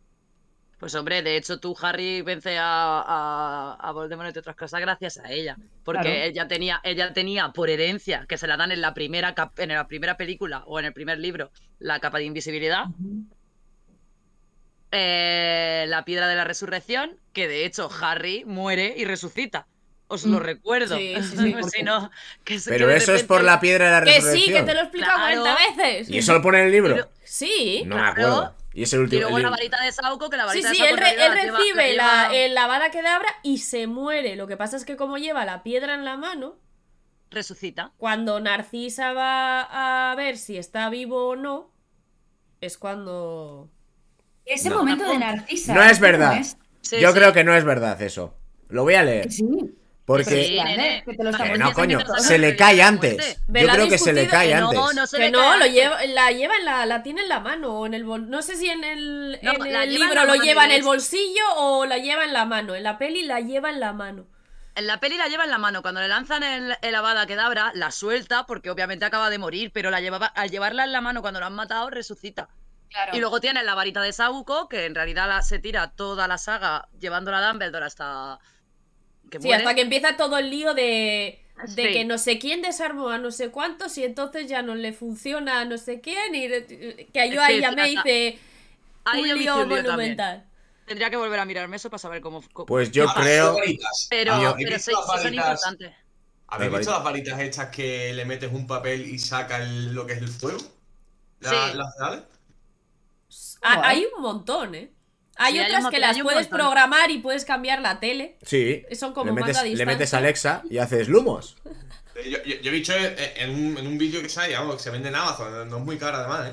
Pues hombre, de hecho tú, Harry, vence a, Voldemort y otras cosas gracias a ella. Porque ella, tenía, ella tenía por herencia, que se la dan en la, primera, en la primera película o en el primer libro, la capa de invisibilidad. Eh, la piedra de la resurrección, que de hecho Harry muere y resucita os lo mm. recuerdo. Sí, pero eso es por la piedra de la resurrección. Que sí, que te lo he explicado 40 veces. ¿Y eso lo pone en el libro? Sí. No me acuerdo. Y, es último, y luego la varita de Sauco que la varita sí, de Sí, sí, él, recibe la, la, vara que y se muere. Lo que pasa es que, como lleva la piedra en la mano. Resucita. Cuando Narcisa va a ver si está vivo o no, es cuando. Ese momento de Narcisa. No es ¿eh? verdad. Yo creo que no es verdad eso. Lo voy a leer. Sí. Porque no, coño, se le cae antes. Pues, Yo creo que se le cae antes. No, no se no, lo la lleva en la, la tiene en la mano o en el no sé si en el, libro lo lleva en el bolsillo o la lleva en la mano. En la peli la lleva en la mano. En la peli la lleva en la mano. Cuando le lanzan el, el da Quedabra, la suelta porque obviamente acaba de morir, pero la llevaba, al llevarla en la mano cuando lo han matado resucita. Y luego tiene la varita de Sauco, que en realidad se tira toda la saga llevándola a Dumbledore hasta sí, hasta que empieza todo el lío de, ah, de que no sé quién desarmó a no sé cuántos y entonces ya no le funciona a no sé quién y que yo ahí ya me hice un lío monumental. Tendría que volver a mirarme eso para saber cómo. pues yo creo. Pero, pero son importantes. ¿Habéis visto las varitas estas que le metes un papel y saca lo que es el fuego? La, sí. Ah, hay un montón, ¿eh? Hay otras que las puedes programar y puedes cambiar la tele. Sí. Son como le metes, a Le metes Alexa y haces lumos. Eh, yo, he dicho eh, eh, en un, vídeo que se vende en Amazon, no es muy caro además,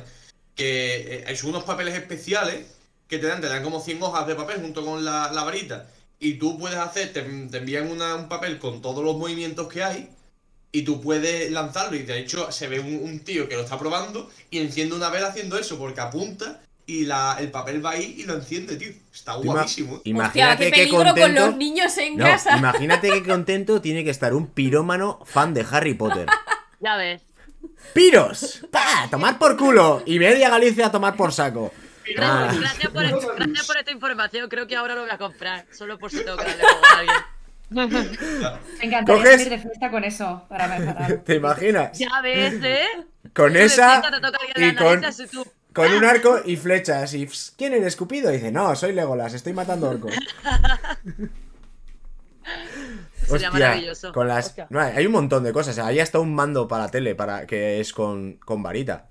que son unos papeles especiales que te dan, te dan como 100 hojas de papel junto con la, varita. Y tú puedes hacer, te, envían un papel con todos los movimientos que hay y tú puedes lanzarlo. Y de hecho se ve un, un tío que lo está probando y enciende una vela haciendo eso porque apunta y la, el papel va ahí y lo enciende, tío. Está guapísimo. ¿eh? Imagínate qué contento, con los niños en casa. Imagínate qué contento tiene que estar un pirómano fan de Harry Potter. Ya ves. ¡Piros! ¡Pa! ¡Tomar por culo! Y media Galicia a tomar por saco. Ah. Gracias, por, esta información. Creo que ahora lo voy a comprar. Solo por si tengo que darle a alguien. Me encantaría ir de fiesta con eso para ¿Te imaginas? Ya ves, ¿eh? Con esa. y con con un ah. arco y flechas. Y ¿quién eres Cupido? dice, no, soy Legolas, estoy matando orcos. Sería maravilloso. hay un montón de cosas. Ahí está un mando para tele para... que es con, varita.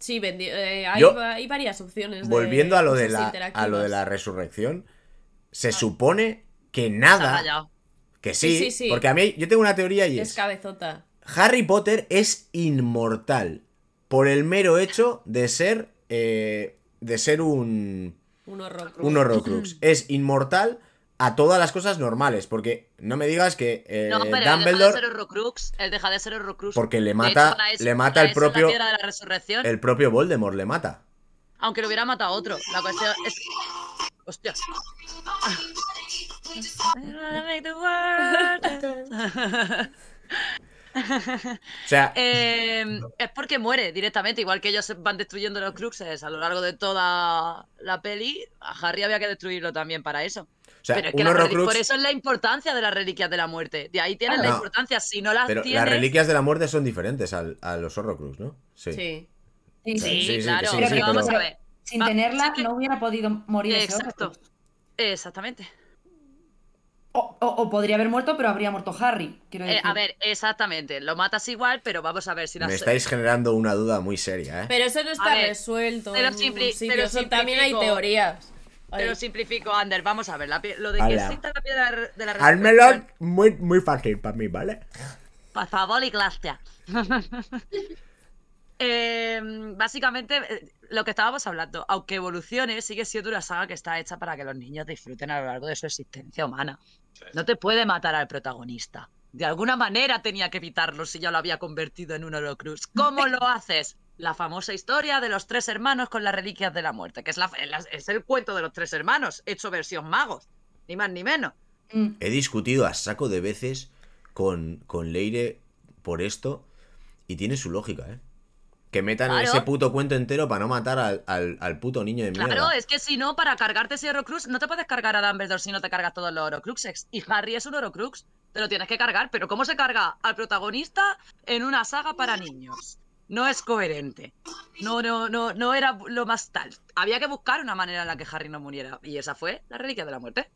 Sí, eh, hay, varias opciones. Volviendo a, lo de la, lo de la resurrección, se ah. supone que nada. Que sí, sí, Porque a mí yo tengo una teoría y es. Es cabezota. Harry Potter es inmortal por el mero hecho de ser, eh, de ser un... Un horrocrux. es inmortal a todas las cosas normales, porque no me digas que eh, Dumbledore... Él deja de ser Horrocrux, él deja de ser Porque le mata, le mata el propio... El propio Voldemort le mata. Aunque lo hubiera matado otro. La cuestión es... Hostia. Eh, es porque muere directamente, igual que ellos van destruyendo los cruxes a lo largo de toda la peli, a Harry había que destruirlo también para eso. O sea, Por eso es la importancia de las reliquias de la muerte. De ahí tienen ah, la importancia. Si no las pero Las reliquias de la muerte son diferentes a los Horrocrux, ¿no? Sí. Sí, claro. Sin tenerlas no hubiera podido morir. Exacto. Exactamente. O, podría haber muerto, pero habría muerto Harry. Eh, a ver, exactamente. Lo matas igual, pero vamos a ver si nos Me estáis generando una duda muy seria, ¿eh? Pero eso no está resuelto. Pero También hay teorías. Pero simplifico, Ander. Vamos a ver. lo de que exista la piedra de la Hármelo muy, muy fácil para mí, ¿vale? Por favor, y gracias. Em, básicamente, eh, lo que estábamos hablando, aunque evolucione, sigue siendo una saga que está hecha para que los niños disfruten a lo largo de su existencia humana. No te puede matar al protagonista. De alguna manera tenía que evitarlo si ya lo había convertido en un Horocruz. ¿Cómo lo haces? La famosa historia de los tres hermanos con las reliquias de la muerte, que es, la, es el cuento de los tres hermanos, hecho versión magos, ni más ni menos. Mm. He discutido a saco de veces con, con Leire por esto y tiene su lógica, ¿eh? que metan ese puto cuento entero para no matar al, puto niño de mierda. Claro, es que si no, para cargarte ese Horocrux, no te puedes cargar a Dumbledore si no te cargas todos los Horocruxes. Y Harry es un Horocrux, te lo tienes que cargar. Pero ¿cómo se carga al protagonista en una saga para niños? No es coherente. No, no, no, no era lo más tal. Había que buscar una manera en la que Harry no muriera. Y esa fue la reliquia de la muerte.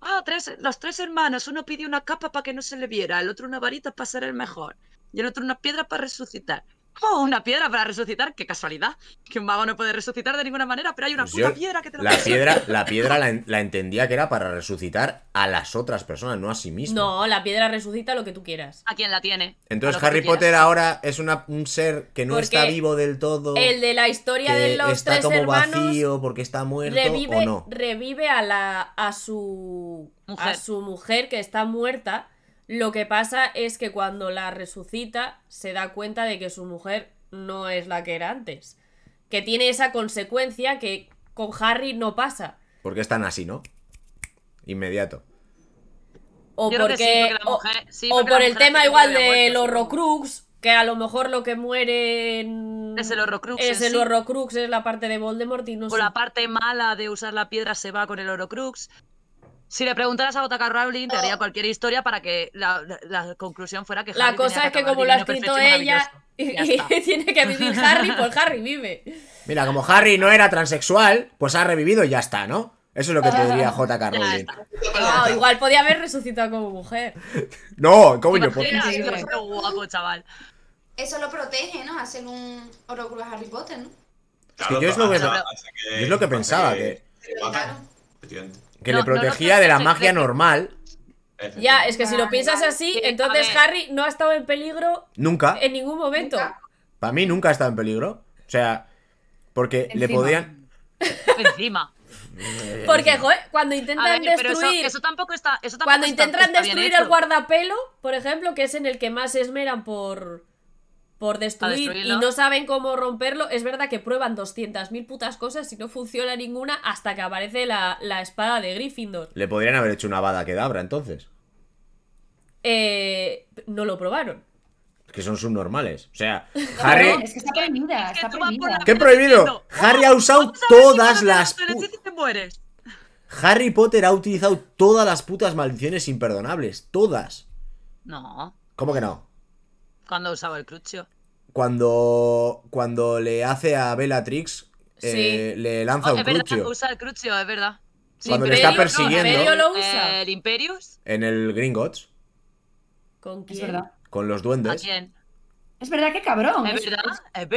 Ah, tres, los tres hermanos. Uno pidió una capa para que no se le viera, el otro una varita para ser el mejor y el otro una piedra para resucitar. ¡Oh, una piedra para resucitar! ¡Qué casualidad! Que un mago no puede resucitar de ninguna manera, pero hay una pues puta piedra que te lo la piedra, la piedra la, entendía que era para resucitar a las otras personas, no a sí mismo. No, la piedra resucita lo que tú quieras. A quien la tiene. Entonces Harry Potter ahora es un ser que no está vivo del todo. El de la historia de los está como vacío porque está muerto revive, no. Revive a la a su a su mujer que está muerta lo que pasa es que cuando la resucita se da cuenta de que su mujer no es la que era antes. Que tiene esa consecuencia que con Harry no pasa. Porque están así, ¿no? Inmediato. O porque, o, por el tema igual del Horrocrux, que a lo mejor lo que muere es el Horrocrux. Es el es la parte de Voldemort y no O la parte mala de usar la piedra se va con el Horrocrux. Si le preguntaras a J.K. Rowling, te haría cualquier historia para que la, conclusión fuera que. La cosa es que, como lo ha escrito ella, y, tiene que vivir Harry, pues Harry vive. Mira, como Harry no era transexual, pues ha revivido y ya está, ¿no? Eso es lo que te diría J.K. Rowling. Ah, igual podía haber resucitado como mujer. No, ¿cómo yo pues guapo, Eso lo protege, ¿no? Hacer un oráculo a Harry Potter, ¿no? es que yo, es lo que, es lo que pensaba. Que... Que le protegía de la magia normal. Ya, es que si lo piensas así, entonces Harry no ha estado en peligro. Nunca. En ningún momento. Para mí nunca ha estado en peligro. O sea, porque le podían. Encima. Porque, joder, cuando intentan destruir. eso, tampoco está. Eso cuando intentan destruir el guardapelo, por ejemplo, que es en el que más se esmeran por por destruir y no saben cómo romperlo. Es verdad que prueban 200.000 putas cosas y no funciona ninguna hasta que aparece la, espada de Gryffindor. Le podrían haber hecho una bada Dabra entonces. Eh, no lo probaron. Es que son subnormales. O sea, Harry. es que está prohibida. ¿Qué prohibido? Oh, Harry ha usado todas las. Harry Potter ha utilizado todas las putas maldiciones imperdonables. Todas. No. ¿Cómo que no? ha usado el Crucio? Cuando, cuando le hace a Bellatrix, eh, le lanza oh, un Crucio. Es verdad, usa el Crucio, es verdad. Cuando le está persiguiendo. lo usa? Eh, ¿El Imperius? En el Gringotts. ¿Con quién? Con los duendes. ¿A quién? Es verdad que cabrón. Es verdad,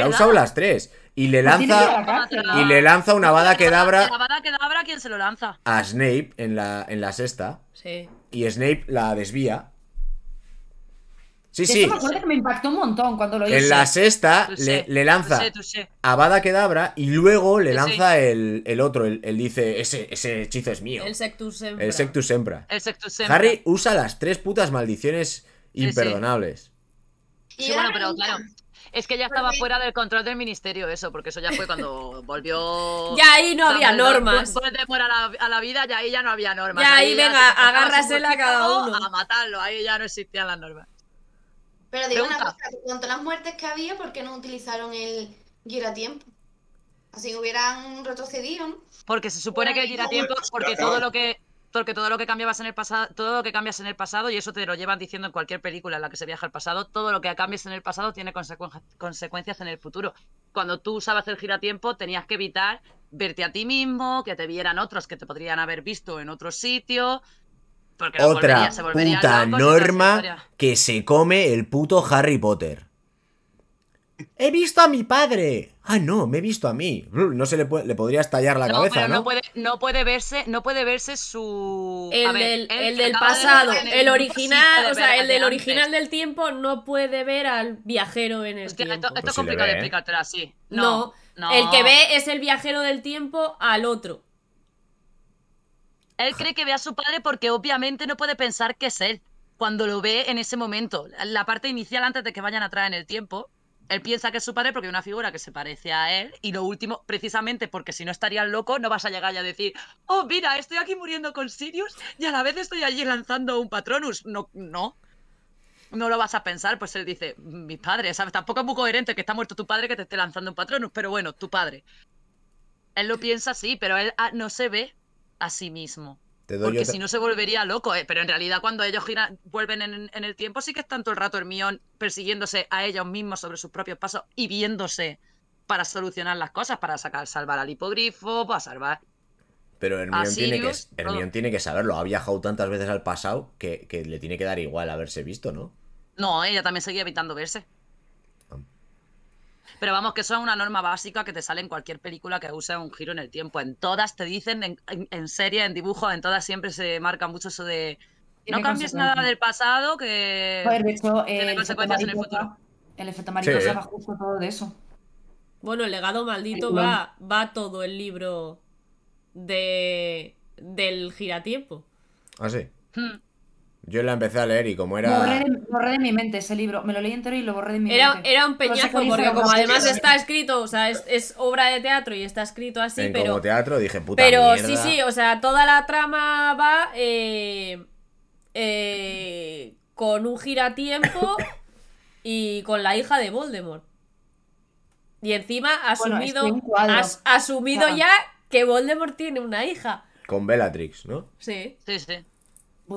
ha usado las tres. Y le pues lanza. Y le lanza una bada que Dabra quién se lo lanza? A Snape en la, en la sexta. Sí. Y Snape la desvía. Sí, sí. me impactó un montón cuando lo En la sexta le, lanza Avada a Bada Kedabra y luego le lanza el, otro. Él, dice, ese, ese, hechizo es mío. El Sectus Sempra. El Sectus Harry usa las tres putas maldiciones imperdonables. Sí, pero claro. Es que ya estaba fuera del control del ministerio eso, porque eso ya fue cuando volvió... Ya ahí no había normas. Pues, pues, a a la vida, ya ahí ya no había normas. Ya ahí, venga, agárrasela cada uno. A matarlo, ahí ya no existían las normas. Pero digo una cosa, con todas las muertes que había, ¿por qué no utilizaron el giratiempo? Así hubieran retrocedido. Porque se supone que el giratiempo, porque todo lo que porque todo lo que cambiabas en el pasado, todo lo que cambias en el pasado, y eso te lo llevan diciendo en cualquier película en la que se viaja al pasado, todo lo que cambies en el pasado tiene consecuencias en el futuro. Cuando tú usabas el giratiempo, tenías que evitar verte a ti mismo, que te vieran otros que te podrían haber visto en otro sitio, otra puta norma que se come el puto Harry Potter. He visto a mi padre. Ah, no, me he visto a mí. No se le, le podría estallar la cabeza, ¿no? puede, verse, no puede verse su. El, del, pasado, el, original, el del original del tiempo no puede ver al viajero en el tiempo. Esto, pues es complicado de ¿eh? así. no, el que ve es el viajero del tiempo al otro. Él cree que ve a su padre porque obviamente no puede pensar que es él cuando lo ve en ese momento. La parte inicial antes de que vayan atrás en el tiempo, él piensa que es su padre porque hay una figura que se parece a él y lo último, precisamente porque si no estarías loco, no vas a llegar ya a decir, oh, mira, estoy aquí muriendo con Sirius y a la vez estoy allí lanzando un Patronus. No, no. No lo vas a pensar, pues él dice, mi padre, ¿sabes? Tampoco es muy coherente que está muerto tu padre que te esté lanzando un Patronus, pero bueno, tu padre. Él lo piensa así, pero él ah, no se ve a sí mismo. Porque si no se volvería loco, eh, pero en realidad cuando ellos vuelven en, el tiempo sí que están todo el rato Hermión persiguiéndose a ellos mismos sobre sus propios pasos y viéndose para solucionar las cosas, para sacar, salvar al hipogrifo, para salvar... Pero Hermión, tiene, que, saberlo, ha viajado tantas veces al pasado que le tiene que dar igual haberse visto, ¿no? No, ella también seguía evitando verse. Pero vamos, que eso es una norma básica que te sale en cualquier película que use un giro en el tiempo. En todas te dicen, en, serie, en dibujo, en todas siempre se marca mucho eso de no cambies nada del pasado que eh, el en el futuro. El efecto mariposa se va justo todo de eso. Bueno, el legado maldito va, va todo el libro de del giratiempo. Ah, sí. Hmm. Yo la empecé a leer y como era. Borré de, borré de mi mente ese libro. Me lo leí entero y lo borré de mi mente. Era un peñazo, porque como además está escrito, o sea, es, obra de teatro y está escrito así, pero. Como teatro dije, puta. Pero sí, sí, o sea, toda la trama va eh, eh, con un giratiempo y con la hija de Voldemort. Y encima asumido, asumido ah. ya que Voldemort tiene una hija. Con Bellatrix, ¿no? Sí. Sí, sí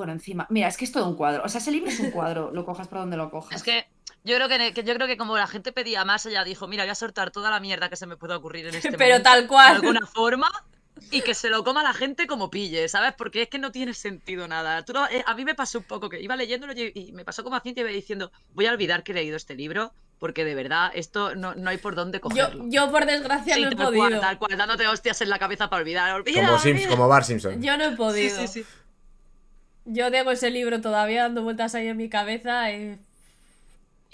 encima. Mira, es que es todo un cuadro. O sea, ese libro es un cuadro, lo cojas por donde lo cojas. Es que yo creo que, yo creo que como la gente pedía más, ella dijo, mira, voy a soltar toda la mierda que se me pueda ocurrir en este Pero tal cual. De alguna forma. Y que se lo coma la gente como pille, ¿sabes? Porque es que no tiene sentido nada. Eh, a mí me pasó un poco que iba leyéndolo y me pasó como a Cintia y iba diciendo, voy a olvidar que he leído este libro porque de verdad esto no, no hay por dónde cogerlo. Yo, por desgracia no he podido. tal cual, dándote hostias en la cabeza para olvidar. como, como Bar Simpson. Yo no he podido. Sí, sí, yo tengo ese libro todavía dando vueltas ahí en mi cabeza. Eh...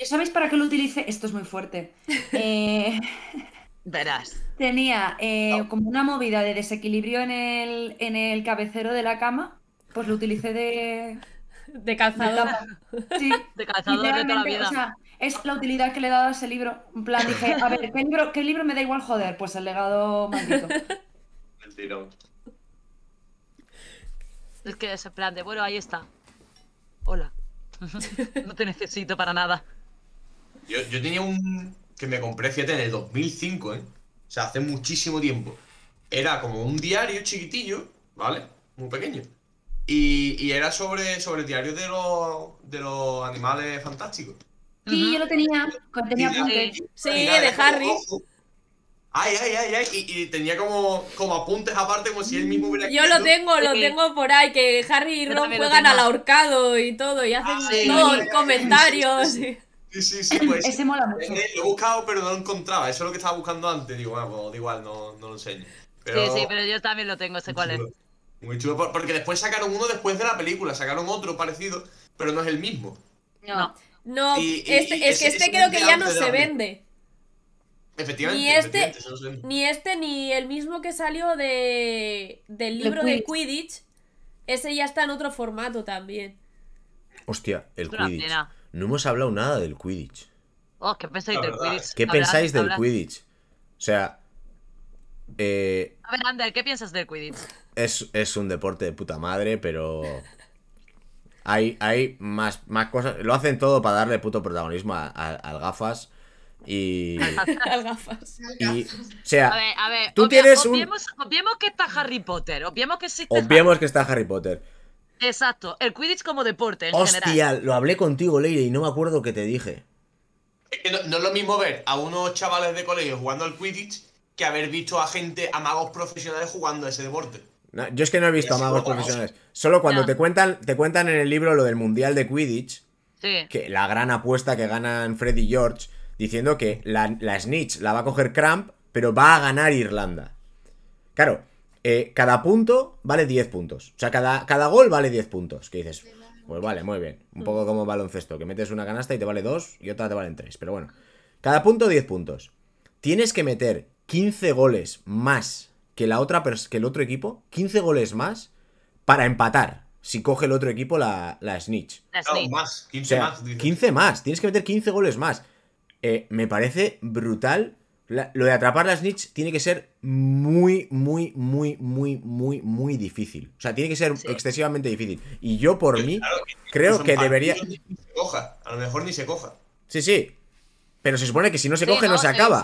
¿Sabéis para qué lo utilicé? Esto es muy fuerte. Eh, Verás. Tenía eh, como una movida de desequilibrio en el, en el cabecero de la cama, pues lo utilicé de. De calzador. De sí, de toda la vida. es la utilidad que le he dado a ese libro. En plan, dije, a ver, ¿qué libro, qué libro me da igual joder? Pues el legado maldito. Mentira. Es que se plan de, bueno, ahí está. Hola. no te necesito para nada. Yo, tenía un que me compré, fíjate, en el 2005, ¿eh? O sea, hace muchísimo tiempo. Era como un diario chiquitillo, ¿vale? Muy pequeño. Y, era sobre, sobre el diario de los, de los animales fantásticos. Sí, yo lo tenía. Tenía sí, sí, de Harry. Ay, ay, ay, ay. Y, tenía como, como apuntes aparte, como si él mismo hubiera. Yo lo tengo, lo tengo por ahí, que Harry y Ron juegan al ahorcado y todo, y hacen ah, comentarios. Sí, sí, sí, pues eh, eh, Lo he buscado, pero no lo encontraba. Eso es lo que estaba buscando antes. Digo, bueno, pues, igual, no, lo enseño. Sí, sí, pero yo también lo tengo, sé cuál es. Muy chulo, porque después sacaron uno después de la película, sacaron otro parecido, pero no es el mismo. No. No, este, es que este creo que ya no se vende. Efectivamente. Ni este, ni, este ni el mismo que salió de, del libro de Quidditch. Ese ya está en otro formato también. Hostia, el Quidditch. No hemos hablado nada del Quidditch. Oh, ¿qué pensáis del Quidditch? O sea. Eh, a ver, Ander, ¿qué piensas del Quidditch? Es, un deporte de puta madre, pero. Hay, hay más, más cosas. Lo hacen todo para darle puto protagonismo al gafas y. o sea, a ver, a ver, tú que está Harry Potter. Obviemos que que está Harry Potter. Exacto. El Quidditch como deporte, en Hostia, lo hablé contigo, Leire, y no me acuerdo qué te dije. no, es lo mismo ver a unos chavales de colegio jugando al Quidditch que haber visto a gente, a magos profesionales jugando a ese deporte. yo es que no he visto a magos profesionales. Solo cuando te cuentan, te cuentan en el libro lo del Mundial de Quidditch. Que la gran apuesta que ganan Freddy George diciendo que la, snitch la va a coger Cramp, pero va a ganar Irlanda. Claro, eh, cada punto vale 10 puntos. O sea, cada, cada gol vale 10 puntos. Que dices, pues vale, muy bien. Un poco como baloncesto, que metes una canasta y te vale 2 y otra te valen 3. Pero bueno, cada punto 10 puntos. Tienes que meter 15 goles más que, la otra, que el otro equipo, 15 goles más para empatar. Si coge el otro equipo la, snitch. más, 15 más. 15 más. Tienes que meter 15 goles más. Eh, me parece brutal. lo de atrapar la snitch tiene que ser muy, muy, muy, muy, muy, muy difícil. O sea, tiene que ser excesivamente difícil. Y yo, por mí, creo que debería. coja. A lo mejor ni se coja. Sí, sí. Pero se supone que si no se coge, no, se, acaba.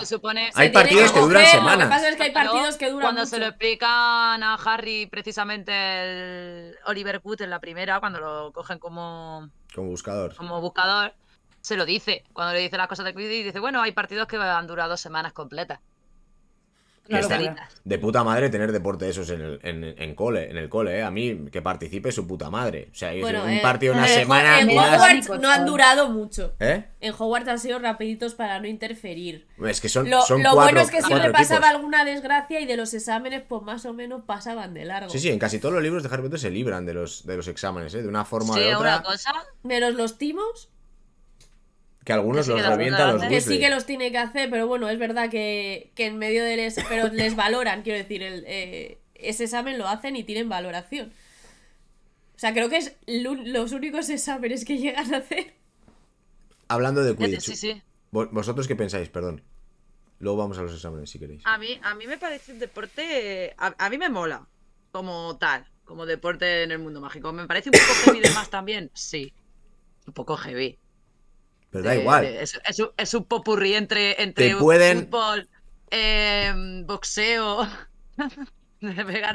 hay partidos que, duran semanas. hay partidos que duran. Cuando se lo explican a Harry, precisamente el Oliver Wood en la primera, cuando lo cogen como. Como buscador. Como buscador se lo dice. Cuando le dice las cosas de Y dice, bueno, hay partidos que han durado semanas completas. de puta madre tener deporte de esos en el cole, en el cole, ¿eh? A mí que participe su puta madre. O sea, un partido eh, partido una semana. En Hogwarts no han durado mucho. ¿Eh? En Hogwarts han sido rapiditos para no interferir. Es que son, lo, bueno es que siempre pasaba alguna desgracia y de los exámenes, pues más o menos pasaban de largo. Sí, sí, en casi todos los libros de Harry Potter se libran de los, de los exámenes, ¿eh? De una forma o de otra. Menos los timos que algunos los los Que sí que los tiene que hacer, pero bueno, es verdad que, en medio de les... Pero les valoran, quiero decir, eh, ese examen lo hacen y tienen valoración. O sea, creo que es los únicos exámenes que llegan a hacer. Hablando de eh, Quidditch. Sí, sí. ¿Vosotros qué pensáis? Perdón. Luego vamos a los exámenes si queréis. A mí, a mí me parece un deporte. A, a mí me mola. Como tal. Como deporte en el mundo mágico. Me parece un poco heavy de más también. Sí. Un poco heavy. Pero da eh, igual. Eh, es, un, popurrí entre, entre fútbol, boxeo.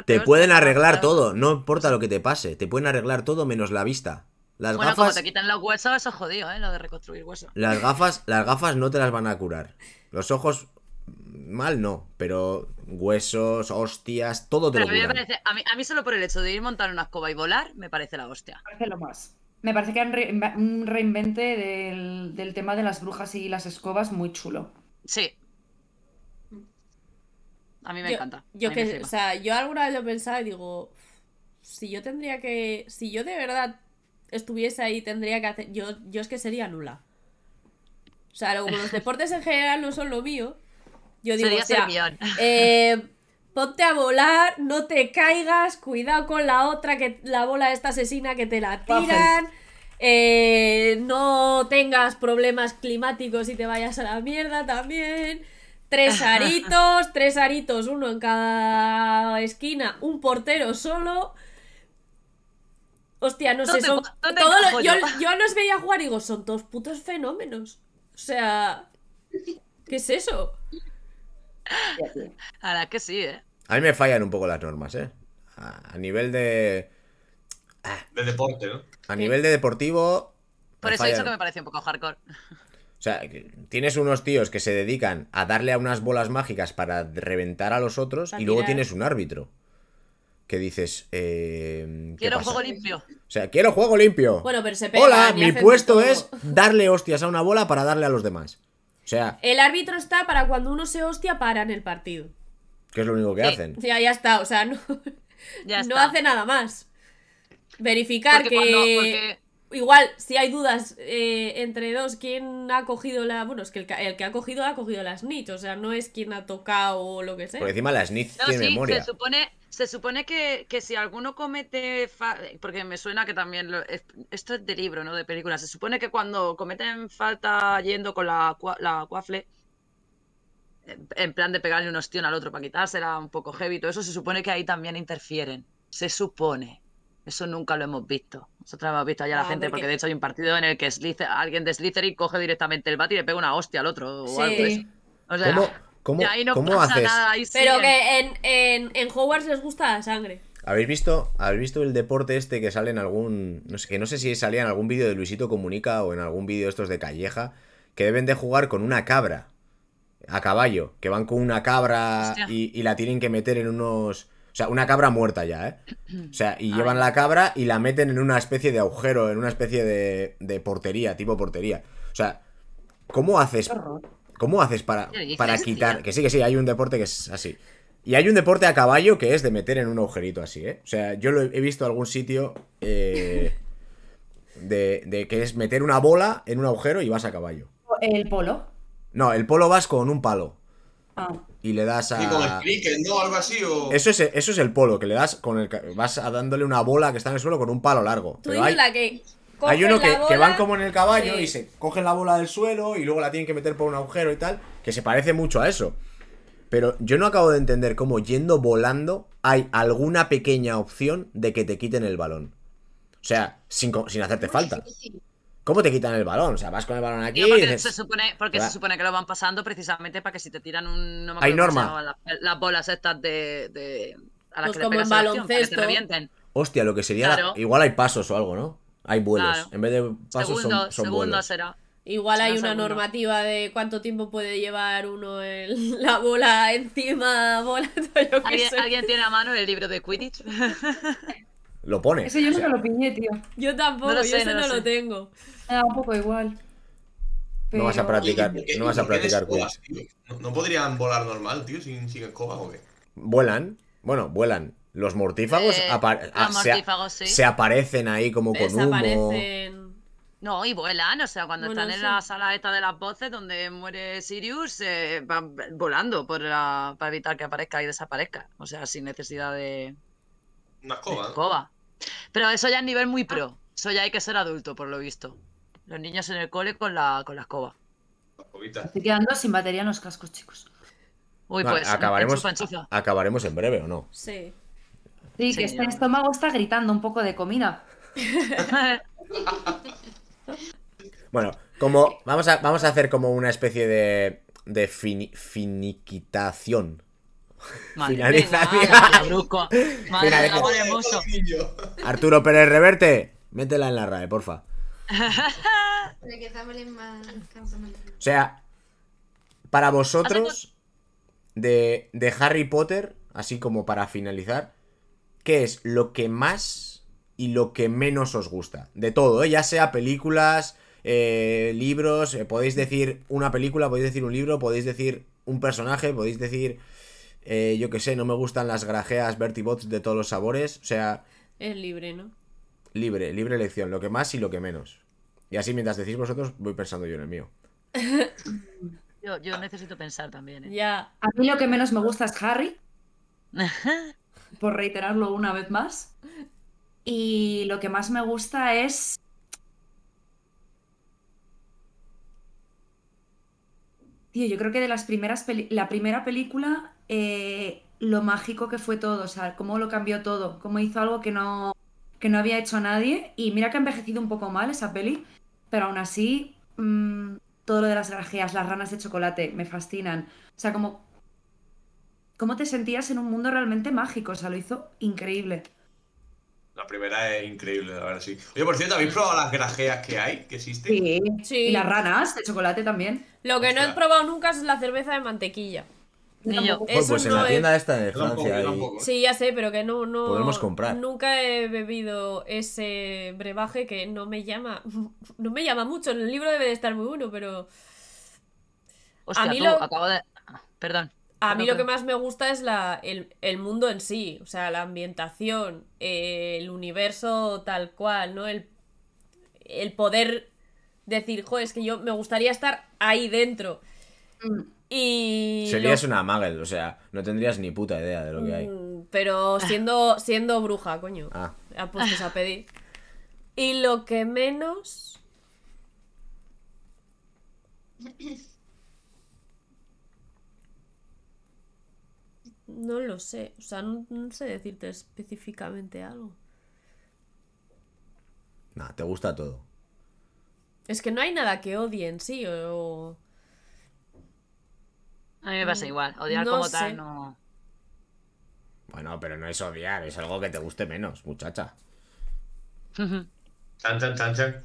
te pueden em, arreglar todo, no importa lo que te pase. Te pueden arreglar todo menos la vista. Las bueno, gafas... como te quitan los huesos, eso jodido, ¿eh? Lo de reconstruir huesos. Las gafas, las gafas no te las van a curar. Los ojos, mal no, pero huesos, hostias, todo te lo a mí, a, mí, solo por el hecho de ir montar una escoba y volar, me parece la hostia. Me parece lo más. Me parece que era un reinvente del, tema de las brujas y las escobas muy chulo. Sí. A mí me encanta. Yo que, o sea, yo alguna vez lo pensaba y digo, si yo tendría que, si yo de verdad estuviese ahí tendría que hacer, yo, yo es que sería nula. O sea, los deportes en general no son lo mío, yo digo, sería o sea, ponte a volar, no te caigas, cuidado con la otra, que la bola esta asesina que te la tiran. Eh, no tengas problemas climáticos y te vayas a la mierda también. Tres aritos, tres aritos, uno en cada esquina, un portero solo. Hostia, no sé, yo, yo los veía jugar y digo, son dos putos fenómenos. O sea. ¿Qué es eso? Ahora que sí, ¿eh? A mí me fallan un poco las normas, ¿eh? A, nivel de. de deporte, ¿no? A nivel de deportivo. Por eso he dicho que me parece un poco hardcore. O sea, tienes unos tíos que se dedican a darle a unas bolas mágicas para reventar a los otros y luego tienes un árbitro que dices. Eh, quiero juego limpio. O sea, quiero juego limpio. Bueno, pero se pega, Hola, mi puesto es darle hostias a una bola para darle a los demás. O sea. El árbitro está para cuando uno se hostia, para en el partido. Que es lo único que hacen. ya ya está, o sea, no, no hace nada más. Verificar que... Igual, si hay dudas eh, entre dos, ¿quién ha cogido la...? Bueno, es que el, que ha cogido ha cogido la snitch, o sea, no es quien ha tocado o lo que sea. Por encima la snitch no, sí, Se supone, que, si alguno comete... Porque me suena que también... esto es de libro, no de película. Se supone que cuando cometen falta yendo con la, la cuafle en plan de pegarle un ostión al otro para será un poco heavy, todo eso se supone que ahí también interfieren. Se supone. Eso nunca lo hemos visto. Nosotros hemos visto allá la ah, gente, porque... de hecho hay un partido en el que alguien de Slytherin coge directamente el bat y le pega una hostia al otro. O sea, ¿Cómo, Pero que en, en, en Hogwarts les gusta la sangre. ¿Habéis visto, ¿Habéis visto el deporte este que sale en algún. No sé, que no sé si salía en algún vídeo de Luisito Comunica o en algún vídeo estos de Calleja, que deben de jugar con una cabra a caballo, que van con una cabra y, la tienen que meter en unos... O sea, una cabra muerta ya, ¿eh? O sea, y llevan la cabra y la meten en una especie de agujero, en una especie de, portería, tipo portería. O sea, ¿cómo haces... ¿Cómo haces para, para quitar... Que sí, que sí, hay un deporte que es así. Y hay un deporte a caballo que es de meter en un agujerito así, ¿eh? O sea, yo lo he visto en algún sitio eh, de, de que es meter una bola en un agujero y vas a caballo. El polo. No, el polo vas con un palo. Ah. Y le das a. ¿Y con el no? Algo así Eso es, eso es el polo, que le das con el. Vas a dándole una bola que está en el suelo con un palo largo. Tú hay... la que. Hay uno que, van como en el caballo y se cogen la bola del suelo y luego la tienen que meter por un agujero y tal, que se parece mucho a eso. Pero yo no acabo de entender cómo yendo volando hay alguna pequeña opción de que te quiten el balón. O sea, sin, sin hacerte falta. ¿Cómo te quitan el balón? O sea, vas con el balón aquí. porque, y se supone, porque se supone que lo van pasando precisamente para que si te tiran un. No me Hay norma. Las, bolas estas de. a las pues que como en baloncesto. Hostia, lo que sería. igual hay pasos o algo, ¿no? Hay vuelos. En vez de pasos son, vuelos. Igual hay una normativa de cuánto tiempo puede llevar uno la bola encima, ¿Alguien, ¿Alguien tiene a mano el libro de Quidditch? Lo pone. Ese yo no lo piñé, tío. Yo tampoco, yo no, lo, tengo. Me da un poco igual. No vas a practicar, no vas a practicar ¿No, podrían volar normal, tío, sin, sin escoba o qué? Vuelan, bueno, vuelan. Los mortífagos, eh, ah, se, sí. se, aparecen ahí como con humo. No, y vuelan, o sea, cuando están en la sala esta de las voces donde muere Sirius, eh, van volando para evitar que aparezca y desaparezca. O sea, sin necesidad de, una escoba. Pero eso ya es nivel muy pro. Ah. Eso ya hay que ser adulto, por lo visto. Los niños en el cole con la, con la escoba. Estoy quedando sin batería en los cascos, chicos. Uy, pues. Acabaremos, en breve, ¿o no? Sí. Sí, que este estómago está gritando un poco de comida. bueno, como vamos a, vamos a hacer como una especie de, de finiquitación Arturo Pérez Reverte, métela en la RAE, porfa. o sea, para vosotros, de, Harry Potter, así como para finalizar, ¿qué es lo que más y lo que menos os gusta? De todo, ¿eh? ya sea películas, eh, libros, eh, podéis decir una película, podéis decir un libro, podéis decir un personaje, podéis decir eh, yo qué sé, no me gustan las grajeas vertibots de todos los sabores. O sea. Es libre, ¿no? Libre, libre elección. Lo que más y lo que menos. Y así mientras decís vosotros, voy pensando yo en el mío. yo, necesito pensar también. ¿eh? Ya. A mí lo que menos me gusta es Harry. por reiterarlo una vez más. Y lo que más me gusta es. Tío, yo creo que de las primeras. La primera película eh, lo mágico que fue todo, o sea, cómo lo cambió todo, cómo hizo algo que no, que no había hecho nadie. Y mira que ha envejecido un poco mal esa peli, pero aún así, mm, todo lo de las grajeas, las ranas de chocolate, me fascinan. O sea, como cómo te sentías en un mundo realmente mágico, o sea, lo hizo increíble. La primera es increíble, la verdad, sí. Oye, por cierto, ¿habéis probado las grajeas que hay, que existen? Sí, sí. Y las ranas de chocolate también. Lo que no he probado nunca es la cerveza de mantequilla pues en la tienda esta de Francia. Sí, ya sé, pero que no, no. Podemos comprar. Nunca he bebido ese brebaje que no me llama. No me llama mucho. En el libro debe de estar muy bueno, pero. a acabo de. Ah, perdón. A mí lo que más me gusta es la, el, mundo en sí, o sea, la ambientación, el universo tal cual, ¿no? El, el poder decir, jo, es que yo me gustaría estar ahí dentro. Mm. Serías una muggle, o sea, no tendrías ni puta idea de lo que hay. Mm, pero siendo, siendo bruja, coño. Ah. Apuestas ah, a pedir. Y lo que menos. No lo sé. O sea, no, sé decirte específicamente algo. Nah, te gusta todo. Es que no hay nada que odie en sí, o. A mí me pasa mm, igual. Odiar como tal no. Bueno, pero no es odiar, es algo que te guste menos, muchacha. chan, chan, chan, chan.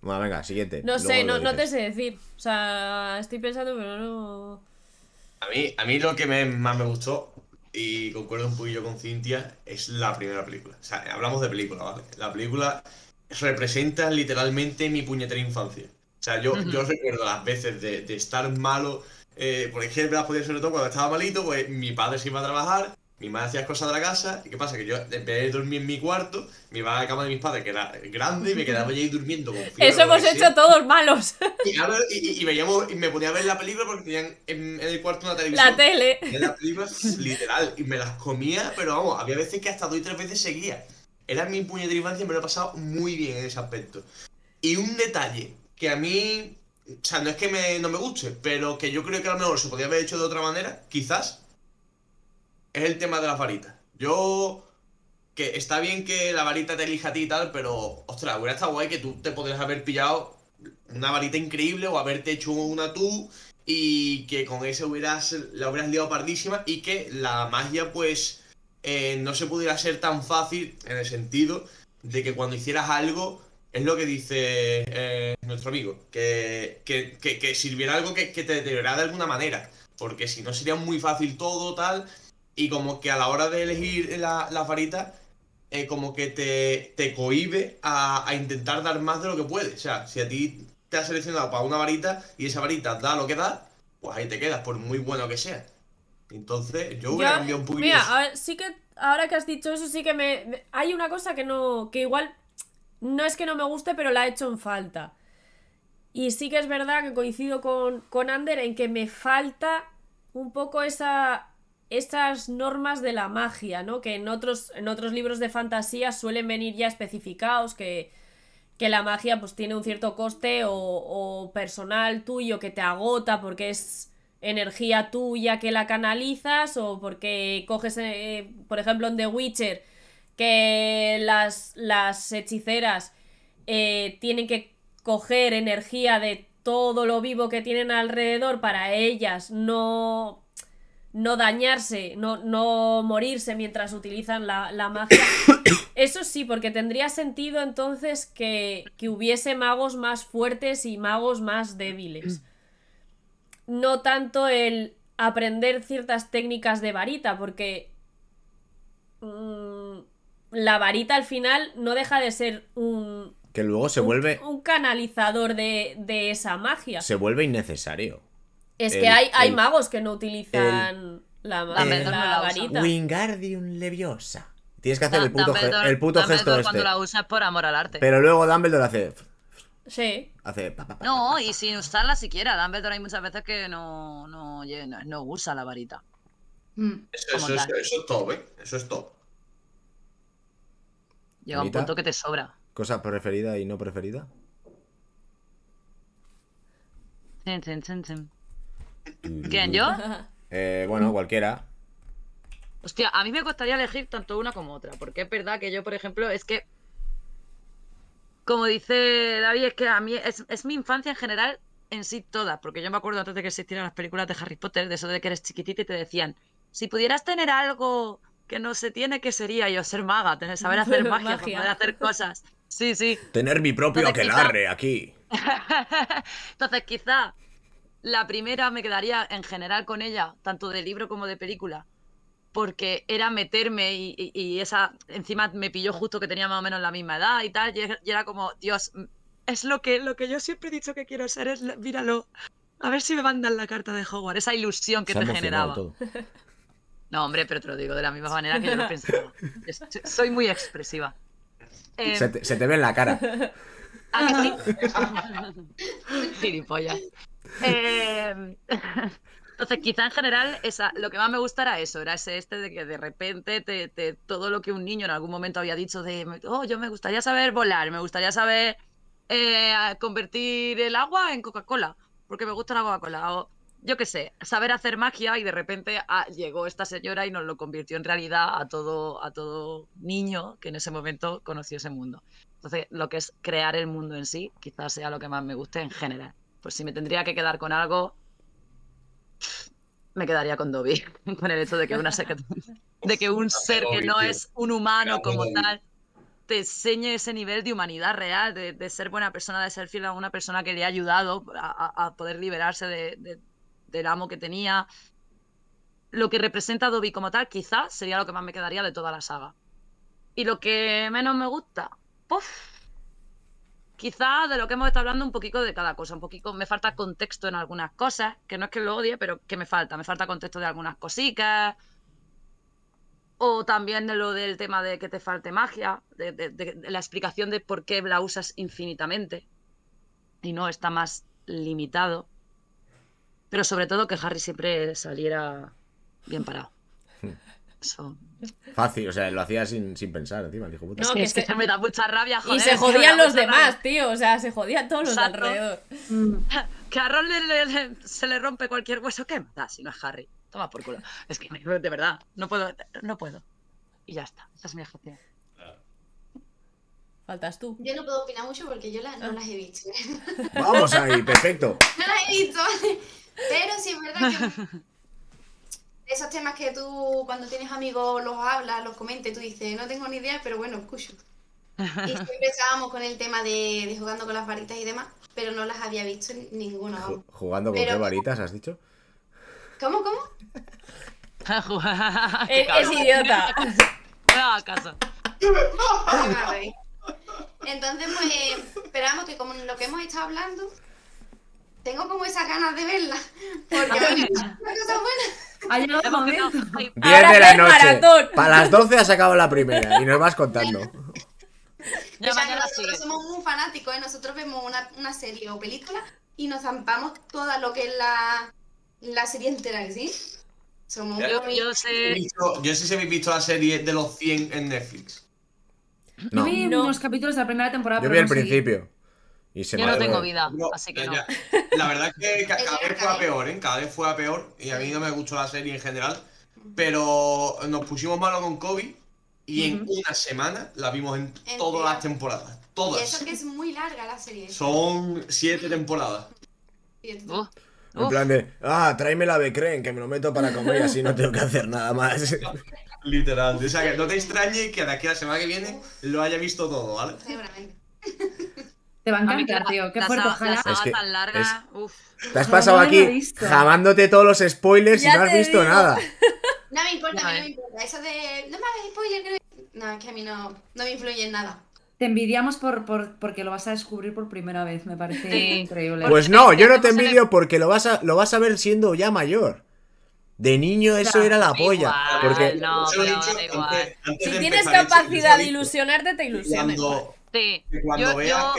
Bueno, venga, siguiente. No sé, no, te sé decir. O sea, estoy pensando, pero no. A mí, a mí lo que más me gustó, y concuerdo un poquillo con Cintia, es la primera película. O sea, hablamos de película, ¿vale? La película representa literalmente mi puñetera infancia. O sea, yo, yo recuerdo las veces de, de estar malo, eh, por ejemplo, podía sobre todo cuando estaba malito, pues mi padre se iba a trabajar, mi madre hacía cosas de la casa, y qué pasa, que yo en vez de dormir en mi cuarto, me iba a la cama de mis padres, que era grande, y me quedaba allí durmiendo. Con Eso hemos hecho todos malos. Y, ahora, me ponía a ver la película porque tenían en, el cuarto una televisión. La tele. En las películas, literal, y me las comía, pero vamos, había veces que hasta dos y tres veces seguía. Era mi puñetera infancia y me lo he pasado muy bien en ese aspecto. Y un detalle que a mí, o sea, no es que no me guste, pero que yo creo que a lo mejor se podría haber hecho de otra manera, quizás, es el tema de las varitas. Yo, que está bien que la varita te elija a ti y tal, pero, ostras, hubiera estado guay que tú te podrías haber pillado una varita increíble o haberte hecho una tú y que con ese hubieras, la hubieras liado pardísima y que la magia, pues, eh, no se pudiera ser tan fácil en el sentido de que cuando hicieras algo es lo que dice eh, nuestro amigo, que, sirviera algo que, te deteriorara de alguna manera, porque si no sería muy fácil todo, tal, y como que a la hora de elegir la, la eh, como que te, cohibe a, intentar dar más de lo que puedes. O sea, si a ti te has seleccionado para una varita y esa varita da lo que da, pues ahí te quedas, por muy bueno que sea. Entonces, yo hubiera cambiado un poquito. Mira, sí que ahora que has dicho eso, sí que me, Hay una cosa que no. que igual no es que no me guste, pero la he hecho en falta. Y sí que es verdad que coincido con, Ander en que me falta un poco esa, esas normas de la magia, ¿no? Que en otros, en otros libros de fantasía suelen venir ya especificados que, la magia pues tiene un cierto coste o, personal tuyo que te agota porque es energía tuya que la canalizas o porque coges, eh, por ejemplo, en The Witcher que las, las hechiceras eh, tienen que coger energía de todo lo vivo que tienen alrededor para ellas no, no dañarse, no, morirse mientras utilizan la, la magia. Eso sí, porque tendría sentido entonces que, que hubiese magos más fuertes y magos más débiles. No tanto el aprender ciertas técnicas de varita, porque... Mm, la varita al final no deja de ser un... Que luego se vuelve... Un canalizador de, de, esa magia. Se vuelve innecesario. Es que hay, hay, magos que no utilizan la, ah, la, varita. Wingardium Leviosa. Tienes que hacer el puto, gesto el puto gesto cuando este. la usas por amor al arte. Pero luego Dumbledore hace... Sí. Hace... no, y sin usarla siquiera. Dumbledore hay muchas veces que no, no, no usa la varita. Hmm. Eso, es todo ¿eh? Eso es todo Llega un punto que te sobra. ¿Cosa preferida y no preferida? Mm. ¿Quién, yo? Eh, bueno, cualquiera. Hostia, a mí me costaría elegir tanto una como otra, porque es verdad que yo, por ejemplo, es que, como dice David, es que a mí es, es mi infancia en general, en sí toda, porque yo me acuerdo antes de que existieran las películas de Harry Potter, de eso de que eres chiquitita y te decían, si pudieras tener algo que no se tiene, que sería yo? Ser maga, tener, saber hacer magia, magia. Pues, hacer cosas. Sí, sí. Tener mi propio aquelarre aquí. Entonces, quizá la primera me quedaría en general con ella, tanto de libro como de película, porque era meterme y, esa, encima me pilló justo que tenía más o menos la misma edad y tal, y era como, Dios, es lo que, lo que yo siempre he dicho que quiero ser, es, míralo. A ver si me mandan la carta de Hogwarts, esa ilusión que te generaba. No, hombre, pero te lo digo de la misma manera que yo lo pensaba. Soy muy expresiva. Eh, se, te, ve en la cara. ¿A sí? Eh, entonces, quizá en general, esa, lo que más me gusta era eso, era ese este de que de repente todo lo que un niño en algún momento había dicho de, oh, yo me gustaría saber volar, me gustaría saber eh, convertir el agua en Coca-Cola, porque me gusta la Coca-Cola, yo qué sé, saber hacer magia y de repente ah, llegó esta señora y nos lo convirtió en realidad a todo, a todo niño que en ese momento conoció ese mundo. Entonces, lo que es crear el mundo en sí, quizás sea lo que más me guste en general. Pues si me tendría que quedar con algo, me quedaría con Dobby, con el hecho de que, una de que un ser que no es un humano como tal te enseñe ese nivel de humanidad real, de, ser buena persona, de ser fiel a una persona que le ha ayudado a, poder liberarse de, del amo que tenía. Lo que representa a como tal, quizás sería lo que más me quedaría de toda la saga. Y lo que menos me gusta, puff, quizás de lo que hemos estado hablando un poquito de cada cosa, un poquito me falta contexto en algunas cosas, que no es que lo odie, pero que me falta, me falta contexto de algunas cositas. O también de lo del tema de que te falte magia, de la explicación de por qué la usas infinitamente y no está más limitado pero sobre todo que Harry siempre saliera bien parado. Fácil, o sea, lo hacía sin, pensar, encima, el puta. No, es que, se... me da mucha rabia, joder. Y se jodían los demás, tío, o sea, se jodían todos los de alrededor. Mm. Que a Ron se le rompe cualquier hueso, ¿qué da? Si no es Harry. Toma por culo. Es que de verdad, no puedo, no puedo. Y ya está, esa es mi ejecución. Faltas tú. Yo no puedo opinar mucho porque yo no ah. las he visto. Vamos ahí, perfecto. No las he visto. Pero sí es verdad que esos temas que tú cuando tienes amigos los hablas, los comentes, tú dices, no tengo ni idea, pero bueno, escucho. Y siempre estábamos con el tema de, jugando con las varitas y demás, pero no las había visto en ninguna. ¿Jugando con qué varitas has dicho? ¿Cómo, cómo? es, idiota. No, casa! Entonces, pues, eh, esperamos que como lo que hemos estado hablando, tengo como esas ganas de verla. Porque no una cosa buena. Hay lo momento. 10 de la noche. Para las 12 has sacado la primera y nos vas contando. Pues nosotros somos muy fanáticos, ¿eh? nosotros vemos una, serie o película y nos zampamos toda lo que es la, la serie entera, ¿sí? Somos yo, yo, sé... si habéis visto la serie de los 100 en Netflix. No. Yo vi no. unos capítulos de la primera temporada. Yo vi el principio. Yo no tengo vida, así que no. La verdad es que cada vez fue a peor, ¿eh? Cada vez fue a peor. Y a mí no me gustó la serie en general. Pero nos pusimos malos con Kobe y en una semana la vimos en, todas las temporadas. Todas. eso que es muy larga la serie. ¿eh? Son siete temporadas. Uh, en plan de, ah, tráeme la Becren, que me lo meto para comer y así no tengo que hacer nada más. Literal. O sea, que no te extrañe que la semana que viene lo haya visto todo, ¿vale? Te va a encantar, tío. Qué fuerte, ojalá. tan larga. Te has pasado aquí jamándote todos los spoilers y no has visto nada. No me importa, no, a mí no me importa. Eso de. No me hagas que... No, es que a mí no, no me influye en nada. Te envidiamos por, porque lo vas a descubrir por primera vez, me parece increíble. Pues no, yo no te envidio porque lo vas a, lo vas a ver siendo ya mayor. De niño eso era la polla. Igual, porque... No, si tienes capacidad de ilusionarte, te ilusiones. Que cuando, vea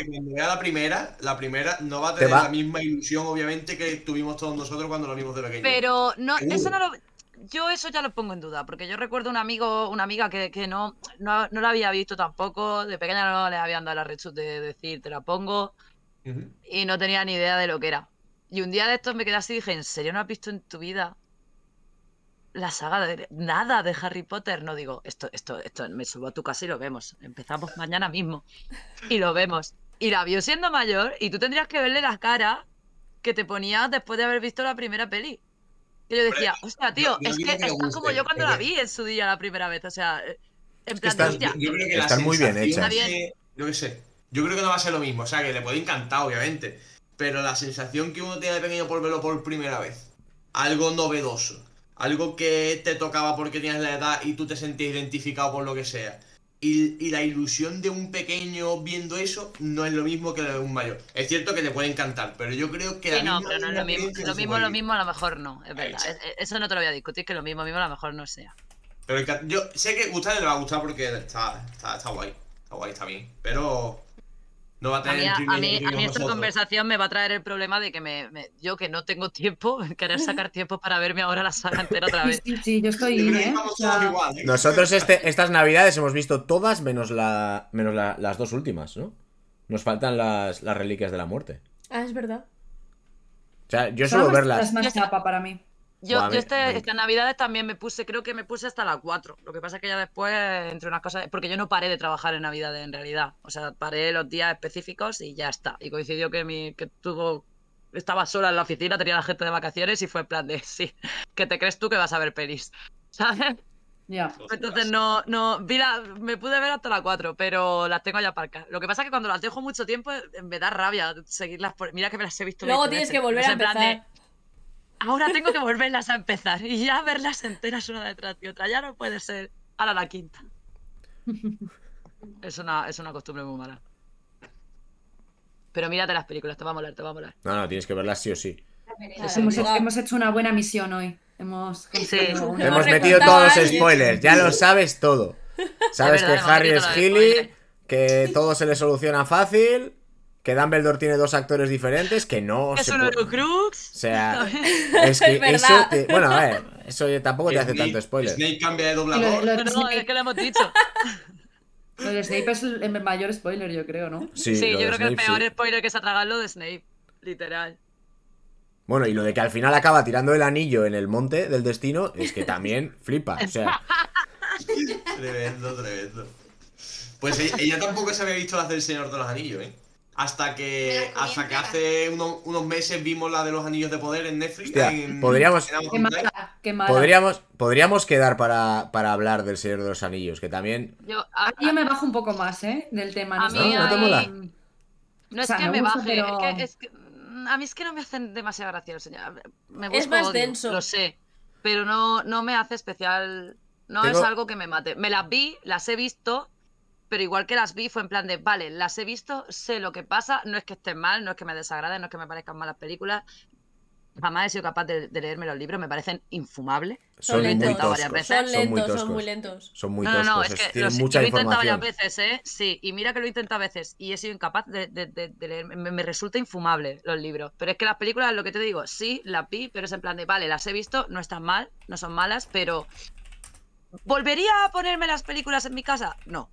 la primera, la primera no va a tener la misma ilusión, obviamente, que tuvimos todos nosotros cuando lo vimos de pequeño. Pero no, uh. eso no lo. Yo eso ya lo pongo en duda, porque yo recuerdo un amigo, una amiga que, que no, no, la había visto tampoco, de pequeña no le habían dado la red de decir, te la pongo, y no tenía ni idea de lo que era. Y un día de estos me quedé así y dije, ¿en serio no has visto en tu vida? la saga de nada de Harry Potter. No digo, esto, esto, esto, me subo a tu casa y lo vemos. Empezamos mañana mismo y lo vemos. Y la vio siendo mayor y tú tendrías que verle la cara que te ponía después de haber visto la primera peli. Que yo decía, o sea, tío, es que, como yo cuando la vi en su día la primera vez. O sea, en plan, yo creo que muy bien hechas. yo sé. Yo creo que no va a ser lo mismo. O sea, que le puede encantar, obviamente. Pero la sensación que uno tiene de pequeño por verlo por primera vez. Algo novedoso algo que te tocaba porque tenías la edad y tú te sentías identificado con lo que sea. Y, la ilusión de un pequeño viendo eso no es lo mismo que la de un mayor. Es cierto que te puede encantar, pero yo creo que... Sí, no, pero no es lo mismo. Lo mismo, lo mismo a lo mejor no, e-, eso no te lo voy a discutir, que lo mismo, mismo a lo mejor no sea. Pero yo sé que a Gustave le va a gustar porque está, está, está guay, está guay, está bien. Pero a mí, esta conversación me va a traer el problema de que me, yo que no tengo tiempo, querer sacar tiempo para verme ahora la saga entera otra vez. Nosotros este, estas navidades hemos visto todas menos, la, menos las dos últimas, ¿no? Nos faltan las, reliquias de la muerte. Ah, es verdad. O sea, yo suelo verlas. es más chapa para mí. Yo, este, estas navidades también me puse, creo que me puse hasta las 4. Lo que pasa es que ya después, entre unas cosas, porque yo no paré de trabajar en navidades en realidad. O sea, paré los días específicos y ya está. Y coincidió que, mi, que tuvo estaba sola en la oficina, tenía la gente de vacaciones y fue en plan de, sí, que te crees tú que vas a ver pelis? ¿Sabes? Yeah. Entonces no, no, vi me pude ver hasta la 4, pero las tengo ya parcas. Lo que pasa es que cuando las dejo mucho tiempo me da rabia seguirlas por... Mira que me las he visto. Luego tienes que volver a empezar ahora tengo que volverlas a empezar y ya verlas enteras una detrás de otra. Ya no puede ser ahora la quinta. Es una, costumbre muy mala. Pero mírate las películas, te va a molar, te va a molar. No, no, tienes que verlas sí o sí. hemos, hecho, una buena misión hoy. Hemos, hemos metido todos los spoilers, ya lo sabes todo. Sabes que Harry es Gilly, que todo se le soluciona fácil que Dumbledore tiene dos actores diferentes, que no... Es se un Crux. O sea, es que eso... bueno, a ver, eso tampoco te hace tanto spoiler. Snape cambia de doblador. no, es que lo hemos dicho. Lo de Snape es el mayor spoiler, yo creo, ¿no? Sí, yo creo que el peor spoiler que se ha lo de Snape, literal. Bueno, y lo de que al final acaba tirando el anillo en el monte del destino es que también flipa, o sea... tremendo, tremendo. Pues ella, ella tampoco se había visto la del Señor de los Anillos, ¿eh? Hasta que, hasta que hace unos, meses vimos la de los anillos de poder en Netflix. podríamos, podríamos, quedar para, hablar del Señor de los Anillos, que también. Yo, yo me bajo un poco más, ¿eh? Del tema. ¿No, es que me, baje, mm, a mí es que no me hacen demasiada gracia los es más denso. Lo sé, pero no, no me hace especial. No es algo que me mate. Me las vi, las he visto pero igual que las vi fue en plan de, vale, las he visto, sé lo que pasa, no es que estén mal, no es que me desagraden, no es que me parezcan malas películas. mamá he sido capaz de, leerme los libros, me parecen infumables. Son muy lentos, son, lentos son muy lentos. Son muy lentos No, no, es que lo he intentado varias veces, ¿eh? Sí, y mira que lo he intentado a veces y he sido incapaz de, de, leer. me, resulta infumable los libros. Pero es que las películas, lo que te digo, sí, las vi, pero es en plan de, vale, las he visto, no están mal, no son malas, pero ¿volvería a ponerme las películas en mi casa? No.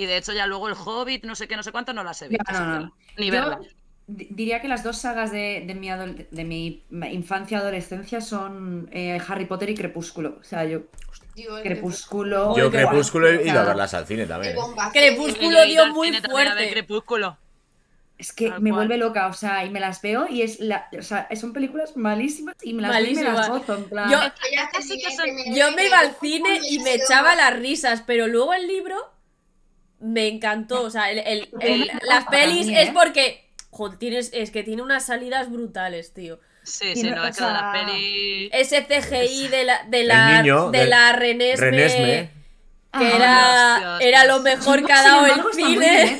Y de hecho ya luego el Hobbit, no sé qué, no sé cuánto, no las he visto. no, Ni Yo Diría que las dos sagas de, mi, de mi, infancia adolescencia son eh, Harry Potter y Crepúsculo. O sea, yo. crepúsculo. Yo Crepúsculo he ido a verlas al cine también. ¿eh? Crepúsculo dio muy fuerte. Crepúsculo. Es que me vuelve loca, o sea, y me las veo y es la, o sea, son películas malísimas y me las veo y las gozo, en plan. yo me iba al cine y me echaba las risas, pero luego el libro me encantó. O sea, el, el, las pelis ¿eh? es porque. Joder, tienes, es que tiene unas salidas brutales, tío. Sí, sí, no, es que la peli. Ese CGI de la, de la, de la Renesme. Que ah, era, era lo mejor que ha dado el cine.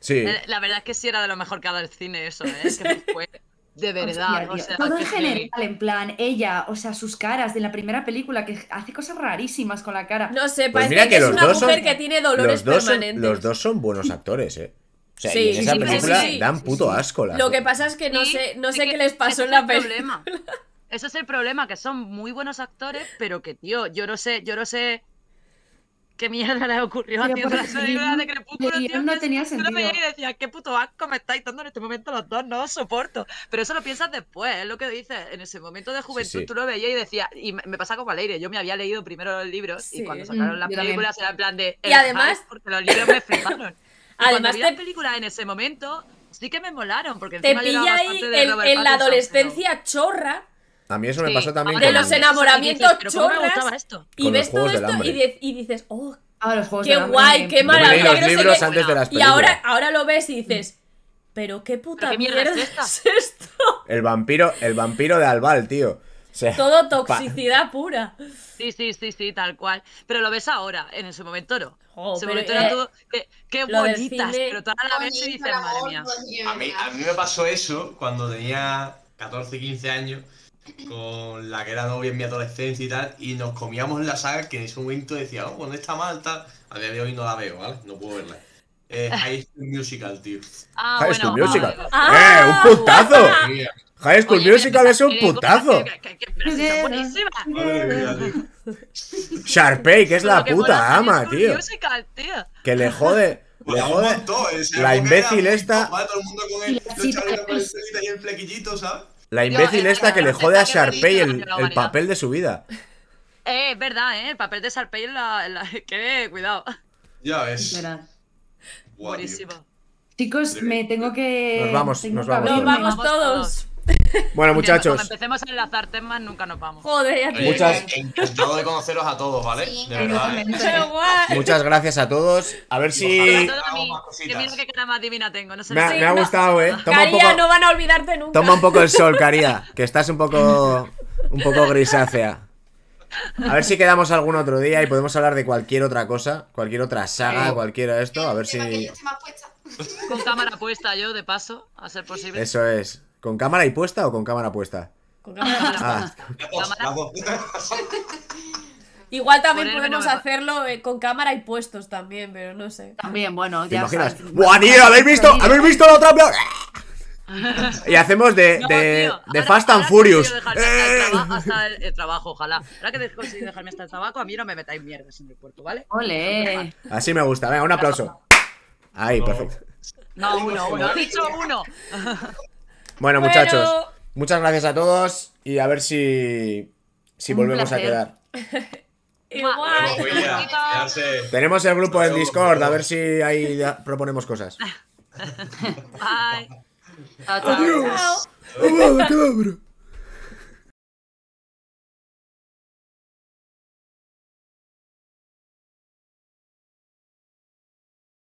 Sí. Eh, la verdad es que sí era de lo mejor que ha dado el cine eso, ¿eh? Es que después de verdad. o sea, todo en general, en plan, ella, o sea, sus caras de la primera película, que hace cosas rarísimas con la cara. No sé, pues parece que, los dos que tiene dolores los dos Son, buenos actores, eh. O sí, en esa película dan puto asco. La Lo que pasa es que no sé, no sé qué les pasó en la película. Problema. eso es el problema, que son muy buenos actores, pero que, tío, yo no sé, yo no sé ¿Qué mierda le ocurrió pero haciendo las películas de Crepúsculo, el tío? No tenía sentido. Yo me y decía, qué puto asco me estáis dando en este momento los dos, no os soporto. Pero eso lo piensas después, es lo que dices. En ese momento de juventud tú lo veías y decías, y me, pasa como aire, yo me había leído primero los libros y cuando sacaron las mm, película películas era en plan de. Y además. porque los libros me fliparon. además, las te... películas en ese momento sí que me molaron, porque te pilla ahí en, la adolescencia chorra a mí eso me pasó también. De los enamoramientos sí, esto? Y ves todo esto y, y, dices, oh, ah, qué guay, qué maravilla. y ahora, ahora lo ves y dices, pero qué puta mierda, es, esto. El vampiro, el vampiro de Albal, tío. todo toxicidad pura. Sí, sí, sí, sí, tal cual. Pero lo ves ahora, en ese momento no. Oh, momento eh, todo. Qué, qué bonitas, pero toda la vez se dices, madre mía. A mí, a mí me pasó eso cuando tenía 14, 15 años con la que era novia en mi adolescencia y tal, y nos comíamos la saga que en ese momento decía, oh, ¿dónde pues está Malta? A día de hoy no la veo, ¿vale? No puedo verla. Eh, High School Musical, tío. Ah, High School Musical. ¡Eh! Ah, ¡Un putazo! High School Musical es un putazo. Sharpay, que es la puta ama, tío. Musical, tío. Que le jode. Pues le jode. la imbécil esta. Todo el mundo con el, y el flequillito, ¿sabes? La imbécil eh, esta que, le eh, jode a eh, Sharpay el, papel de su vida. Eh, es verdad, ¿eh? El papel de Sharpay es la, cuidado. Ya ves. Buenísimo. Chicos, me tengo que... Nos vamos, nos vamos. Nos vamos todos. Bueno, muchachos. Cuando empecemos a enlazar temas, nunca nos vamos. Joder, ya te Muchas... Encantado de conoceros a todos, ¿vale? de verdad. ¿eh? Muchas gracias a todos. A ver si. que mira más divina tengo. me, ha, gustado, ¿eh? Toma Caría, un poco... no van a olvidarte nunca. Toma un poco el sol, Caría, que estás un poco, un poco grisácea. A ver si quedamos algún otro día y podemos hablar de cualquier otra cosa, cualquier otra saga, cualquier esto, a ver si... Con cámara puesta yo, de paso, a ser posible. Eso es. ¿Con cámara y puesta o con cámara puesta? Con cámara puesta. Ah. Igual también podemos hacerlo eh, con cámara y puestos también, pero no sé. También, bueno, ya. imaginas? Sabes, ¡Buah, tío! ¿Habéis visto? ¿Habéis visto la otra? y hacemos de, de, Fast and Furious. Hasta, el el, trabajo, ojalá. Ahora que dejarme hasta el tabaco, a mí no me metáis mierdas en el puerto, ¿vale? ¡Ole! Así me gusta. Venga, un aplauso. Ahí, perfecto. No, uno, uno. He dicho uno. Bueno, muchachos, muchas gracias a todos y a ver si, volvemos a quedar. Igual, Tenemos el grupo en Discord, a ver si ahí proponemos cosas. Bye.